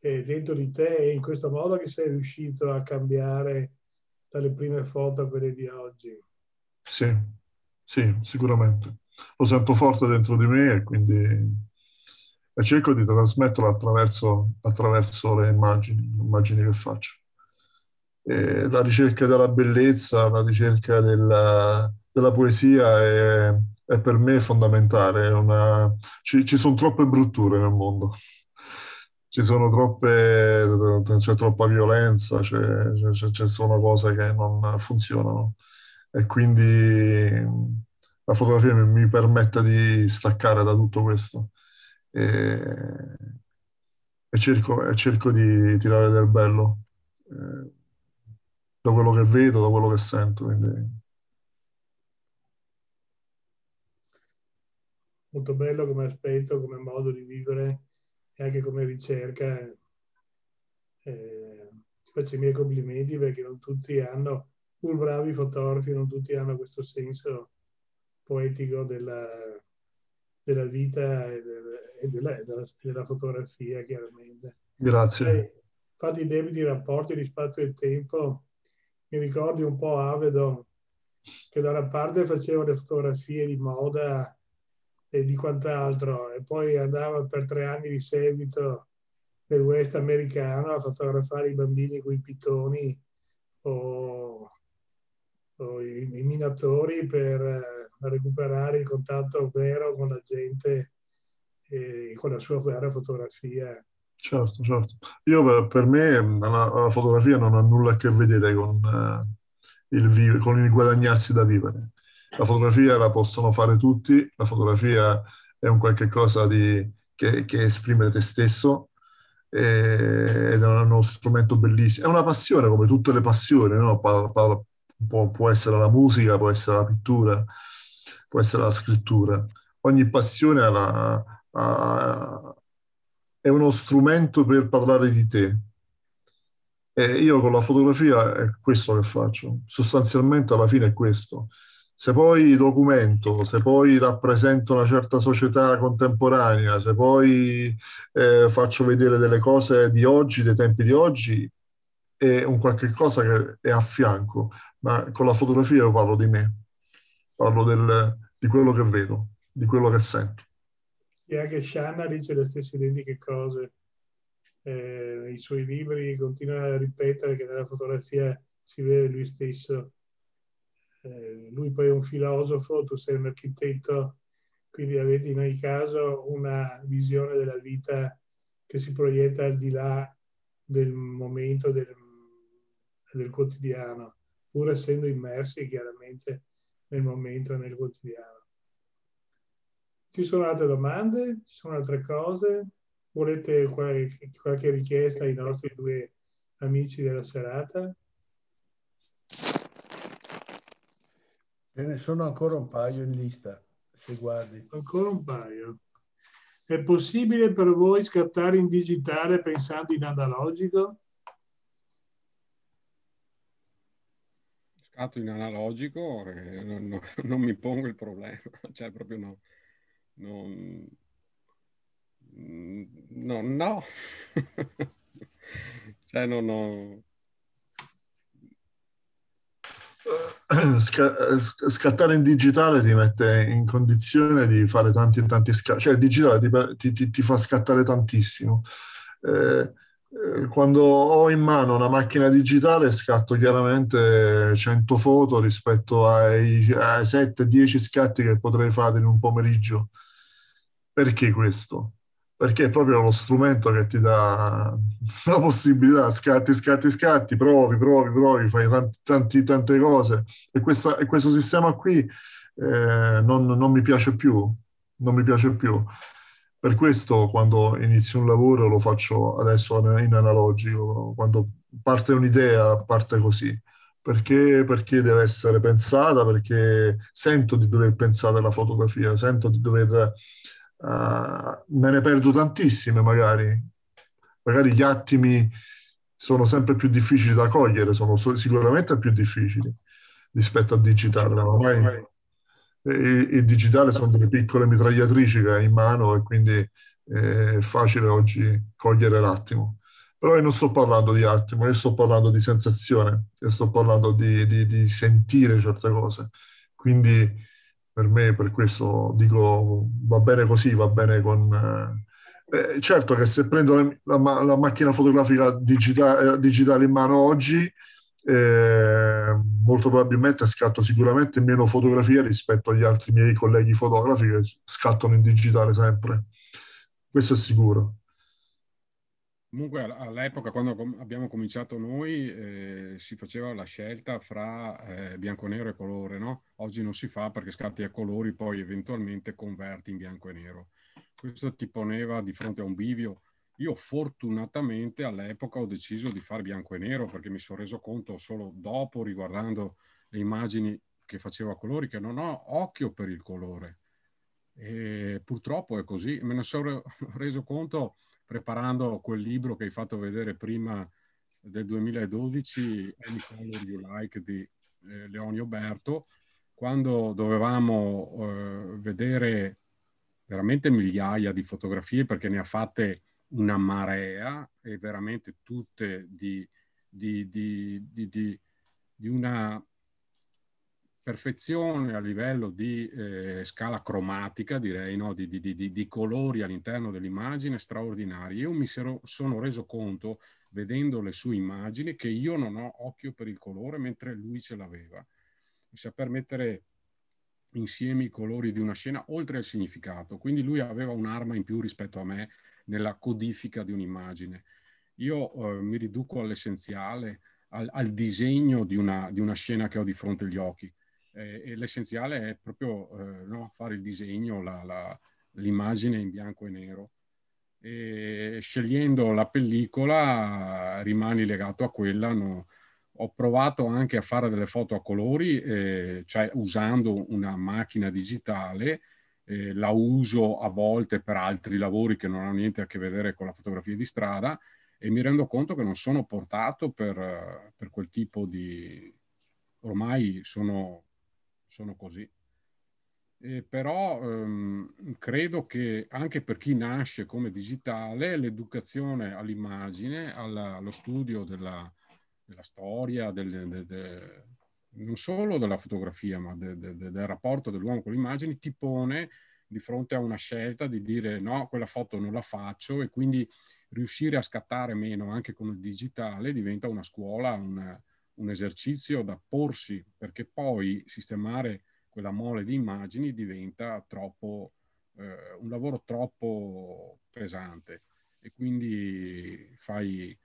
eh, dentro di te e in questo modo che sei riuscito a cambiare dalle prime foto a quelle di oggi. Sì, sì, sicuramente. Lo sento forte dentro di me e quindi e cerco di trasmetterlo attraverso, attraverso le immagini, le immagini che faccio eh, la ricerca della bellezza, la ricerca della, della poesia è, è, per me fondamentale. Una, ci, ci sono troppe brutture nel mondo, ci sono troppe, c'è troppa violenza, c'è, c'è, c'è sono cose che non funzionano e quindi la fotografia mi, mi permette di staccare da tutto questo. E, e cerco, e cerco, di tirare del bello. Eh, da quello che vedo, da quello che sento. Quindi... Molto bello come aspetto, come modo di vivere e anche come ricerca. Eh, ti faccio i miei complimenti perché non tutti hanno, pur bravi fotografi, non tutti hanno questo senso poetico della, della vita e, del, e, della, della, della, fotografia, chiaramente. Grazie. Hai fatto i debiti rapporti di spazio e tempo mi ricordi un po' Avedo, che da una parte faceva le fotografie di moda e di quant'altro, e poi andava per tre anni di seguito nel West americano a fotografare i bambini con i pitoni o, o i, i, minatori per eh, recuperare il contatto vero con la gente e eh, con la sua vera fotografia Certo, certo. Io per, me mm, la, la fotografia non ha nulla a che vedere con, eh, il vive, con il guadagnarsi da vivere. La fotografia la possono fare tutti, la fotografia è un qualche cosa di, che, che, esprime te stesso e, ed è uno strumento bellissimo. È una passione come tutte le passioni, no? pa, pa, può, può essere la musica, può essere la pittura, può essere la scrittura. Ogni passione ha la... Ha, è uno strumento per parlare di te. E io con la fotografia è questo che faccio, sostanzialmente alla fine è questo. Se poi documento, se poi rappresento una certa società contemporanea, se poi eh, faccio vedere delle cose di oggi, dei tempi di oggi, è un qualche cosa che è a fianco, ma con la fotografia io parlo di me, parlo del, di quello che vedo, di quello che sento. E anche Shanna dice le stesse identiche cose. Eh, I suoi libri continuano a ripetere che nella fotografia si vede lui stesso. Eh, lui poi è un filosofo, tu sei un architetto, quindi avete in ogni caso una visione della vita che si proietta al di là del momento, del, del quotidiano, pur essendo immersi chiaramente nel momento, nel quotidiano. Ci sono altre domande? Ci sono altre cose? Volete qualche, qualche richiesta ai nostri due amici della serata? Ce ne sono ancora un paio in lista, se guardi. Ancora un paio. È possibile per voi scattare in digitale pensando in analogico? Scatto in analogico, eh, non, non, non mi pongo il problema, cioè proprio no. Non... No, no. cioè, non ho... Eh, eh, scattare in digitale ti mette in condizione di fare tanti e tanti scatti, cioè il digitale ti, ti, ti fa scattare tantissimo. Eh, eh, quando ho in mano una macchina digitale scatto chiaramente 100 foto rispetto ai, ai 7-10 scatti che potrei fare in un pomeriggio. Perché questo? Perché è proprio lo strumento che ti dà la possibilità, scatti, scatti, scatti, provi, provi, provi, fai tanti, tanti, tante cose. E, questa, e, questo sistema qui eh, non, non mi piace più, non mi piace più. Per questo quando inizio un lavoro lo faccio adesso in analogico, quando parte un'idea parte così, perché, perché deve essere pensata, perché sento di dover pensare alla fotografia, sento di dover uh, me ne perdo tantissime magari, magari gli attimi sono sempre più difficili da cogliere, sono sicuramente più difficili rispetto al digitale, ma ormai certo. il digitale sono delle piccole mitragliatrici che hai in mano e quindi eh, è facile oggi cogliere l'attimo. Però io non sto parlando di attimo, io sto parlando di sensazione, io sto parlando di, di, di sentire certe cose. Quindi per me, per questo dico va bene così, va bene con... Eh, eh certo che se prendo la, la, la macchina fotografica digita, eh, digitale in mano oggi, eh, molto probabilmente scatto sicuramente meno fotografie rispetto agli altri miei colleghi fotografi che scattano in digitale sempre. Questo è sicuro. Comunque all'epoca, quando abbiamo cominciato noi, eh, si faceva la scelta fra eh, bianco e nero e colore, no? Oggi non si fa perché scatti a colori, poi eventualmente converti in bianco e nero. Questo ti poneva di fronte a un bivio. Io fortunatamente all'epoca ho deciso di fare bianco e nero perché mi sono reso conto solo dopo, riguardando le immagini che facevo a colori, che non ho occhio per il colore. E purtroppo è così, me ne sono reso conto preparando quel libro che hai fatto vedere prima del 2012, Any Color You Like di eh, Leonio Berto, quando dovevamo eh, vedere veramente migliaia di fotografie perché ne ha fatte una marea e veramente tutte di, di, di, di una perfezione a livello di eh, scala cromatica, direi, no? di, di, di, di, colori all'interno dell'immagine straordinari. Io mi sero, sono reso conto, vedendo le sue immagini, che io non ho occhio per il colore, mentre lui ce l'aveva. Il saper mettere insieme i colori di una scena, oltre al significato. Quindi lui aveva un'arma in più rispetto a me nella codifica di un'immagine. Io eh, mi riduco all'essenziale, al, al disegno di una, di una scena che ho di fronte agli occhi eh, l'essenziale è proprio eh, no, fare il disegno, la, la, l'immagine in bianco e nero. E scegliendo la pellicola rimani legato a quella. No? Ho provato anche a fare delle foto a colori, eh, cioè usando una macchina digitale, la uso a volte per altri lavori che non hanno niente a che vedere con la fotografia di strada e mi rendo conto che non sono portato per, per quel tipo di... ormai sono sono così. Eh, però ehm, credo che anche per chi nasce come digitale l'educazione all'immagine, alla, allo studio della, della storia, del, de, de, non solo della fotografia, ma de, del rapporto dell'uomo con le immagini, ti pone di fronte a una scelta di dire no, quella foto non la faccio e quindi riuscire a scattare meno anche con il digitale diventa una scuola, una, un esercizio da porsi, perché poi sistemare quella mole di immagini diventa troppo, eh, un lavoro troppo pesante. E quindi fai,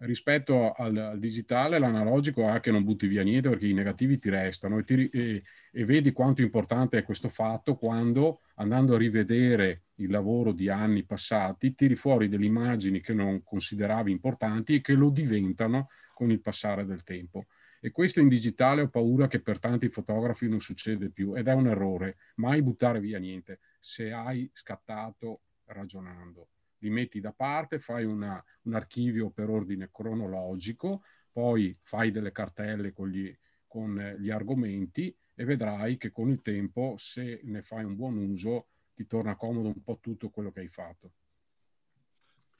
rispetto al, al digitale, l'analogico è che non butti via niente perché i negativi ti restano e, ti, e, e, vedi quanto importante è questo fatto quando andando a rivedere il lavoro di anni passati tiri fuori delle immagini che non consideravi importanti e che lo diventano con il passare del tempo. E questo in digitale ho paura che per tanti fotografi non succede più ed è un errore. Mai buttare via niente. Se hai scattato ragionando, li metti da parte, fai una, un archivio per ordine cronologico, poi fai delle cartelle con gli, con eh, gli argomenti e vedrai che con il tempo, se ne fai un buon uso, ti torna comodo un po' tutto quello che hai fatto.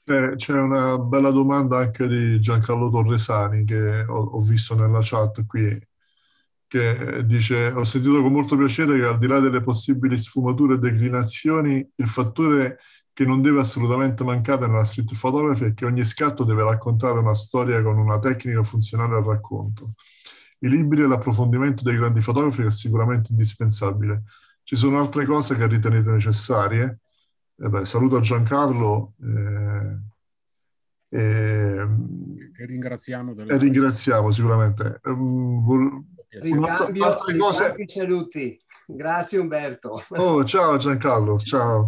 Eh, c'è una bella domanda anche di Giancarlo Torresani che ho, ho visto nella chat qui, che dice ho sentito con molto piacere che al di là delle possibili sfumature e declinazioni, il fattore che non deve assolutamente mancare nella street photography è che ogni scatto deve raccontare una storia con una tecnica funzionale al racconto. I libri e l'approfondimento dei grandi fotografi è sicuramente indispensabile. Ci sono altre cose che ritenete necessarie? Eh beh, saluto Giancarlo. Eh, eh, ringraziamo. Delle... ringraziamo sicuramente. Um, Ricambio, altre cose... saluti. Grazie Umberto. Oh, ciao Giancarlo, ciao.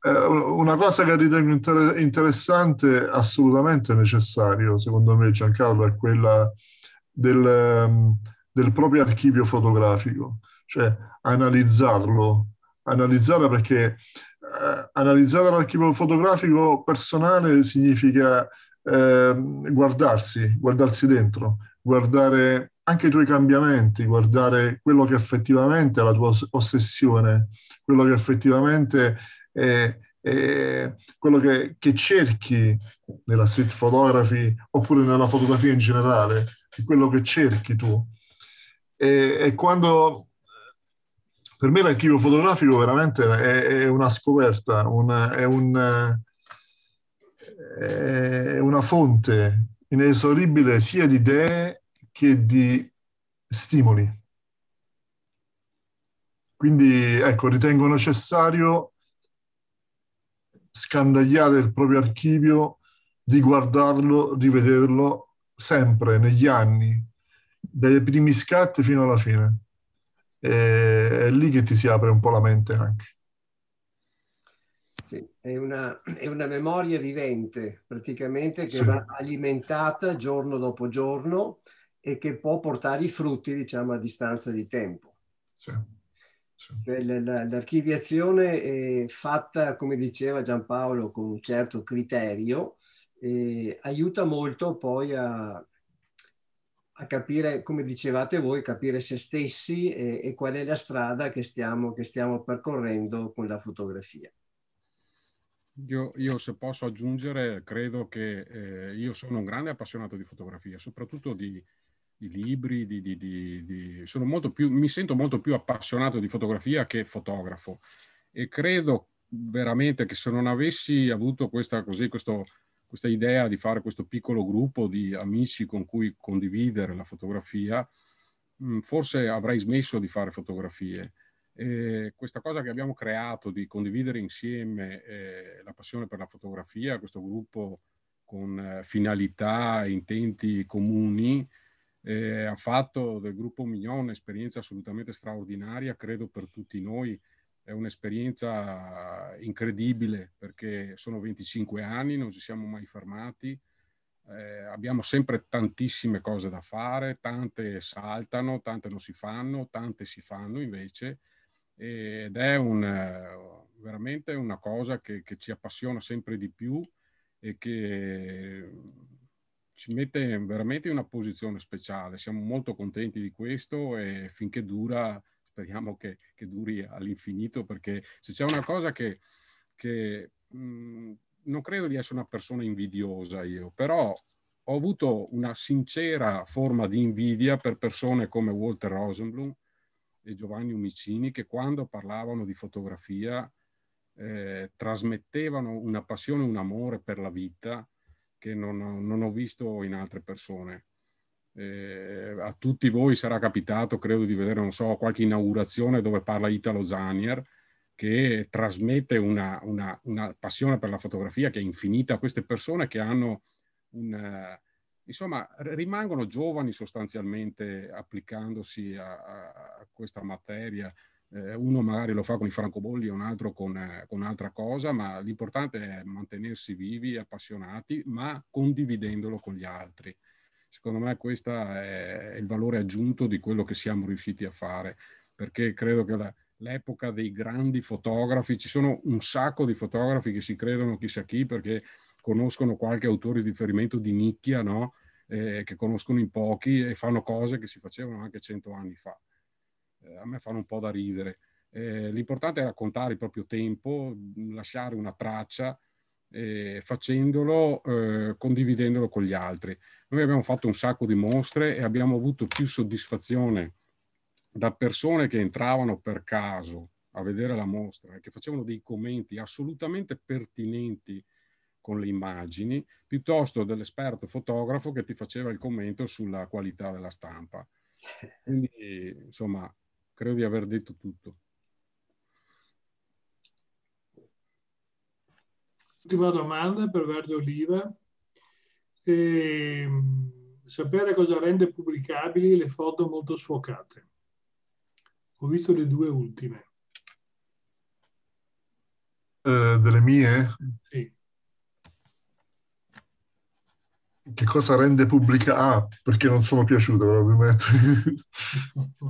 Eh, una cosa che ritengo inter- interessante, assolutamente necessario, secondo me Giancarlo, è quella del, ehm, del proprio archivio fotografico, cioè analizzarlo, analizzare perché eh, analizzare l'archivio fotografico personale significa eh, guardarsi, guardarsi dentro, guardare anche i tuoi cambiamenti, guardare quello che effettivamente è la tua ossessione, quello che effettivamente è, è quello che, che, cerchi nella street photography oppure nella fotografia in generale, quello che cerchi tu. e, e quando per me l'archivio fotografico veramente è, è una scoperta, una, è, un, è, una fonte inesoribile sia di idee che di stimoli. Quindi ecco, ritengo necessario scandagliare il proprio archivio, riguardarlo, rivederlo sempre negli anni, dai primi scatti fino alla fine e è lì che ti si apre un po' la mente anche. Sì, è una, è una memoria vivente praticamente che sì. va alimentata giorno dopo giorno e che può portare i frutti diciamo a distanza di tempo. Sì. Sì. Cioè, l'archiviazione è fatta, come diceva Giampaolo, con un certo criterio, e aiuta molto poi a, a capire, come dicevate voi, capire se stessi e, e qual è la strada che stiamo, che stiamo percorrendo con la fotografia. Io, io, se posso aggiungere, credo che eh, io sono un grande appassionato di fotografia, soprattutto di, di libri, di, di, di, sono più, mi sento molto più appassionato di fotografia che fotografo e credo veramente che se non avessi avuto questa, così, questo questa idea di fare questo piccolo gruppo di amici con cui condividere la fotografia, mm, forse avrei smesso di fare fotografie. E questa cosa che abbiamo creato di condividere insieme eh, la passione per la fotografia, questo gruppo con eh, finalità e intenti comuni, eh, ha fatto del gruppo Mignon un'esperienza assolutamente straordinaria, credo per tutti noi, è un'esperienza incredibile perché sono 25 anni, non ci siamo mai fermati, eh, abbiamo sempre tantissime cose da fare, tante saltano, tante non si fanno, tante si fanno invece ed è un, veramente una cosa che, che, ci appassiona sempre di più e che ci mette veramente in una posizione speciale. Siamo molto contenti di questo e finché dura speriamo che, che duri all'infinito, perché se c'è una cosa che, che mh, non credo di essere una persona invidiosa io, però ho avuto una sincera forma di invidia per persone come Walter Rosenblum e Giovanni Umicini che quando parlavano di fotografia eh, trasmettevano una passione, un amore per la vita che non, non ho visto in altre persone. Eh, a tutti voi sarà capitato, credo, di vedere, non so, qualche inaugurazione dove parla Italo Zanier, che trasmette una, una, una passione per la fotografia che è infinita a queste persone che hanno un... Eh, insomma, rimangono giovani sostanzialmente applicandosi a, a questa materia. Eh, uno magari lo fa con i francobolli, un altro con, eh, con un'altra cosa, ma l'importante è mantenersi vivi, appassionati, ma condividendolo con gli altri. Secondo me questo è il valore aggiunto di quello che siamo riusciti a fare, perché credo che la, l'epoca dei grandi fotografi, ci sono un sacco di fotografi che si credono chissà chi perché conoscono qualche autore di riferimento di nicchia, no? eh, che conoscono in pochi e fanno cose che si facevano anche cento anni fa. Eh, a me fanno un po' da ridere. Eh, l'importante è raccontare il proprio tempo, lasciare una traccia eh, facendolo, eh, condividendolo con gli altri. Noi abbiamo fatto un sacco di mostre e abbiamo avuto più soddisfazione da persone che entravano per caso a vedere la mostra e che facevano dei commenti assolutamente pertinenti con le immagini, piuttosto dell'esperto fotografo che ti faceva il commento sulla qualità della stampa. Quindi, insomma, credo di aver detto tutto. Ultima domanda per Verde Oliva. E, ehm, sapere cosa rende pubblicabili le foto molto sfocate. Ho visto le due ultime. Eh, delle mie? Sì. Che cosa rende pubblica? Ah, perché non sono piaciute probabilmente.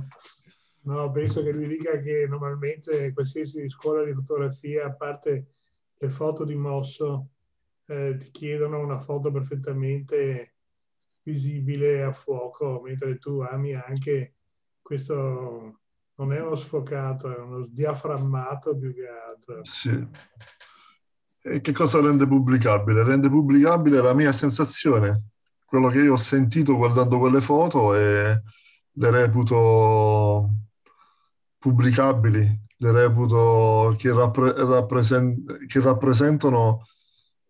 no, penso che lui dica che normalmente qualsiasi scuola di fotografia, a parte le foto di mosso eh, ti chiedono una foto perfettamente visibile a fuoco, mentre tu ami anche questo, non è uno sfocato, è uno diaframmato più che altro. Sì. E che cosa rende pubblicabile? Rende pubblicabile la mia sensazione, quello che io ho sentito guardando quelle foto e le reputo pubblicabili le reputo che, rappre- rappresent- che rappresentano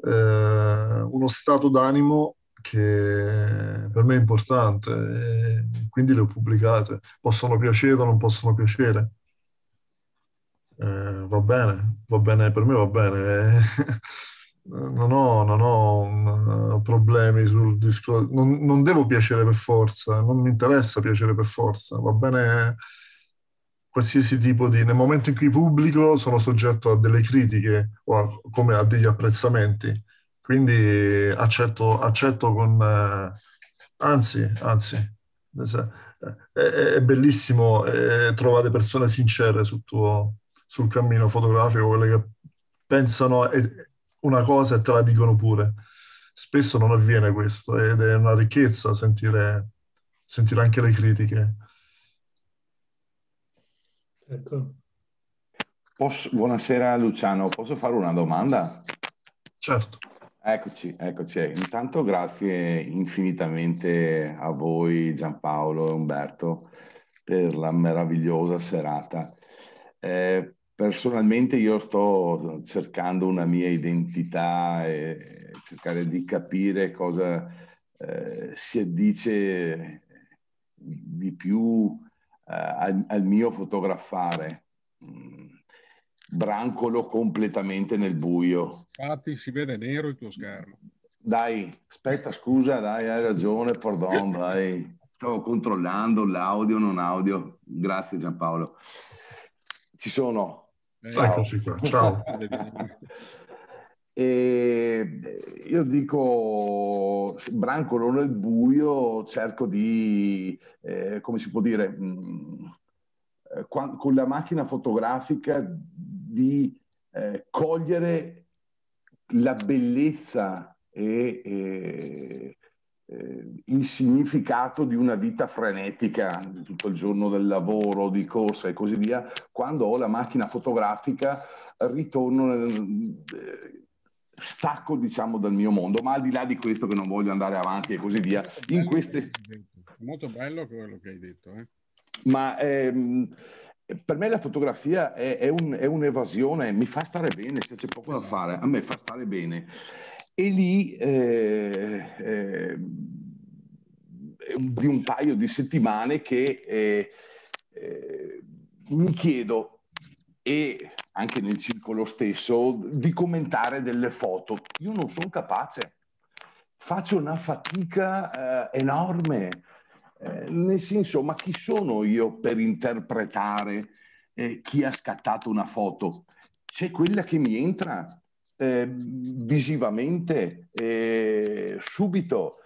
eh, uno stato d'animo che per me è importante, eh, quindi le ho pubblicate. Possono piacere o non possono piacere. Eh, va bene, va bene, per me va bene. non ho, non ho un, uh, eh, problemi sul discorso, non, non, devo piacere per forza, non mi interessa piacere per forza, va bene qualsiasi tipo di... nel momento in cui pubblico sono soggetto a delle critiche o a, come a degli apprezzamenti, quindi accetto, accetto con... Eh, anzi, anzi, eh, è, è bellissimo eh, trovare persone sincere sul tuo sul cammino fotografico, quelle che pensano una cosa e te la dicono pure. Spesso non avviene questo ed è una ricchezza sentire, sentire anche le critiche. Ecco. Posso, buonasera Luciano, posso fare una domanda? Certo. Eccoci, eccoci. Intanto grazie infinitamente a voi Giampaolo e Umberto per la meravigliosa serata. Eh, personalmente io sto cercando una mia identità e cercare di capire cosa eh, si dice di più eh, al, al, mio fotografare. Mm. Brancolo completamente nel buio. Infatti si vede nero il tuo schermo. Dai, aspetta, scusa, dai, hai ragione, pardon, dai. Stavo controllando l'audio, non audio. Grazie Giampaolo. Ci sono. Eh, ciao. ciao. e io dico, brancolo nel buio, cerco di eh, come si può dire, mh, mm, eh, con la macchina fotografica di eh, cogliere la bellezza e, e eh, il significato di una vita frenetica, di tutto il giorno del lavoro, di corsa e così via, quando ho la macchina fotografica ritorno, nel, eh, stacco diciamo dal mio mondo, ma al di là di questo che non voglio andare avanti e così via, in queste... Molto bello quello che hai detto. Eh? Ma ehm, per me la fotografia è, è, un, è, un'evasione, mi fa stare bene, se c'è poco da fare, a me fa stare bene. E lì... Eh, eh, di un paio di settimane che eh, eh, mi chiedo e anche nel circolo stesso di commentare delle foto. Io non sono capace, faccio una fatica eh, enorme. Eh, nel senso, ma chi sono io per interpretare eh, chi ha scattato una foto? C'è quella che mi entra eh, visivamente, eh, subito.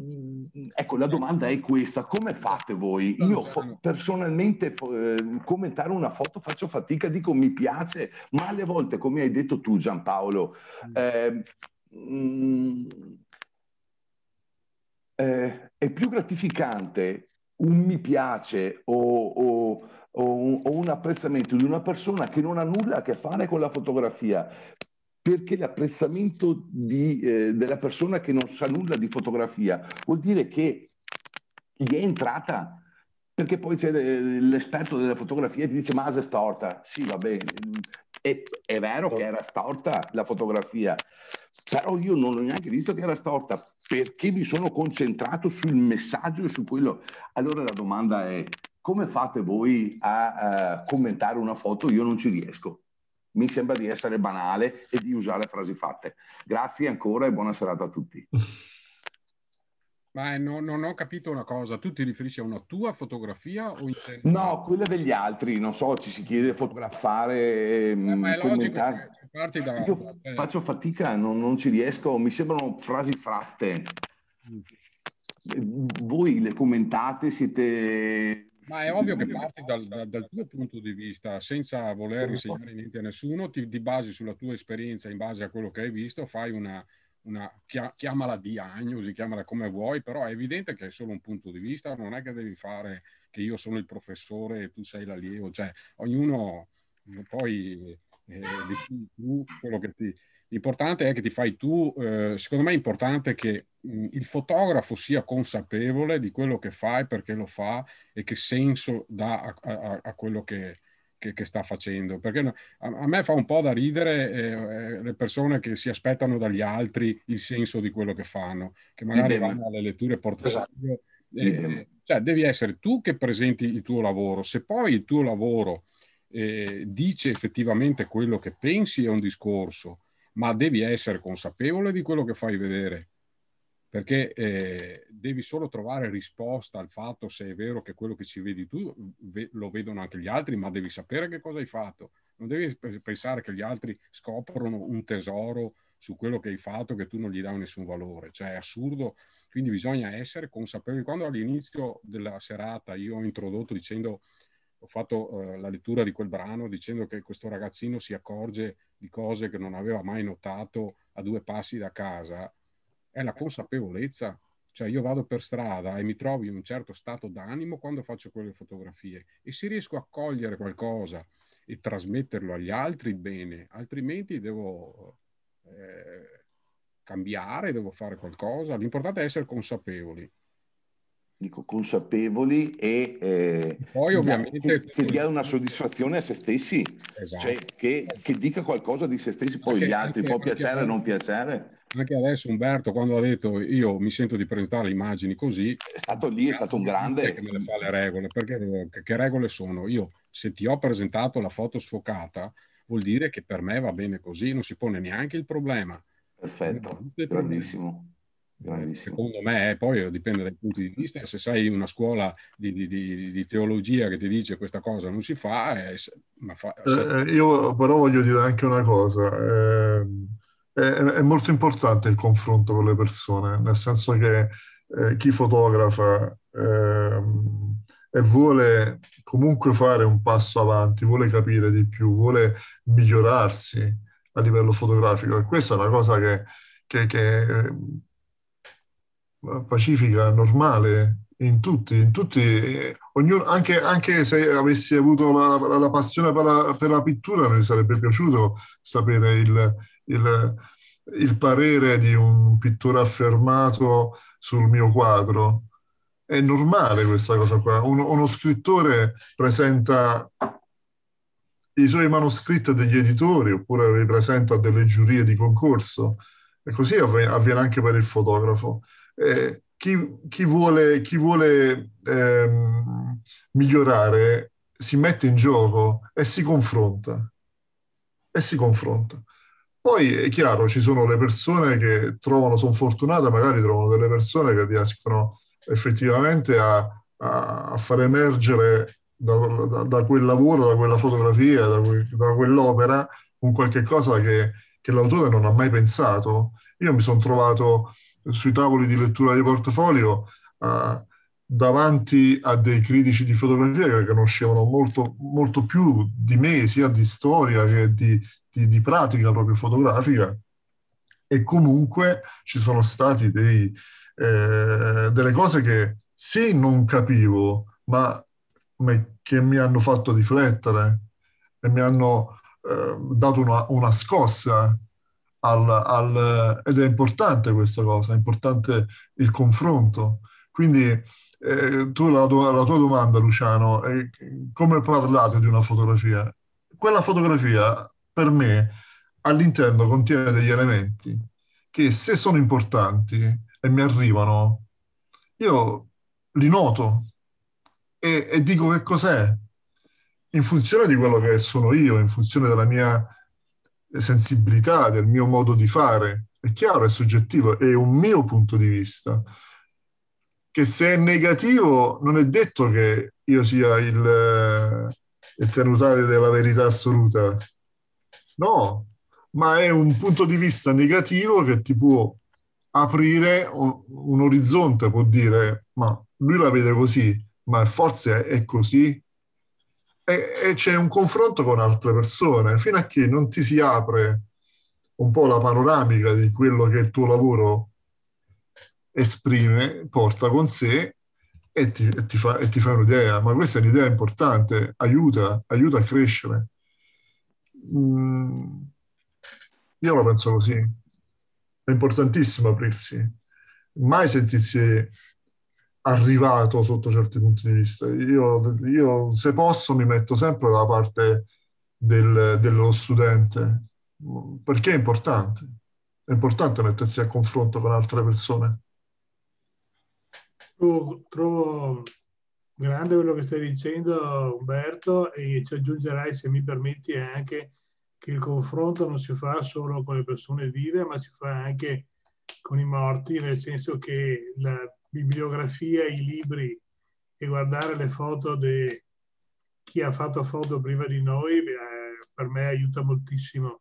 Mm, ecco, la domanda è questa, come fate voi? Io fo- personalmente fo- eh, commentare una foto faccio fatica, dico mi piace, ma alle volte, come hai detto tu Giampaolo, eh, eh, è più gratificante un mi piace o, o, o, un, o un apprezzamento di una persona che non ha nulla a che fare con la fotografia, perché l'apprezzamento di, eh, della persona che non sa nulla di fotografia vuol dire che gli è entrata perché poi c'è eh, l'esperto della fotografia e ti dice ma è storta sì va bene è, è vero che era storta la fotografia però io non ho neanche visto che era storta perché mi sono concentrato sul messaggio e su quello. Allora la domanda è come fate voi a uh, commentare una foto? Io non ci riesco. Mi sembra di essere banale e di usare frasi fatte. Grazie ancora e buona serata a tutti. Ma eh, no, non ho capito una cosa, tu ti riferisci a una tua fotografia o intendi? No, quella degli altri, non so, ci si chiede fotografare. Eh, ma è mm, logico, commentare parti da... Eh. Faccio fatica, non, non, ci riesco, mi sembrano frasi fratte. Voi le commentate, siete... Ma è ovvio che parti dal, dal, dal tuo punto di vista, senza voler certo. insegnare niente a nessuno, ti, ti basi sulla tua esperienza, in base a quello che hai visto, fai una, una, chiamala diagnosi, chiamala come vuoi, però è evidente che è solo un punto di vista, non è che devi fare che io sono il professore e tu sei l'allievo, cioè ognuno poi eh, decidi tu quello che ti... L'importante è che ti fai tu, eh, secondo me è importante che mh, mm, il fotografo sia consapevole di quello che fa e perché lo fa e che senso dà a, a, a quello che, che, che, sta facendo. Perché a, a, me fa un po' da ridere eh, eh, le persone che si aspettano dagli altri il senso di quello che fanno, che magari Libero. vanno alle letture portasaglio. Esatto. Eh, cioè, devi essere tu che presenti il tuo lavoro. Se poi il tuo lavoro eh, dice effettivamente quello che pensi è un discorso, ma devi essere consapevole di quello che fai vedere, perché eh, devi solo trovare risposta al fatto se è vero che quello che ci vedi tu ve- lo vedono anche gli altri, ma devi sapere che cosa hai fatto. Non devi pensare che gli altri scoprono un tesoro su quello che hai fatto che tu non gli dai nessun valore, cioè è assurdo. Quindi bisogna essere consapevoli. Quando all'inizio della serata io ho introdotto dicendo ho fatto eh, la lettura di quel brano dicendo che questo ragazzino si accorge di cose che non aveva mai notato a due passi da casa, è la consapevolezza. Cioè io vado per strada e mi trovo in un certo stato d'animo quando faccio quelle fotografie e se riesco a cogliere qualcosa e trasmetterlo agli altri bene, altrimenti devo eh, cambiare, devo fare qualcosa. L'importante è essere consapevoli dico, consapevoli e, eh, poi ovviamente che, che, dia una soddisfazione a se stessi, esatto. cioè che, che, dica qualcosa di se stessi, poi perché, gli altri perché, può piacere o non piacere. Anche adesso Umberto quando ha detto io mi sento di presentare immagini così... È stato lì, è stato un grande... Che me le fa le regole, perché che regole sono? Io se ti ho presentato la foto sfocata vuol dire che per me va bene così, non si pone neanche il problema. Perfetto, grandissimo. Secondo me, eh, poi dipende dai punti di vista, se sei una scuola di, di, di, di teologia che ti dice questa cosa non si fa, eh, fa eh, se... eh, io però voglio dire anche una cosa, eh, è, è, molto importante il confronto con le persone, nel senso che eh, chi fotografa ehm, e vuole comunque fare un passo avanti, vuole capire di più, vuole migliorarsi a livello fotografico e questa è una cosa che, che, che pacifica, normale, in tutti, in tutti ognuno, anche, anche, se avessi avuto la, la, la passione per la, per la, pittura, mi sarebbe piaciuto sapere il, il, il, parere di un pittore affermato sul mio quadro. È normale questa cosa qua. Uno, uno scrittore presenta i suoi manoscritti a degli editori oppure li presenta a delle giurie di concorso. E così avviene anche per il fotografo. Eh, chi, chi, vuole, chi vuole ehm, migliorare si mette in gioco e si confronta. E si confronta. Poi è chiaro, ci sono le persone che trovano, sono fortunate, magari trovano delle persone che riescono effettivamente a, a, far emergere da, da, da, quel lavoro, da quella fotografia, da, da quell'opera, un qualche cosa che, che, l'autore non ha mai pensato. Io mi sono trovato sui tavoli di lettura di portafoglio eh, davanti a dei critici di fotografia che conoscevano molto, molto più di me, sia di storia che di, di, di pratica proprio fotografica. E comunque ci sono stati dei, eh, delle cose che sì non capivo, ma che mi hanno fatto riflettere e mi hanno eh, dato una, una scossa al, al, ed è importante questa cosa, è importante il confronto. Quindi eh, tu la, la, tua domanda, Luciano, è come parlate di una fotografia? Quella fotografia per me all'interno contiene degli elementi che se sono importanti e mi arrivano, io li noto e, e dico che cos'è in funzione di quello che sono io, in funzione della mia sensibilità, del mio modo di fare. È chiaro, è soggettivo, è un mio punto di vista. Che se è negativo non è detto che io sia il, eh, il tenutare della verità assoluta. No, ma è un punto di vista negativo che ti può aprire un, orizzonte, può dire, ma lui la vede così, ma forse è così, e, e c'è un confronto con altre persone, fino a che non ti si apre un po' la panoramica di quello che il tuo lavoro esprime, porta con sé e ti, e ti, fa, e ti fa un'idea. Ma questa è un'idea importante, aiuta, aiuta a crescere. Mm, io la penso così. È importantissimo aprirsi, mai sentirsi arrivato sotto certi punti di vista. Io, io se posso, mi metto sempre dalla parte del, dello studente, perché è importante. È importante mettersi a confronto con altre persone. Trovo, trovo grande quello che stai dicendo, Umberto, e ci aggiungerai, se mi permetti, anche che il confronto non si fa solo con le persone vive, ma si fa anche con i morti, nel senso che la bibliografia, i libri e guardare le foto di chi ha fatto foto prima di noi, eh, per me aiuta moltissimo,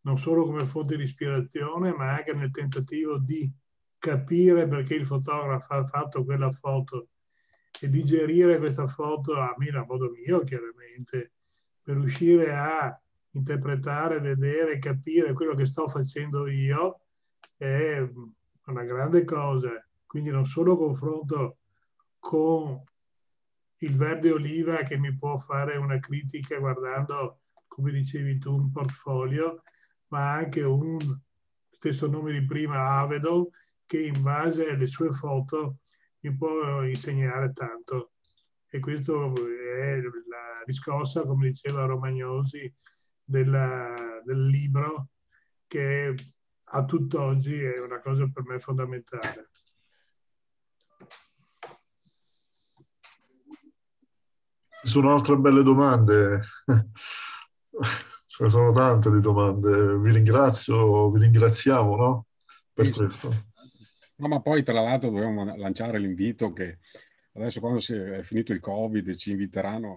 non solo come fonte di ispirazione, ma anche nel tentativo di capire perché il fotografo ha fatto quella foto e digerire questa foto a me, a modo mio chiaramente, per riuscire a interpretare, vedere, capire quello che sto facendo io è una grande cosa. Quindi non solo confronto con il verde oliva che mi può fare una critica guardando, come dicevi tu, un portfolio, ma anche un stesso nome di prima, Avedo, che in base alle sue foto mi può insegnare tanto. E questa è la riscossa, come diceva Romagnosi, della, del libro, che a tutt'oggi è una cosa per me fondamentale. sono altre belle domande. Ce ne sono tante di domande. Vi ringrazio, vi ringraziamo no? per sì, questo. No, ma poi tra l'altro dobbiamo lanciare l'invito che adesso quando si è finito il Covid ci inviteranno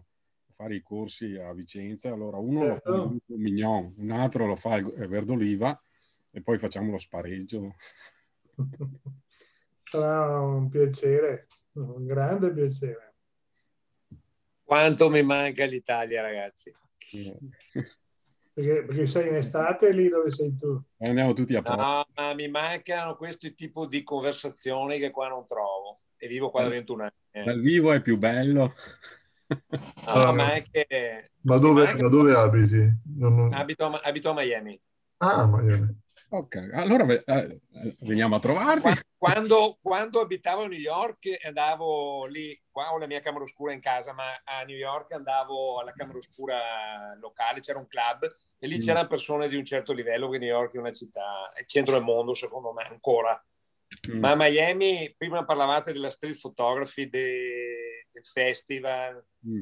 a fare i corsi a Vicenza. Allora uno certo. lo fa certo. il Mignon, un altro lo fa il eh, Verdoliva e poi facciamo lo spareggio. Sarà un piacere, un grande piacere. Quanto mi manca l'Italia, ragazzi. Perché, perché, sei in estate lì dove sei tu? Eh, andiamo tutti a posto. No, ma mi mancano questi tipi di conversazioni che qua non trovo. E vivo qua da 21 eh. anni. Eh. Dal vivo è più bello. No, ma, che, ma, dove, ma dove abiti? non... Abito, abito a Miami. Ah, Miami. Ok, allora eh, eh, veniamo a trovarti. Quando, quando, abitavo a New York andavo lì, qua ho la mia camera oscura in casa, ma a New York andavo alla camera oscura locale, c'era un club e lì mm. c'erano persone di un certo livello, che New York è una città, è centro del mondo secondo me ancora. Mm. Ma a Miami, prima parlavate della street photography, del festival. Mm.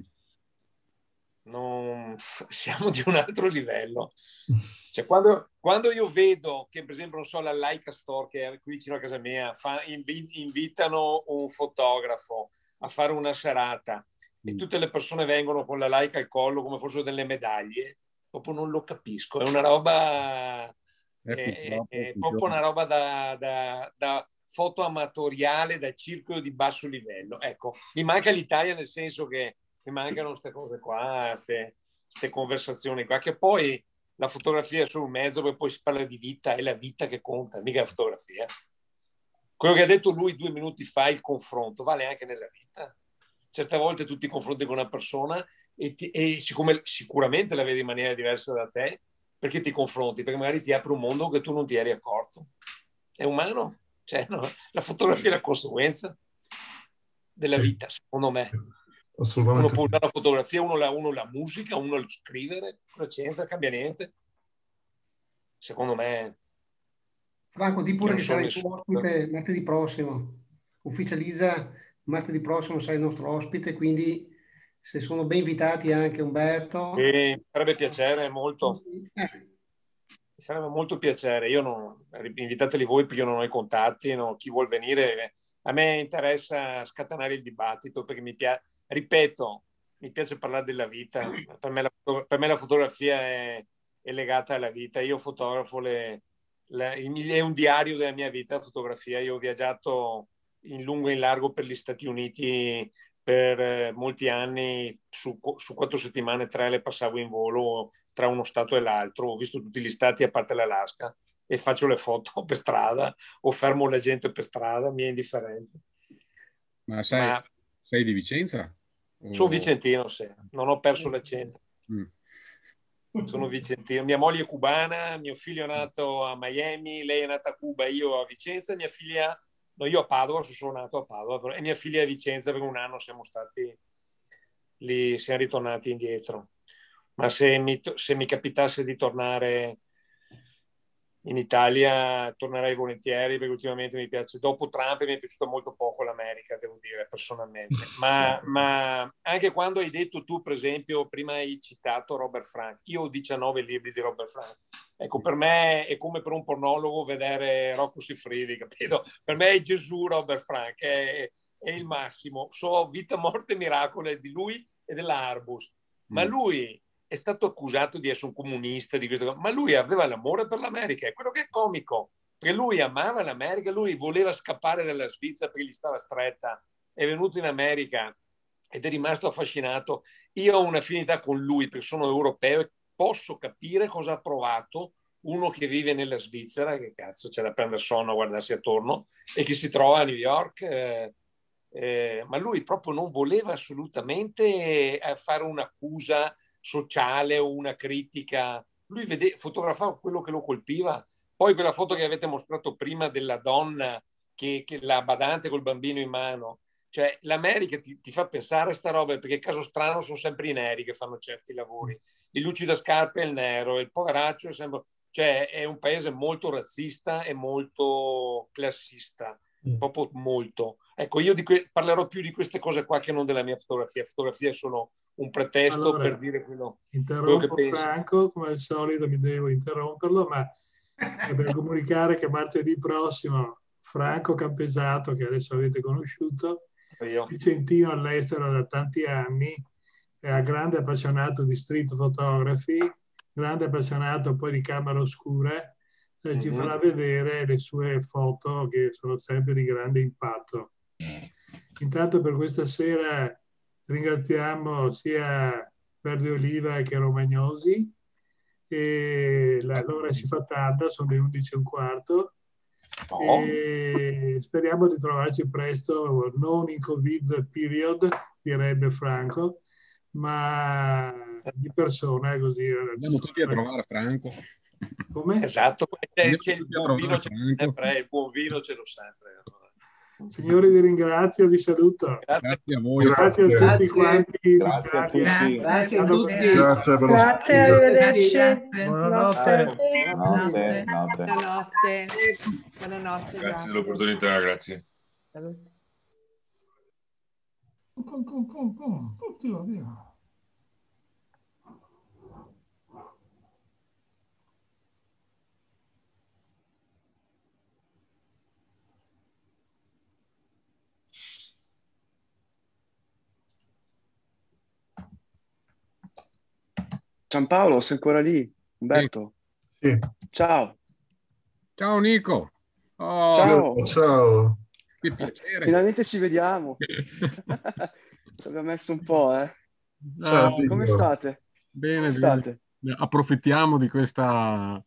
Non, siamo di un altro livello. Cioè, quando, quando, io vedo che, per esempio, non so, la Laika Store, che è qui vicino a casa mia, fa, invitano un fotografo a fare una serata e mm. tutte le persone vengono con la Laika al collo come fossero delle medaglie, proprio non lo capisco. È una roba... Eh, è, è, è proprio una roba da, da, da foto amatoriale da circolo di basso livello. Ecco, mi manca l'Italia nel senso che mi mancano queste cose qua, queste conversazioni qua, che poi la fotografia è solo un mezzo perché poi si parla di vita, è la vita che conta, mica la fotografia. Quello che ha detto lui due minuti fa, il confronto, vale anche nella vita. Certe volte tu ti confronti con una persona e, ti, e siccome sicuramente la vedi in maniera diversa da te, perché ti confronti? Perché magari ti apre un mondo che tu non ti eri accorto. È umano, cioè, no? la fotografia è la conseguenza della vita, secondo me. Assolutamente. Uno può usare la fotografia, uno la, uno la musica, uno lo scrivere, cosa c'entra? Cambia niente. Secondo me. Franco, di pure che sarai tu ospite martedì prossimo. Ufficializza martedì prossimo sarai il nostro ospite, quindi se sono ben invitati anche Umberto. Mi sarebbe piacere molto. Eh. Mi sarebbe molto piacere. Io non, invitateli voi perché io non ho i contatti, no? chi vuol venire a me interessa scatenare il dibattito perché mi piace, ripeto, mi piace parlare della vita. Per me la, per me la fotografia è, è, legata alla vita. Io fotografo le, le, è un diario della mia vita, la fotografia. Io ho viaggiato in lungo e in largo per gli Stati Uniti per eh, molti anni, su, su quattro settimane, tre le passavo in volo tra uno stato e l'altro. Ho visto tutti gli stati a parte l'Alaska e faccio le foto per strada o fermo la gente per strada, mi è indifferente. Ma sei, Ma sei di Vicenza? O... Sono vicentino, sì. Non ho perso mm. l'accento. Mm. Sono vicentino. Mia moglie è cubana, mio figlio è nato a Miami, lei è nata a Cuba, io a Vicenza, mia figlia... No, io a Padova, sono nato a Padova, però... e mia figlia è a Vicenza per un anno siamo stati lì, siamo ritornati indietro. Ma se mi, se mi capitasse di tornare in Italia tornerei volentieri perché ultimamente mi piace, dopo Trump mi è piaciuta molto poco l'America, devo dire personalmente, ma, ma, anche quando hai detto tu, per esempio, prima hai citato Robert Frank, io ho 19 libri di Robert Frank, ecco, per me è come per un pornologo vedere Rocco Siffredi, capito? Per me è Gesù Robert Frank, è, è il massimo, so vita, morte e miracoli di lui e della Arbus, ma mm. lui è stato accusato di essere un comunista, di questo, ma lui aveva l'amore per l'America, è quello che è comico, perché lui amava l'America, lui voleva scappare dalla Svizzera perché gli stava stretta, è venuto in America ed è rimasto affascinato. Io ho un'affinità con lui perché sono europeo e posso capire cosa ha provato uno che vive nella Svizzera, che cazzo c'è da prendere sonno a guardarsi attorno, e che si trova a New York. Eh, eh, ma lui proprio non voleva assolutamente eh, fare un'accusa sociale o una critica. Lui vede, fotografava quello che lo colpiva. Poi quella foto che avete mostrato prima della donna, che, che la badante col bambino in mano. Cioè, l'America ti, ti fa pensare a sta roba, perché caso strano sono sempre i neri che fanno certi lavori. Il lucida scarpe è il nero, il poveraccio è sempre... Cioè, è un paese molto razzista e molto classista, mm. proprio molto. Ecco, io que- parlerò più di queste cose qua che non della mia fotografia. Le Fotografie sono un pretesto allora, per dire quello, quello che penso. Franco, come al solito mi devo interromperlo, ma è per comunicare che martedì prossimo Franco Campesato, che adesso avete conosciuto, vicentino all'estero da tanti anni, è un grande appassionato di street photography, grande appassionato poi di camera oscura, eh, ci mhm. farà vedere le sue foto che sono sempre di grande impatto. Intanto per questa sera ringraziamo sia Verde Oliva che Romagnosi. E l'ora si fa tarda, sono le 11 11.15. Oh. E speriamo di trovarci presto, non in Covid period, direbbe Franco, ma di persona eh, così. Andiamo tutti a trovare Franco. Come? Esatto, c'è, c'è il, buon vino, c'è sempre, eh, il buon vino ce l'ho sempre. Allora. Signori, vi ringrazio, vi saluto. Grazie a voi. Grazie, a tutti quanti. Grazie a tutti. Grazie a tutti. Grazie, arrivederci. Buonanotte. Buonanotte. Buonanotte. Buonanotte. Grazie dell'opportunità, grazie. Salute. Giampaolo, sei ancora lì? Umberto? Sì. Ciao. Ciao Nico. Oh, ciao. Ciao. Che piacere. Finalmente ci vediamo. ci abbiamo messo un po', eh. Ciao, ciao come state? Bene, come state? Bene. Approfittiamo di questa...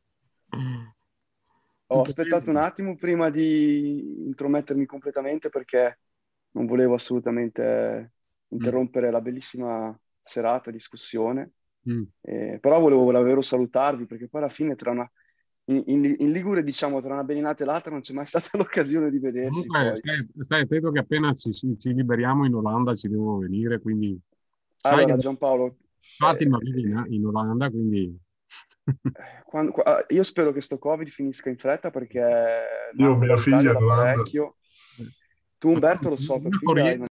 Ho aspettato un attimo prima di intromettermi completamente perché non volevo assolutamente interrompere mm. la bellissima serata, discussione Mm. Eh, però volevo davvero salutarvi perché poi alla fine tra una... In, in, Ligure diciamo tra una beninata e l'altra non c'è mai stata l'occasione di vedersi. Comunque, stai, stai, attento che appena ci, ci, liberiamo in Olanda ci devo venire, quindi... Allora ah, che... Giampaolo... Fatima eh, in Olanda, quindi... Eh, quando, ah, io spero che sto Covid finisca in fretta perché... Io mia figlia Tu Umberto lo so, perché...